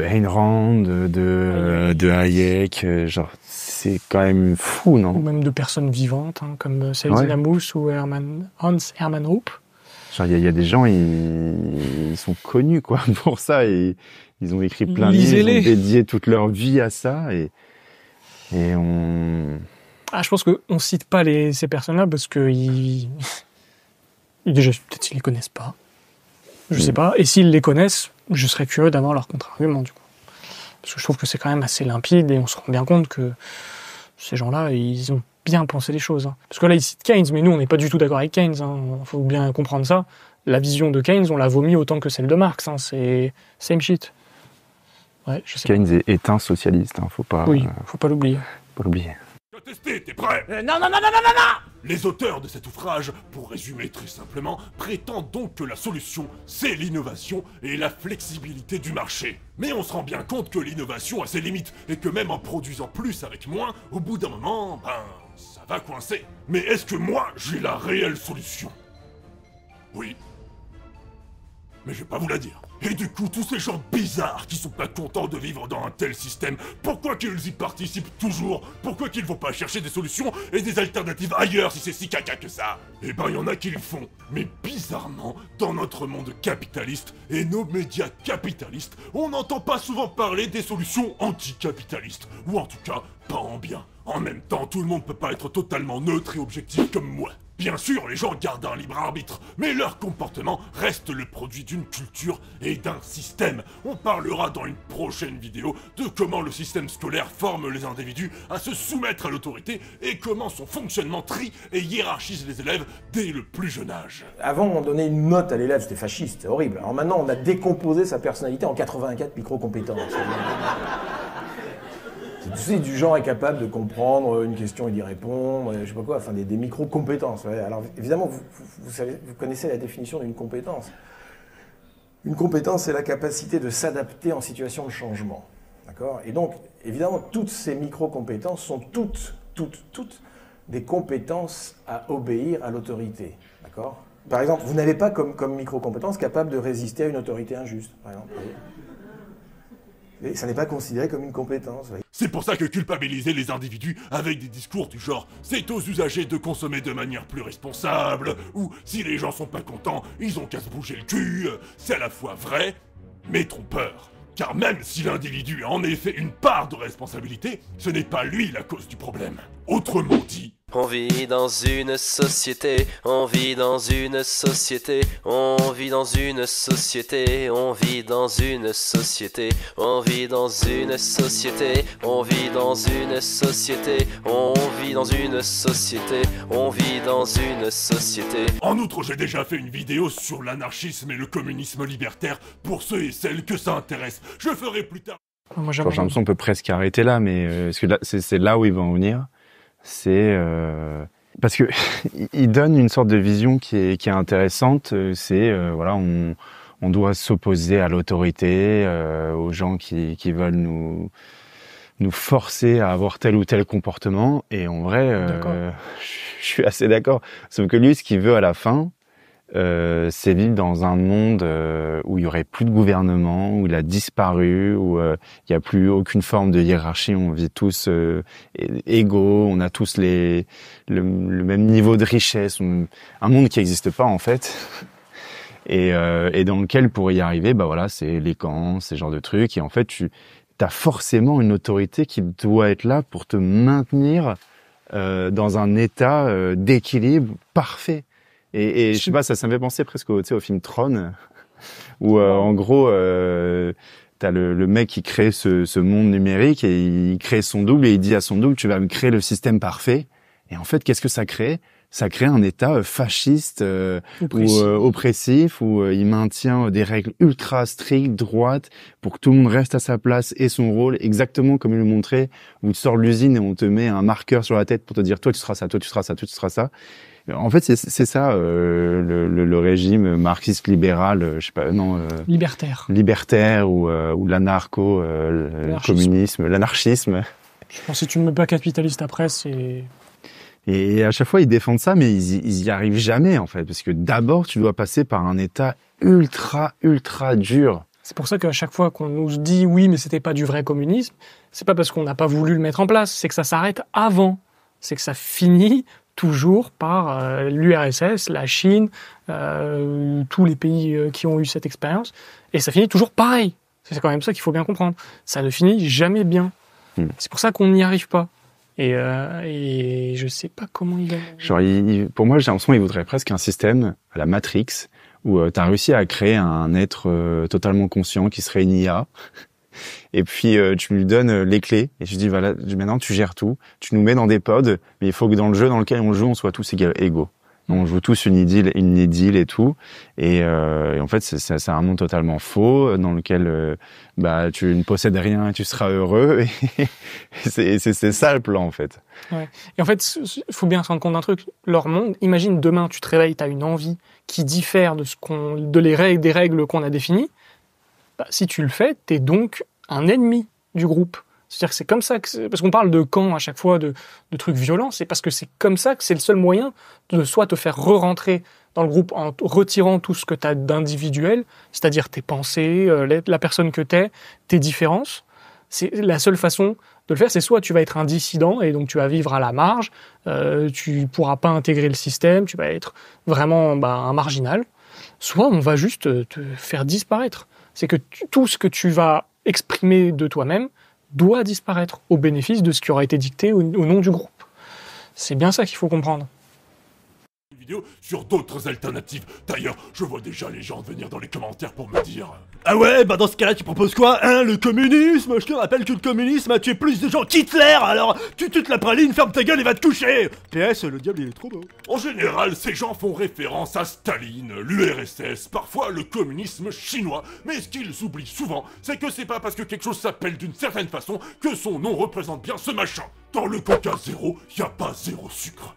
de, de, Hayek. Euh, genre, c'est quand même fou, non Ou même de personnes vivantes, hein, comme euh, Céline ouais. ou Herman, Hans Hermann Rupp. Genre, il y, a des gens, ils, sont connus, quoi, pour ça. Et, ils ont écrit plein de livres, ils ont dédié toute leur vie à ça. Et, et on... Ah, je pense qu'on ne cite pas les, ces personnes-là parce qu'ils... Déjà, peut-être ne les connaissent pas. Je sais hmm. pas. Et s'ils les connaissent, je serais curieux d'avoir leur contre-argument, du coup. Parce que je trouve que c'est quand même assez limpide et on se rend bien compte que ces gens-là, ils ont bien pensé les choses. Hein. Parce que là, ils citent Keynes, mais nous, on n'est pas du tout d'accord avec Keynes. Il hein. faut bien comprendre ça. La vision de Keynes, on l'a vomi autant que celle de Marx. Hein. C'est same shit. Ouais, je sais Keynes est un socialiste, faut pas. Oui, euh, faut pas l'oublier. Pas l'oublier. T'as testé, t'es prêt euh, Non, non, non, non, non, non, non Les auteurs de cet ouvrage, pour résumer très simplement, prétendent donc que la solution, c'est l'innovation et la flexibilité du marché. Mais on se rend bien compte que l'innovation a ses limites, et que même en produisant plus avec moins, au bout d'un moment, ben, ça va coincer. Mais est-ce que moi, j'ai la réelle solution Oui. Mais je vais pas vous la dire. Et du coup, tous ces gens bizarres qui sont pas contents de vivre dans un tel système, pourquoi qu'ils y participent toujours Pourquoi qu'ils vont pas chercher des solutions et des alternatives ailleurs si c'est si caca que ça Eh ben, y en a qui le font. Mais bizarrement, dans notre monde capitaliste et nos médias capitalistes, on n'entend pas souvent parler des solutions anticapitalistes. Ou en tout cas, pas en bien. En même temps, tout le monde peut pas être totalement neutre et objectif comme moi. Bien sûr, les gens gardent un libre arbitre, mais leur comportement reste le produit d'une culture et d'un système. On parlera dans une prochaine vidéo de comment le système scolaire forme les individus à se soumettre à l'autorité et comment son fonctionnement trie et hiérarchise les élèves dès le plus jeune âge. Avant, on donnait une note à l'élève, c'était fasciste, c'était horrible. Alors maintenant, on a décomposé sa personnalité en 84 micro-compétences. du genre est capable de comprendre une question et d'y répondre, euh, je sais pas quoi, enfin des, micro-compétences. Alors évidemment, vous, connaissez la définition d'une compétence. Une compétence, c'est la capacité de s'adapter en situation de changement. Et donc, évidemment, toutes ces micro-compétences sont toutes, toutes, toutes des compétences à obéir à l'autorité. Par exemple, vous n'avez pas comme, comme micro-compétence capable de résister à une autorité injuste, par exemple. Et ça n'est pas considéré comme une compétence. C'est pour ça que culpabiliser les individus avec des discours du genre « c'est aux usagers de consommer de manière plus responsable » ou « si les gens sont pas contents, ils ont qu'à se bouger le cul », c'est à la fois vrai, mais trompeur. Car même si l'individu a en effet une part de responsabilité, ce n'est pas lui la cause du problème. Autrement dit, on vit dans une société, on vit dans une société, on vit dans une société, on vit dans une société, on vit dans une société, on vit dans une société, on vit dans une société, on vit dans une société. En outre, j'ai déjà fait une vidéo sur l'anarchisme et le communisme libertaire pour ceux et celles que ça intéresse. Je ferai plus tard. J'ai l'impression qu'on peut presque arrêter là, mais euh, c'est là où il va venir c'est euh, parce que il donne une sorte de vision qui est, qui est intéressante. Euh, c'est euh, voilà, on, on doit s'opposer à l'autorité, aux gens qui, qui veulent nous nous forcer à avoir tel ou tel comportement. Et en vrai, je suis assez d'accord. Sauf que lui, ce qu'il veut à la fin, euh, c'est vivre dans un monde euh, où il y aurait plus de gouvernement, où il a disparu, où euh, il n'y a plus aucune forme de hiérarchie, on vit tous euh, égaux, on a tous le, même niveau de richesse, un monde qui n'existe pas en fait. Et, et, dans lequel pour y arriver, bah voilà, c'est les camps, ces genres de trucs. Et en fait, tu as forcément une autorité qui doit être là pour te maintenir dans un état d'équilibre parfait. Et, et je sais pas, ça, ça me fait penser presque au, au film Tron, où euh, en gros, euh, t'as le, le, mec qui crée ce, ce, monde numérique et il crée son double et il dit à son double, tu vas me créer le système parfait. Et en fait, qu'est-ce que ça crée ça crée un État euh, fasciste oppressif. Euh, ou oppressif où il maintient des règles ultra strictes, droites, pour que tout le monde reste à sa place et son rôle, exactement comme il le montrait, où tu sors de l'usine et on te met un marqueur sur la tête pour te dire toi tu seras ça, toi tu seras ça, toi tu seras ça. En fait, c'est ça euh, le, régime marxiste libéral, euh, je sais pas, non. Euh, libertaire. Libertaire ou, l'anarcho, le communisme, l'anarchisme. Je pense que si tu ne mets pas capitaliste après, c'est. Et à chaque fois, ils défendent ça, mais ils, n'y y arrivent jamais en fait, parce que d'abord, tu dois passer par un état ultra ultra dur. C'est pour ça qu'à chaque fois qu'on nous dit oui, mais ce c'était pas du vrai communisme, c'est pas parce qu'on n'a pas voulu le mettre en place, c'est que ça s'arrête avant c'est que ça finit toujours par euh, l'URSS, la Chine, euh, tous les pays euh, qui ont eu cette expérience. Et ça finit toujours pareil. C'est quand même ça qu'il faut bien comprendre. Ça ne finit jamais bien. Hmm. C'est pour ça qu'on n'y arrive pas. Et, je ne sais pas comment il a... Genre, pour moi, j'ai l'impression qu'il voudrait presque un système la Matrix où tu as réussi à créer un être totalement conscient qui serait une IA et puis euh, tu lui donnes euh, les clés et tu dis voilà, maintenant tu gères tout, tu nous mets dans des pods, mais il faut que dans le jeu dans lequel on joue, on soit tous égaux. Mm. on joue tous une idylle, une idylle et tout. Et, euh, en fait, c'est un monde totalement faux dans lequel bah, tu ne possèdes rien et tu seras heureux. Et c'est ça le plan, en fait. Et en fait, il faut bien se rendre compte d'un truc. Leur monde, imagine demain, tu te réveilles, tu as une envie qui diffère de, ce qu'on, de les règles, des règles qu'on a définies. Bah, si tu le fais, tu es donc un ennemi du groupe. C'est-à-dire que c'est comme ça que. Parce qu'on parle de camp à chaque fois, de, trucs violents, c'est parce que c'est comme ça que c'est le seul moyen de soit te faire re-rentrer dans le groupe en retirant tout ce que tu as d'individuel, c'est-à-dire tes pensées, euh, la personne que tu es, tes différences. C'est la seule façon de le faire, c'est soit tu vas être un dissident et donc tu vas vivre à la marge, euh, tu pourras pas intégrer le système, tu vas être vraiment bah, un marginal, soit on va juste te faire disparaître c'est que tout ce que tu vas exprimer de toi-même doit disparaître au bénéfice de ce qui aura été dicté au nom du groupe. C'est bien ça qu'il faut comprendre sur d'autres alternatives. D'ailleurs, je vois déjà les gens venir dans les commentaires pour me dire... Ah ouais, bah dans ce cas-là, tu proposes quoi Hein, le communisme Je te rappelle que le communisme a bah, tué plus de gens qu'Hitler, alors tu te la praline, ferme ta gueule et va te coucher PS, le diable, il est trop beau. En général, ces gens font référence à Staline, l'URSS, parfois le communisme chinois, mais ce qu'ils oublient souvent, c'est que c'est pas parce que quelque chose s'appelle d'une certaine façon que son nom représente bien ce machin. Dans le coca zéro, y a pas zéro sucre.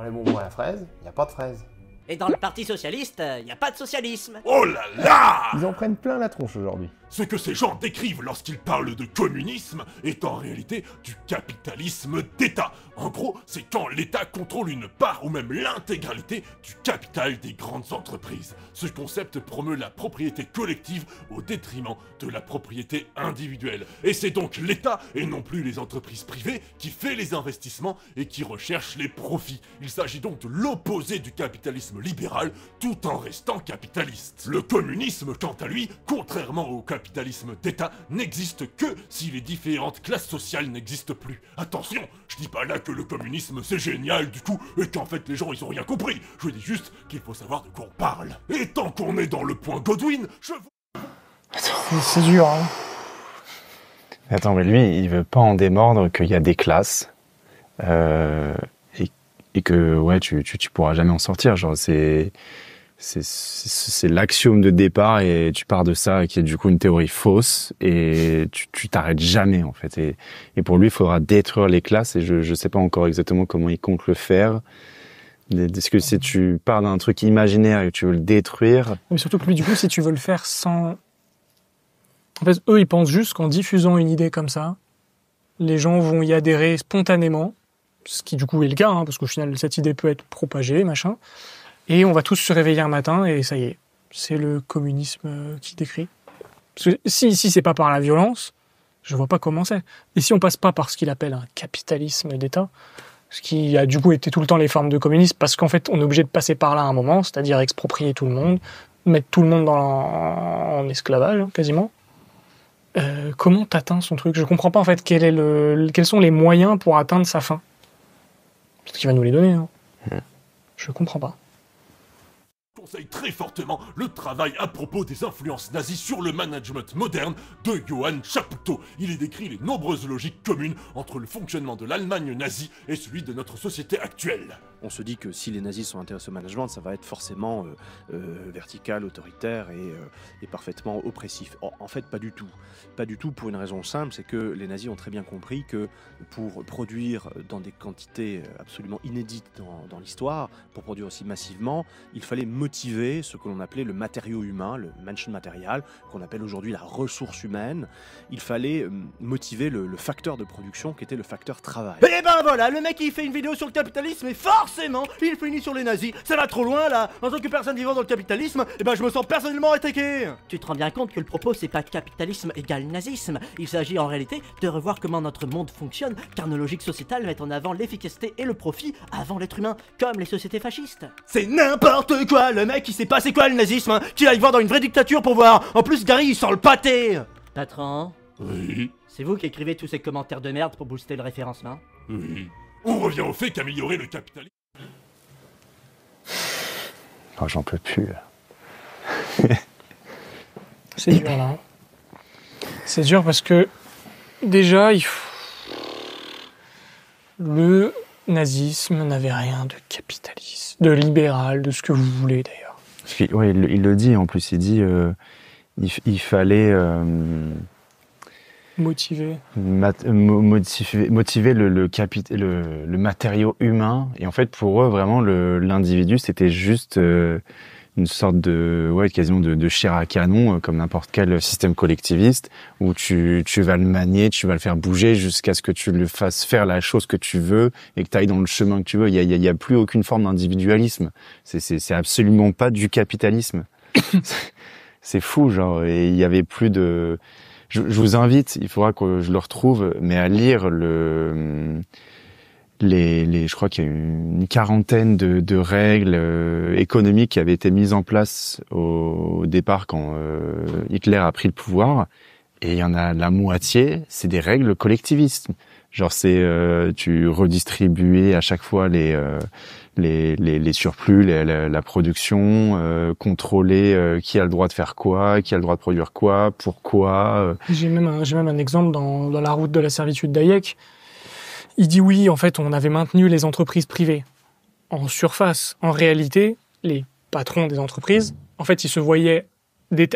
Dans les bonbons à la fraise, il n'y a pas de fraise. Et dans le Parti Socialiste, il n'y a pas de socialisme. Oh là là Ils en prennent plein la tronche aujourd'hui ce que ces gens décrivent lorsqu'ils parlent de communisme est en réalité du capitalisme d'État. En gros, c'est quand l'État contrôle une part ou même l'intégralité du capital des grandes entreprises. Ce concept promeut la propriété collective au détriment de la propriété individuelle. Et c'est donc l'État et non plus les entreprises privées qui fait les investissements et qui recherche les profits. Il s'agit donc de l'opposé du capitalisme libéral tout en restant capitaliste. Le communisme, quant à lui, contrairement au capitalisme, capitalisme d'État n'existe que si les différentes classes sociales n'existent plus. Attention, je dis pas là que le communisme c'est génial du coup et qu'en fait les gens ils ont rien compris. Je dis juste qu'il faut savoir de quoi on parle. Et tant qu'on est dans le point Godwin, je vous... C'est dur, hein. Attends, mais lui, il veut pas en démordre qu'il y a des classes euh, et, que ouais, tu, tu pourras jamais en sortir. Genre, c'est c'est l'axiome de départ et tu pars de ça qui est du coup une théorie fausse et tu t'arrêtes jamais en fait et, et, pour lui il faudra détruire les classes et je ne sais pas encore exactement comment il compte le faire est-ce que si tu pars d'un truc imaginaire et que tu veux le détruire mais surtout plus lui du coup si tu veux le faire sans en fait eux ils pensent juste qu'en diffusant une idée comme ça les gens vont y adhérer spontanément ce qui du coup est le cas hein, parce qu'au final cette idée peut être propagée machin et on va tous se réveiller un matin et ça y est, c'est le communisme euh, qui décrit. si, si c'est pas par la violence, je vois pas comment c'est. Et si on passe pas par ce qu'il appelle un capitalisme d'État, ce qui a du coup été tout le temps les formes de communisme, parce qu'en fait on est obligé de passer par là à un moment, c'est-à-dire exproprier tout le monde, mettre tout le monde dans en esclavage hein, quasiment. Euh, comment t'atteins son truc Je comprends pas en fait est le... quels sont les moyens pour atteindre sa fin. peut qu'il va nous les donner. Hein. Mmh. Je comprends pas conseille très fortement le travail à propos des influences nazies sur le management moderne de Johann Chapoutot. Il y décrit les nombreuses logiques communes entre le fonctionnement de l'Allemagne nazie et celui de notre société actuelle on se dit que si les nazis sont intéressés au management, ça va être forcément euh, euh, vertical, autoritaire et, euh, parfaitement oppressif. en fait, pas du tout. Pas du tout pour une raison simple, c'est que les nazis ont très bien compris que pour produire dans des quantités absolument inédites dans, l'histoire, pour produire aussi massivement, il fallait motiver ce que l'on appelait le matériau humain, le matériel, qu'on appelle aujourd'hui la ressource humaine. Il fallait motiver le, facteur de production qui était le facteur travail. Et eh ben voilà, le mec qui fait une vidéo sur le capitalisme est force forcément, il finit sur les nazis. Ça va trop loin là En tant que personne vivant dans le capitalisme, eh ben je me sens personnellement attaqué Tu te rends bien compte que le propos c'est pas capitalisme égal nazisme. Il s'agit en réalité de revoir comment notre monde fonctionne, car nos logiques sociétales mettent en avant l'efficacité et le profit avant l'être humain, comme les sociétés fascistes. C'est n'importe quoi Le mec il sait pas c'est quoi le nazisme, Qui hein. qu'il aille voir dans une vraie dictature pour voir En plus Gary il sent le pâté Patron Oui C'est vous qui écrivez tous ces commentaires de merde pour booster le référencement Oui on revient au fait qu'améliorer le capitalisme... Oh, j'en peux plus. C'est dur là. Hein. C'est dur parce que déjà, le nazisme n'avait rien de capitaliste, de libéral, de ce que vous voulez d'ailleurs. Oui, il, le dit en plus, il dit euh, fallait... Euh, Motiver. Euh, motiver, le, le, le, matériau humain. Et en fait, pour eux, vraiment, l'individu, c'était juste euh, une sorte de, ouais, quasiment de, de chair à canon, euh, comme n'importe quel système collectiviste, où tu, tu, vas le manier, tu vas le faire bouger jusqu'à ce que tu le fasses faire la chose que tu veux et que tu ailles dans le chemin que tu veux. Il n'y a, a plus aucune forme d'individualisme. C'est absolument pas du capitalisme. C'est fou, genre, et il y avait plus de je, vous invite, il faudra que je le retrouve, mais à lire le les, je crois qu'il y a une quarantaine de, règles euh, économiques qui avaient été mises en place au, départ quand euh, Hitler a pris le pouvoir. Et il y en a la moitié, c'est des règles collectivistes. Genre c'est euh, tu redistribuais à chaque fois les les, les, surplus, la, production, euh, contrôler euh, qui a le droit de faire quoi, qui a le droit de produire quoi, pourquoi. Euh. J'ai même, même un exemple dans, dans, la route de la servitude d'Ayek. Il dit oui, en fait, on avait maintenu les entreprises privées en surface. En réalité, les patrons des entreprises, en fait, ils se voyaient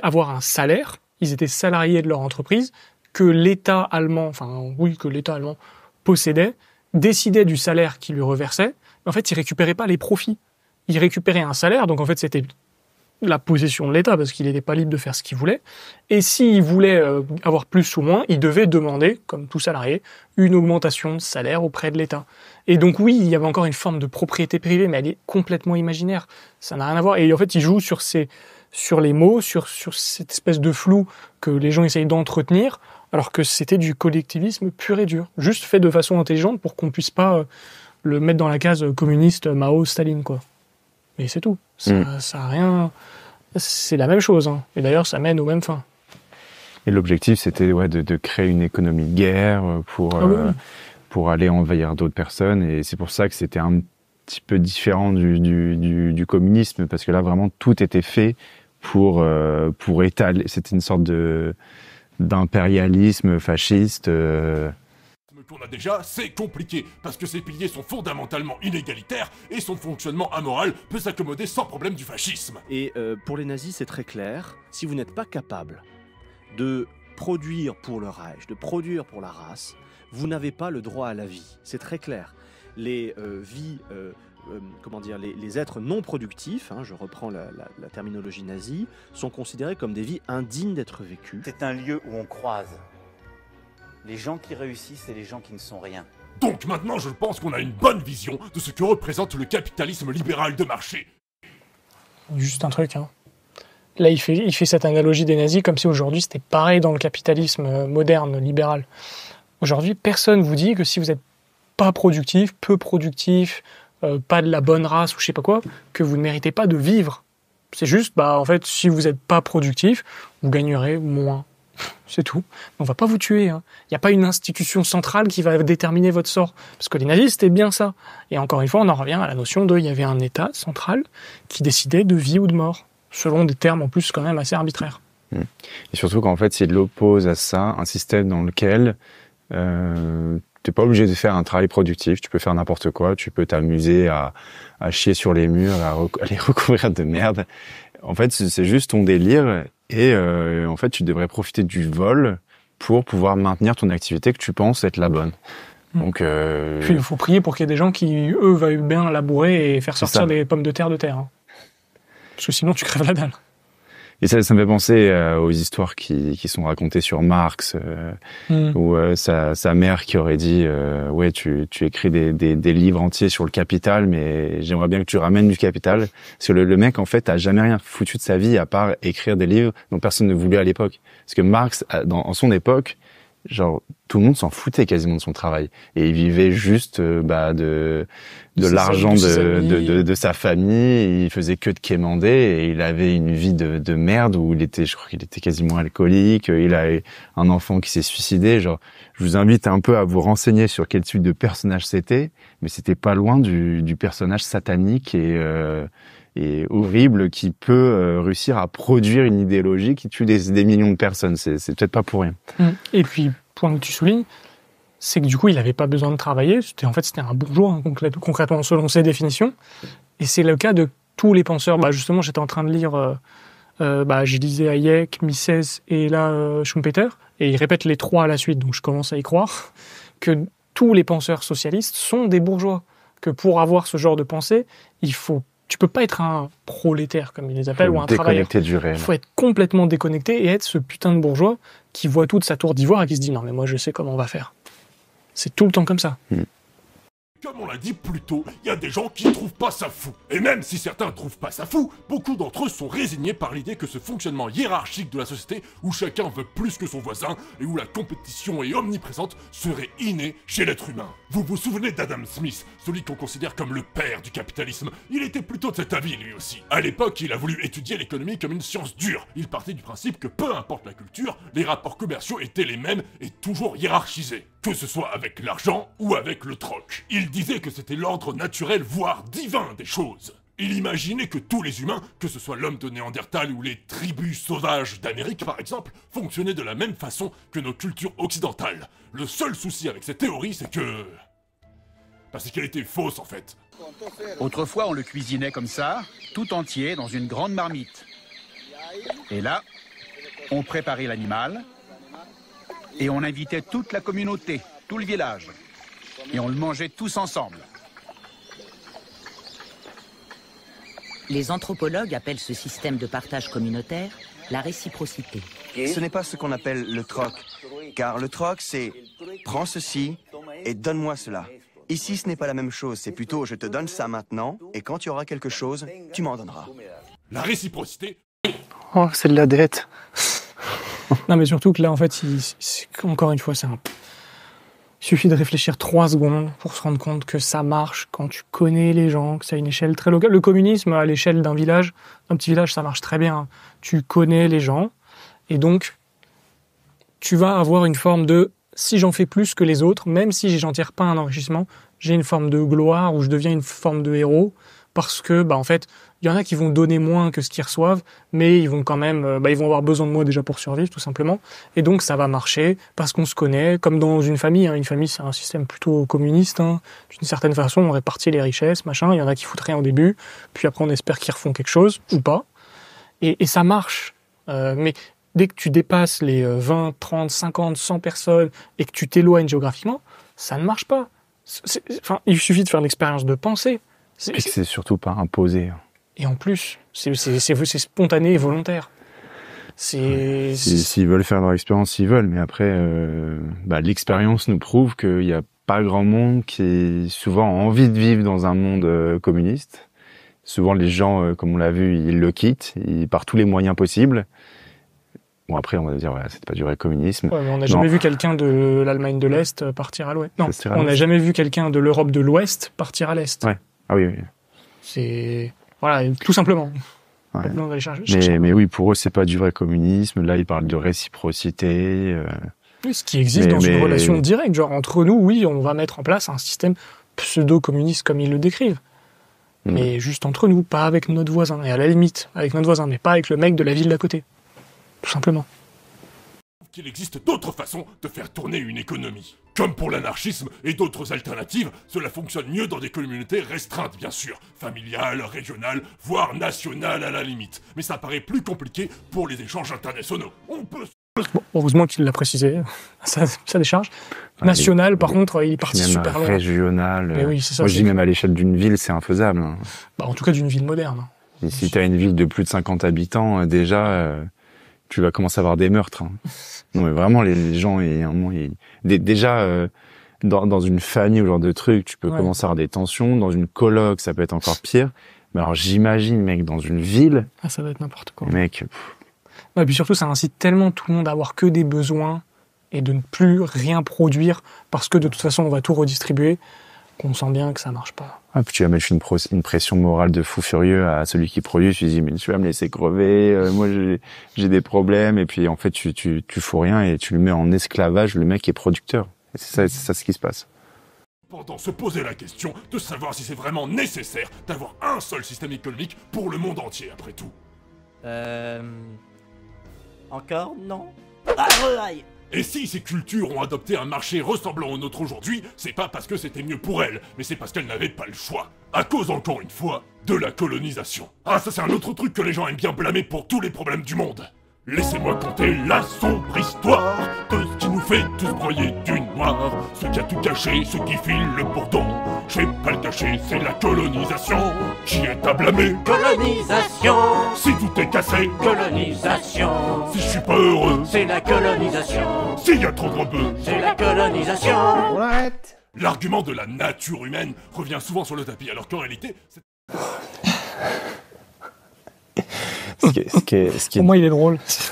avoir un salaire, ils étaient salariés de leur entreprise, que l'État allemand, enfin oui, que l'État allemand possédait, décidait du salaire qu'il lui reversait, en fait, il récupérait pas les profits. Il récupérait un salaire, donc en fait, c'était la possession de l'État parce qu'il n'était pas libre de faire ce qu'il voulait. Et s'il voulait euh, avoir plus ou moins, il devait demander, comme tout salarié, une augmentation de salaire auprès de l'État. Et donc oui, il y avait encore une forme de propriété privée, mais elle est complètement imaginaire. Ça n'a rien à voir. Et en fait, il joue sur ces, sur les mots, sur, sur cette espèce de flou que les gens essayent d'entretenir, alors que c'était du collectivisme pur et dur, juste fait de façon intelligente pour qu'on puisse pas euh, le mettre dans la case communiste, Mao, Staline, quoi. Mais c'est tout. Ça, mm. rien. C'est la même chose. Hein. Et d'ailleurs, ça mène aux mêmes fins. Et l'objectif, c'était ouais, de, de, créer une économie de guerre euh, pour, ah euh, pour aller envahir d'autres personnes. Et c'est pour ça que c'était un petit peu différent du, du, du, communisme, parce que là, vraiment, tout était fait pour, euh, pour étaler. C'était une sorte de d'impérialisme fasciste qu'on a déjà, c'est compliqué, parce que ces piliers sont fondamentalement inégalitaires et son fonctionnement amoral peut s'accommoder sans problème du fascisme. Et euh, pour les nazis, c'est très clair, si vous n'êtes pas capable de produire pour le Reich, de produire pour la race, vous n'avez pas le droit à la vie. C'est très clair. Les euh, vies... Euh, comment dire, les, êtres non productifs, hein, je reprends la, la, terminologie nazie, sont considérés comme des vies indignes d'être vécues. C'est un lieu où on croise les gens qui réussissent et les gens qui ne sont rien. Donc maintenant, je pense qu'on a une bonne vision de ce que représente le capitalisme libéral de marché. Juste un truc, hein. Là, il fait, cette analogie des nazis comme si aujourd'hui c'était pareil dans le capitalisme euh, moderne, libéral. Aujourd'hui, personne vous dit que si vous n'êtes pas productif, peu productif, euh, pas de la bonne race ou je sais pas quoi, que vous ne méritez pas de vivre. C'est juste, bah, en fait, si vous n'êtes pas productif, vous gagnerez moins. C'est tout. On va pas vous tuer. Hein. Il n'y a pas une institution centrale qui va déterminer votre sort. Parce que les nazis, c'était bien ça. Et encore une fois, on en revient à la notion de il y avait un État central qui décidait de vie ou de mort, selon des termes en plus quand même assez arbitraires. Hmm. Et surtout qu'en fait, s'il oppose à ça un système dans lequel euh, tu n'es pas obligé de faire un travail productif, tu peux faire n'importe quoi, tu peux t'amuser à, chier sur les murs, à les recouvrir de merde. En fait, c'est juste ton délire et euh, en fait, tu devrais profiter du vol pour pouvoir maintenir ton activité que tu penses être la bonne. Hmm. Donc, euh, il faut prier pour qu'il y ait des gens qui, eux, veulent bien labourer et faire sortir des pommes de terre de terre. Hein. Parce que sinon, tu crèves la dalle. Et ça, ça me fait penser euh, aux histoires qui, qui, sont racontées sur Marx, euh, hmm. ou euh, sa, sa, mère qui aurait dit ouais tu, tu écris des, des, livres entiers sur le capital, mais j'aimerais bien que tu ramènes du capital, parce que le, mec en fait a jamais rien foutu de sa vie à part écrire des livres dont personne ne voulait à l'époque, parce que Marx dans, en son époque genre tout le monde s'en foutait quasiment de son travail et il vivait juste euh, bah, de de, l'argent de, de, de, sa famille il faisait que de quémander et il avait une vie de, de merde où il était je crois qu'il était quasiment alcoolique il a un enfant qui s'est suicidé genre je vous invite un peu à vous renseigner sur quel type de personnage c'était mais c'était pas loin du, du personnage satanique et euh, et horrible qui peut euh, réussir à produire une idéologie qui tue des, millions de personnes. C'est, peut-être pas pour rien. Mm. Et puis, point que tu soulignes, c'est que du coup, il n'avait pas besoin de travailler. C'était en fait, c'était un bourgeois hein, concrètement selon ses définitions. Et c'est le cas de tous les penseurs. Bah, justement, j'étais en train de lire, euh, euh, bah, je lisais Hayek, Mises et là Schumpeter, et ils répètent les trois à la suite. Donc, je commence à y croire que tous les penseurs socialistes sont des bourgeois. Que pour avoir ce genre de pensée, il faut tu peux pas être un prolétaire comme ils les appellent ou un travailleur. Du Faut être complètement déconnecté et être ce putain de bourgeois qui voit toute sa tour d'ivoire et qui se dit non mais moi je sais comment on va faire. C'est tout le temps comme ça. Hmm. Comme on l'a dit plus tôt, il y a des gens qui trouvent pas ça fou. Et même si certains trouvent pas ça fou, beaucoup d'entre eux sont résignés par l'idée que ce fonctionnement hiérarchique de la société, où chacun veut plus que son voisin et où la compétition est omniprésente, serait inné chez l'être humain. Vous vous souvenez d'Adam Smith, celui qu'on considère comme le père du capitalisme Il était plutôt de cet avis lui aussi. À l'époque, il a voulu étudier l'économie comme une science dure. Il partait du principe que peu importe la culture, les rapports commerciaux étaient les mêmes et toujours hiérarchisés que ce soit avec l'argent ou avec le troc. Il disait que c'était l'ordre naturel, voire divin des choses. Il imaginait que tous les humains, que ce soit l'homme de Néandertal ou les tribus sauvages d'Amérique par exemple, fonctionnaient de la même façon que nos cultures occidentales. Le seul souci avec cette théorie, c'est que... parce qu'elle était fausse en fait. Autrefois, on le cuisinait comme ça, tout entier, dans une grande marmite. Et là, on préparait l'animal, et on invitait toute la communauté, tout le village. Et on le mangeait tous ensemble. Les anthropologues appellent ce système de partage communautaire la réciprocité. Ce n'est pas ce qu'on appelle le troc, car le troc, c'est prends ceci et donne-moi cela. Ici, ce n'est pas la même chose, c'est plutôt je te donne ça maintenant, et quand tu auras quelque chose, tu m'en donneras. La réciprocité Oh, c'est de la dette non, mais surtout que là, en fait, encore une fois, c'est un. Il suffit de réfléchir trois secondes pour se rendre compte que ça marche quand tu connais les gens, que c'est une échelle très locale. Le communisme, à l'échelle d'un village, d'un petit village, ça marche très bien. Hein. Tu connais les gens et donc tu vas avoir une forme de si j'en fais plus que les autres, même si j'en tire pas un enrichissement, j'ai une forme de gloire ou je deviens une forme de héros parce que, bah, en fait, il y en a qui vont donner moins que ce qu'ils reçoivent, mais ils vont quand même, euh, bah, ils vont avoir besoin de moi déjà pour survivre, tout simplement. Et donc, ça va marcher parce qu'on se connaît, comme dans une famille. Hein. Une famille, c'est un système plutôt communiste. Hein. D'une certaine façon, on répartit les richesses, machin. Il y en a qui foutent rien au début, puis après, on espère qu'ils refont quelque chose ou pas. Et, ça marche. Euh, mais dès que tu dépasses les 20, 30, 50, 100 personnes et que tu t'éloignes géographiquement, ça ne marche pas. il suffit de faire l'expérience de penser. Et c'est surtout pas imposé. Hein. Et en plus, c'est spontané et volontaire. S'ils veulent faire leur expérience, s'ils veulent, mais après, euh, bah, l'expérience nous prouve qu'il n'y a pas grand monde qui souvent a envie de vivre dans un monde euh, communiste. Souvent, les gens, euh, comme on l'a vu, ils le quittent par tous les moyens possibles. Bon, après, on va dire, ouais, c'était pas du vrai communisme. on n'a jamais vu quelqu'un de l'Allemagne de l'Est partir à l'Ouest. Non, on n'a jamais vu quelqu'un de l'Europe de l'Ouest partir à l'Est. Ouais. Ah oui, oui. C'est. Voilà, tout simplement. mais, oui, pour eux, c'est pas du vrai communisme. Là, ils parlent de réciprocité. Euh. ce qui existe dans une relation directe. Genre, entre nous, oui, on va mettre en place un système pseudo-communiste comme ils le décrivent. Mm. Mais juste entre nous, pas avec notre voisin. Et à la limite, avec notre voisin, mais pas avec le mec de la ville d'à côté. Tout simplement. Qu'il existe d'autres façons de faire tourner une économie. Comme pour l'anarchisme et d'autres alternatives, cela fonctionne mieux dans des communautés restreintes, bien sûr, familiales, régionales, voire nationales à la limite. Mais ça paraît plus compliqué pour les échanges internationaux. On peut. heureusement qu'il l'a précisé, ça, décharge. nationale, National, par contre, il est parti super loin. Régional. Euh, moi, je dis même à l'échelle d'une ville, c'est infaisable. Bah, en tout cas, d'une ville moderne. si tu as une ville de plus de 50 habitants, euh, déjà, euh, tu vas commencer à avoir des meurtres. Hein. Non, mais vraiment, les, gens, et un moment, déjà, euh, dans, une famille ou genre de truc, tu peux commencer à avoir des tensions. Dans une coloc, ça peut être encore pire. Mais alors, j'imagine, mec, dans une ville. Ah, ça va être n'importe quoi. Mec. et puis surtout, ça incite tellement tout le monde à avoir que des besoins et de ne plus rien produire parce que de toute façon, on va tout redistribuer qu'on sent bien que ça marche pas ah, puis tu vas mettre une, pression morale de fou furieux à celui qui produit. tu dis, mais tu vas me laisser crever. Euh, moi, j'ai des problèmes. Et puis, en fait, tu, tu, tu fous rien et tu le mets en esclavage, le mec est producteur. Et c'est ça, ce qui se passe. Pendant se poser la question de savoir si c'est vraiment nécessaire d'avoir un seul système économique pour le monde entier, après tout. Euh... Encore non ah, et si ces cultures ont adopté un marché ressemblant au nôtre aujourd'hui, c'est pas parce que c'était mieux pour elles, mais c'est parce qu'elles n'avaient pas le choix. À cause, encore une fois, de la colonisation. Ah, ça c'est un autre truc que les gens aiment bien blâmer pour tous les problèmes du monde. Laissez-moi compter la sombre histoire de ce qui nous fait tous broyer du noir. Ce qui a tout caché, ce qui file le bourdon. J'ai pas le caché, c'est la colonisation qui est à blâmer. Colonisation. Si tout est cassé, colonisation. Si je suis pas heureux, c'est la colonisation. S'il y a trop de c'est la colonisation. What L'argument de la nature humaine revient souvent sur le tapis, alors qu'en réalité, c'est ce que, il est drôle. ce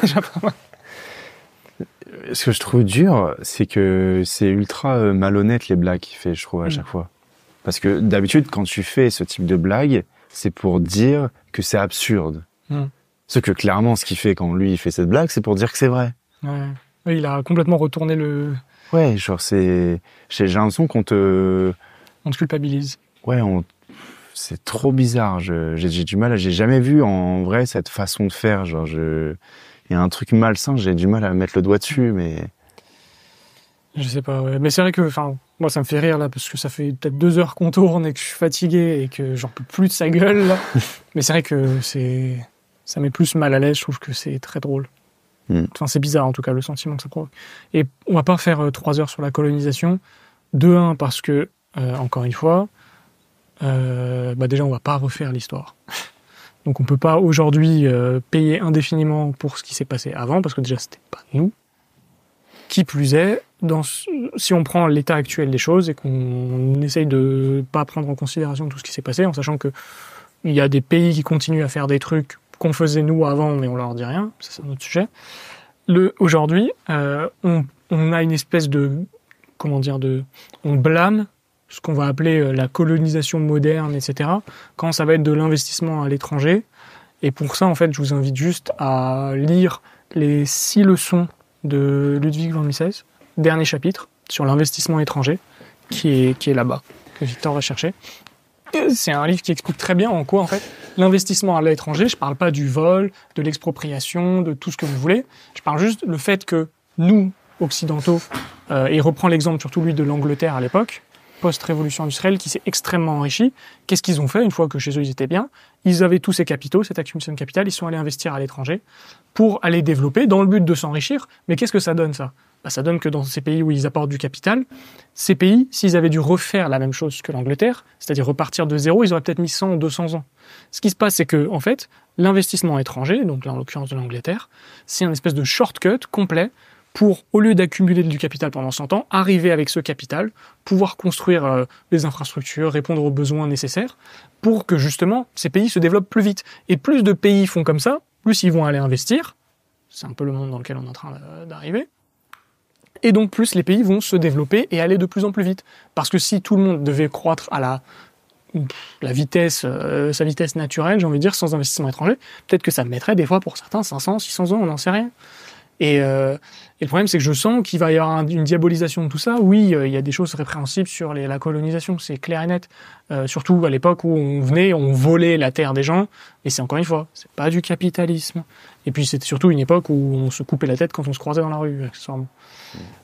que je trouve dur, c'est que c'est ultra euh, malhonnête les blagues qu'il fait, je trouve, à mm. chaque fois. Parce que d'habitude, quand tu fais ce type de blague, c'est pour dire que c'est absurde. Mm. Ce que clairement, ce qu'il fait quand lui il fait cette blague, c'est pour dire que c'est vrai. il a complètement retourné le. Ouais, genre c'est. J'ai l'impression qu'on te. On te culpabilise. Ouais, on c'est trop bizarre. J'ai du mal. J'ai jamais vu en vrai cette façon de faire. Genre, je, il y a un truc malsain. J'ai du mal à mettre le doigt dessus, mais. Je sais pas. Mais c'est vrai que, enfin, moi, ça me fait rire là parce que ça fait peut-être deux heures qu'on tourne et que je suis fatigué et que j'en peux plus de sa gueule. mais c'est vrai que c'est, ça met plus mal à l'aise. Je trouve que c'est très drôle. Hmm. Enfin, c'est bizarre en tout cas le sentiment que ça provoque. Et on va pas faire euh, trois heures sur la colonisation. De un parce que, euh, encore une fois, euh, bah déjà on va pas refaire l'histoire. Donc on peut pas aujourd'hui euh, payer indéfiniment pour ce qui s'est passé avant parce que déjà c'était pas nous. Qui plus est, dans si on prend l'état actuel des choses et qu'on essaye de pas prendre en considération tout ce qui s'est passé, en sachant que il y a des pays qui continuent à faire des trucs qu'on faisait nous avant mais on leur dit rien, c'est un autre sujet. Le aujourd'hui, euh, on, on a une espèce de comment dire de on blâme ce qu'on va appeler euh, la colonisation moderne, etc., quand ça va être de l'investissement à l'étranger. Et pour ça, en fait, je vous invite juste à lire les six leçons de Ludwig von Mises, dernier chapitre, sur l'investissement étranger, qui est, qui est là-bas, que Victor va chercher. C'est un livre qui explique très bien en quoi, en fait, l'investissement à l'étranger, je ne parle pas du vol, de l'expropriation, de tout ce que vous voulez, je parle juste le fait que nous, occidentaux, euh, et il reprend l'exemple surtout lui de l'Angleterre à l'époque, post-révolution industrielle qui s'est extrêmement enrichi. Qu'est-ce qu'ils ont fait une fois que chez eux ils étaient bien Ils avaient tous ces capitaux, cette accumulation de capital, ils sont allés investir à l'étranger pour aller développer dans le but de s'enrichir. Mais qu'est-ce que ça donne ça bah, Ça donne que dans ces pays où ils apportent du capital, ces pays, s'ils avaient dû refaire la même chose que l'Angleterre, c'est-à-dire repartir de zéro, ils auraient peut-être mis 100 ou 200 ans. Ce qui se passe, c'est que, en fait, l'investissement étranger, donc là en l'occurrence de l'Angleterre, c'est un espèce de shortcut complet pour, au lieu d'accumuler du capital pendant 100 ans, arriver avec ce capital, pouvoir construire des euh, les infrastructures, répondre aux besoins nécessaires, pour que justement ces pays se développent plus vite. Et plus de pays font comme ça, plus ils vont aller investir, c'est un peu le monde dans lequel on est en train euh, d'arriver, et donc plus les pays vont se développer et aller de plus en plus vite. Parce que si tout le monde devait croître à la, la vitesse, euh, sa vitesse naturelle, j'ai envie de dire, sans investissement étranger, peut-être que ça mettrait des fois pour certains 500, 600 ans, on n'en sait rien. Et, et le problème, c'est que je sens qu'il va y avoir une diabolisation de tout ça. Oui, euh, il y a des choses répréhensibles sur la colonisation, c'est clair et net. Euh, surtout à l'époque où on venait, on volait la terre des gens. Et c'est encore une fois, c'est pas du capitalisme. Et puis c'était surtout une époque où on se coupait la tête quand on se croisait dans la rue, accessoirement.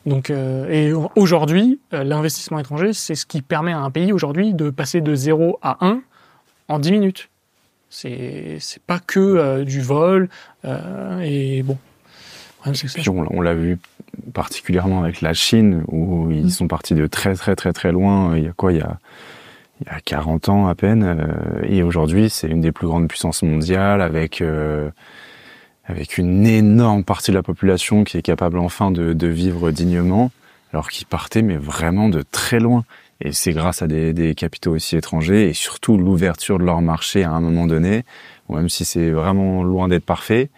Donc, euh, et aujourd'hui, l'investissement étranger, c'est ce qui permet à un pays aujourd'hui de passer de 0 à 1 en 10 minutes. C'est pas que du vol. et bon, on, l'a vu particulièrement avec la Chine, où ils mm. sont partis de très très très très loin, euh, il y a quoi, il y a, 40 ans à peine, euh, et aujourd'hui c'est une des plus grandes puissances mondiales, avec, euh, avec une énorme partie de la population qui est capable enfin de, vivre dignement, alors qu'ils partaient mais vraiment de très loin. Et c'est grâce à des, des capitaux aussi étrangers, et surtout l'ouverture de leur marché à un moment donné, même si c'est vraiment loin d'être parfait,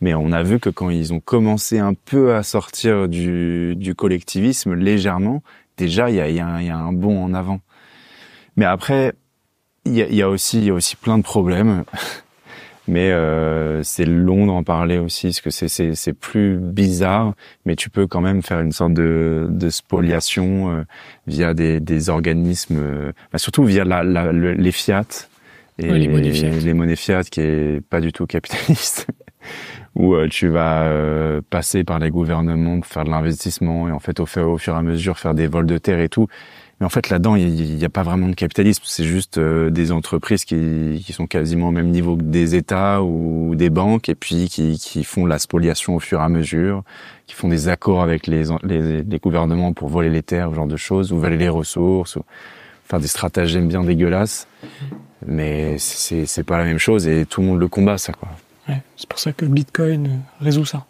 mais on a vu que quand ils ont commencé un peu à sortir du, du collectivisme légèrement, déjà il y a, y a, un bond en avant. Mais après, il y a, y a, aussi il y a aussi plein de problèmes. mais euh, c'est long d'en parler aussi, parce que c'est c'est plus bizarre. Mais tu peux quand même faire une sorte de, de spoliation euh, via des, des organismes, euh, bah, surtout via la, la, les fiat et les, monnaies fiat. les monnaies fiat qui est pas du tout capitaliste. où euh, tu vas euh, passer par les gouvernements pour faire de l'investissement et en fait au, fur et à mesure faire des vols de terre et tout. Mais en fait là-dedans, il n'y a pas vraiment de capitalisme, c'est juste euh, des entreprises qui, qui, sont quasiment au même niveau que des États ou des banques et puis qui, qui font la spoliation au fur et à mesure, qui font des accords avec les, les, gouvernements pour voler les terres, ce genre de choses, ou voler les ressources, ou faire des stratagèmes bien dégueulasses. Mais c'est pas la même chose et tout le monde le combat ça quoi c'est pour ça que Bitcoin euh, résout ça.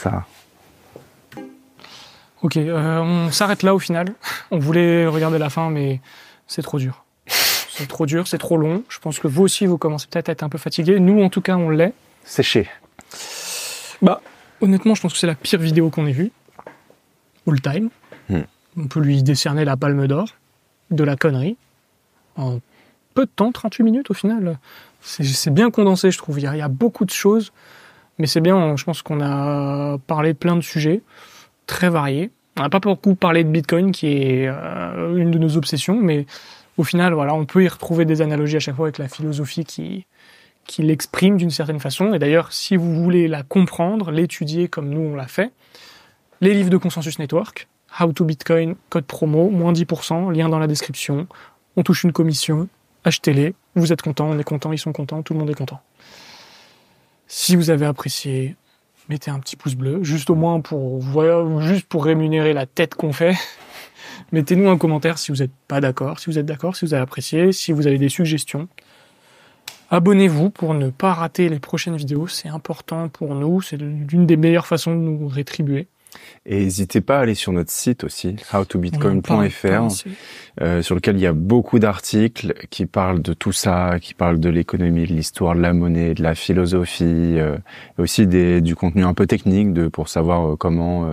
Ça. Ok, euh, on s'arrête là au final. On voulait regarder la fin, mais c'est trop dur. C'est trop dur, c'est trop long. Je pense que vous aussi, vous commencez peut-être à être un peu fatigué. Nous, en tout cas, on l'est. Séché. Bah, honnêtement, je pense que c'est la pire vidéo qu'on ait vue. All time. Hmm. On peut lui décerner la palme d'or de la connerie. En peu de temps, 38 minutes au final. C'est bien condensé, je trouve. Il y, a, beaucoup de choses, mais c'est bien. je pense qu'on a parlé de plein de sujets très variés. On n'a pas beaucoup parlé de Bitcoin, qui est euh, une de nos obsessions, mais au final, voilà, on peut y retrouver des analogies à chaque fois avec la philosophie qui, qui l'exprime d'une certaine façon. Et d'ailleurs, si vous voulez la comprendre, l'étudier comme nous on l'a fait, les livres de Consensus Network, How to Bitcoin, code promo, moins 10%, lien dans la description, on touche une commission, achetez-les, vous êtes contents, on est contents, ils sont contents, tout le monde est content. Si vous avez apprécié, mettez un petit pouce bleu, juste au moins pour, juste pour rémunérer la tête qu'on fait. Mettez-nous un commentaire si vous n'êtes pas d'accord, si vous êtes d'accord, si vous avez apprécié, si vous avez des suggestions. Abonnez-vous pour ne pas rater les prochaines vidéos, c'est important pour nous, c'est l'une des meilleures façons de nous rétribuer. Et n'hésitez pas à aller sur notre site aussi, howtobitcoin.fr, euh, sur lequel il y a beaucoup d'articles qui parlent de tout ça, qui parlent de l'économie, de l'histoire, de la monnaie, de la philosophie, euh, aussi du contenu un peu technique pour savoir euh, comment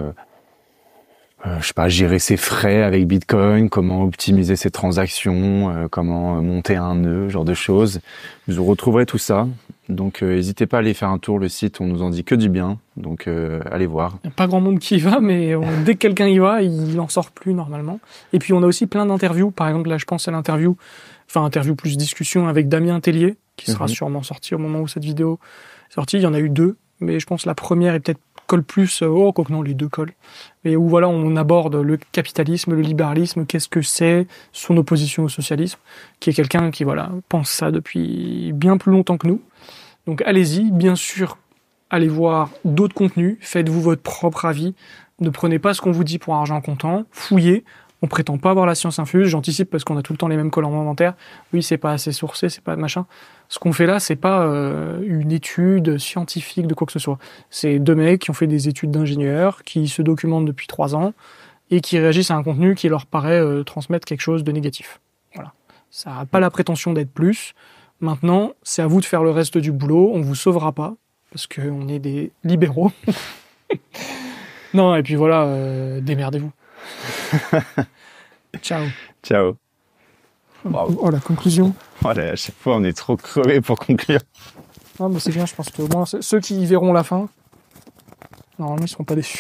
je sais pas, gérer ses frais avec Bitcoin, comment optimiser ses transactions, comment monter un nœud, genre de choses. Vous retrouverez tout ça donc euh, n'hésitez pas à aller faire un tour, le site, on nous en dit que du bien, donc euh, allez voir. Il a pas grand monde qui y va, mais dès que quelqu'un y va, il en sort plus normalement. Et puis on a aussi plein d'interviews, par exemple là je pense à l'interview, enfin interview plus discussion avec Damien Tellier, qui sera mhm. sûrement sorti au moment où cette vidéo est sortie, il y en a eu deux, mais je pense la première est peut-être colle plus, euh, oh quoi que non, les deux collent, mais où voilà on aborde le capitalisme, le libéralisme, qu'est-ce que c'est, son opposition au socialisme, qui est quelqu'un qui voilà pense ça depuis bien plus longtemps que nous donc allez-y, bien sûr, allez voir d'autres contenus, faites-vous votre propre avis, ne prenez pas ce qu'on vous dit pour argent comptant, fouillez, on prétend pas avoir la science infuse, j'anticipe parce qu'on a tout le temps les mêmes en inventaires. Oui, c'est pas assez sourcé, c'est pas machin. Ce qu'on fait là, c'est pas euh, une étude scientifique de quoi que ce soit. C'est deux mecs qui ont fait des études d'ingénieurs, qui se documentent depuis trois ans et qui réagissent à un contenu qui leur paraît euh, transmettre quelque chose de négatif. Voilà. Ça n'a pas la prétention d'être plus. Maintenant, c'est à vous de faire le reste du boulot. On vous sauvera pas parce qu'on est des libéraux. non, et puis voilà, euh, démerdez-vous. Ciao. Ciao. Oh, la conclusion. Oh à chaque fois, on est trop crevé pour conclure. Non, mais c'est bien, je pense que au moins, ceux qui y verront la fin, normalement, ils ne seront pas déçus.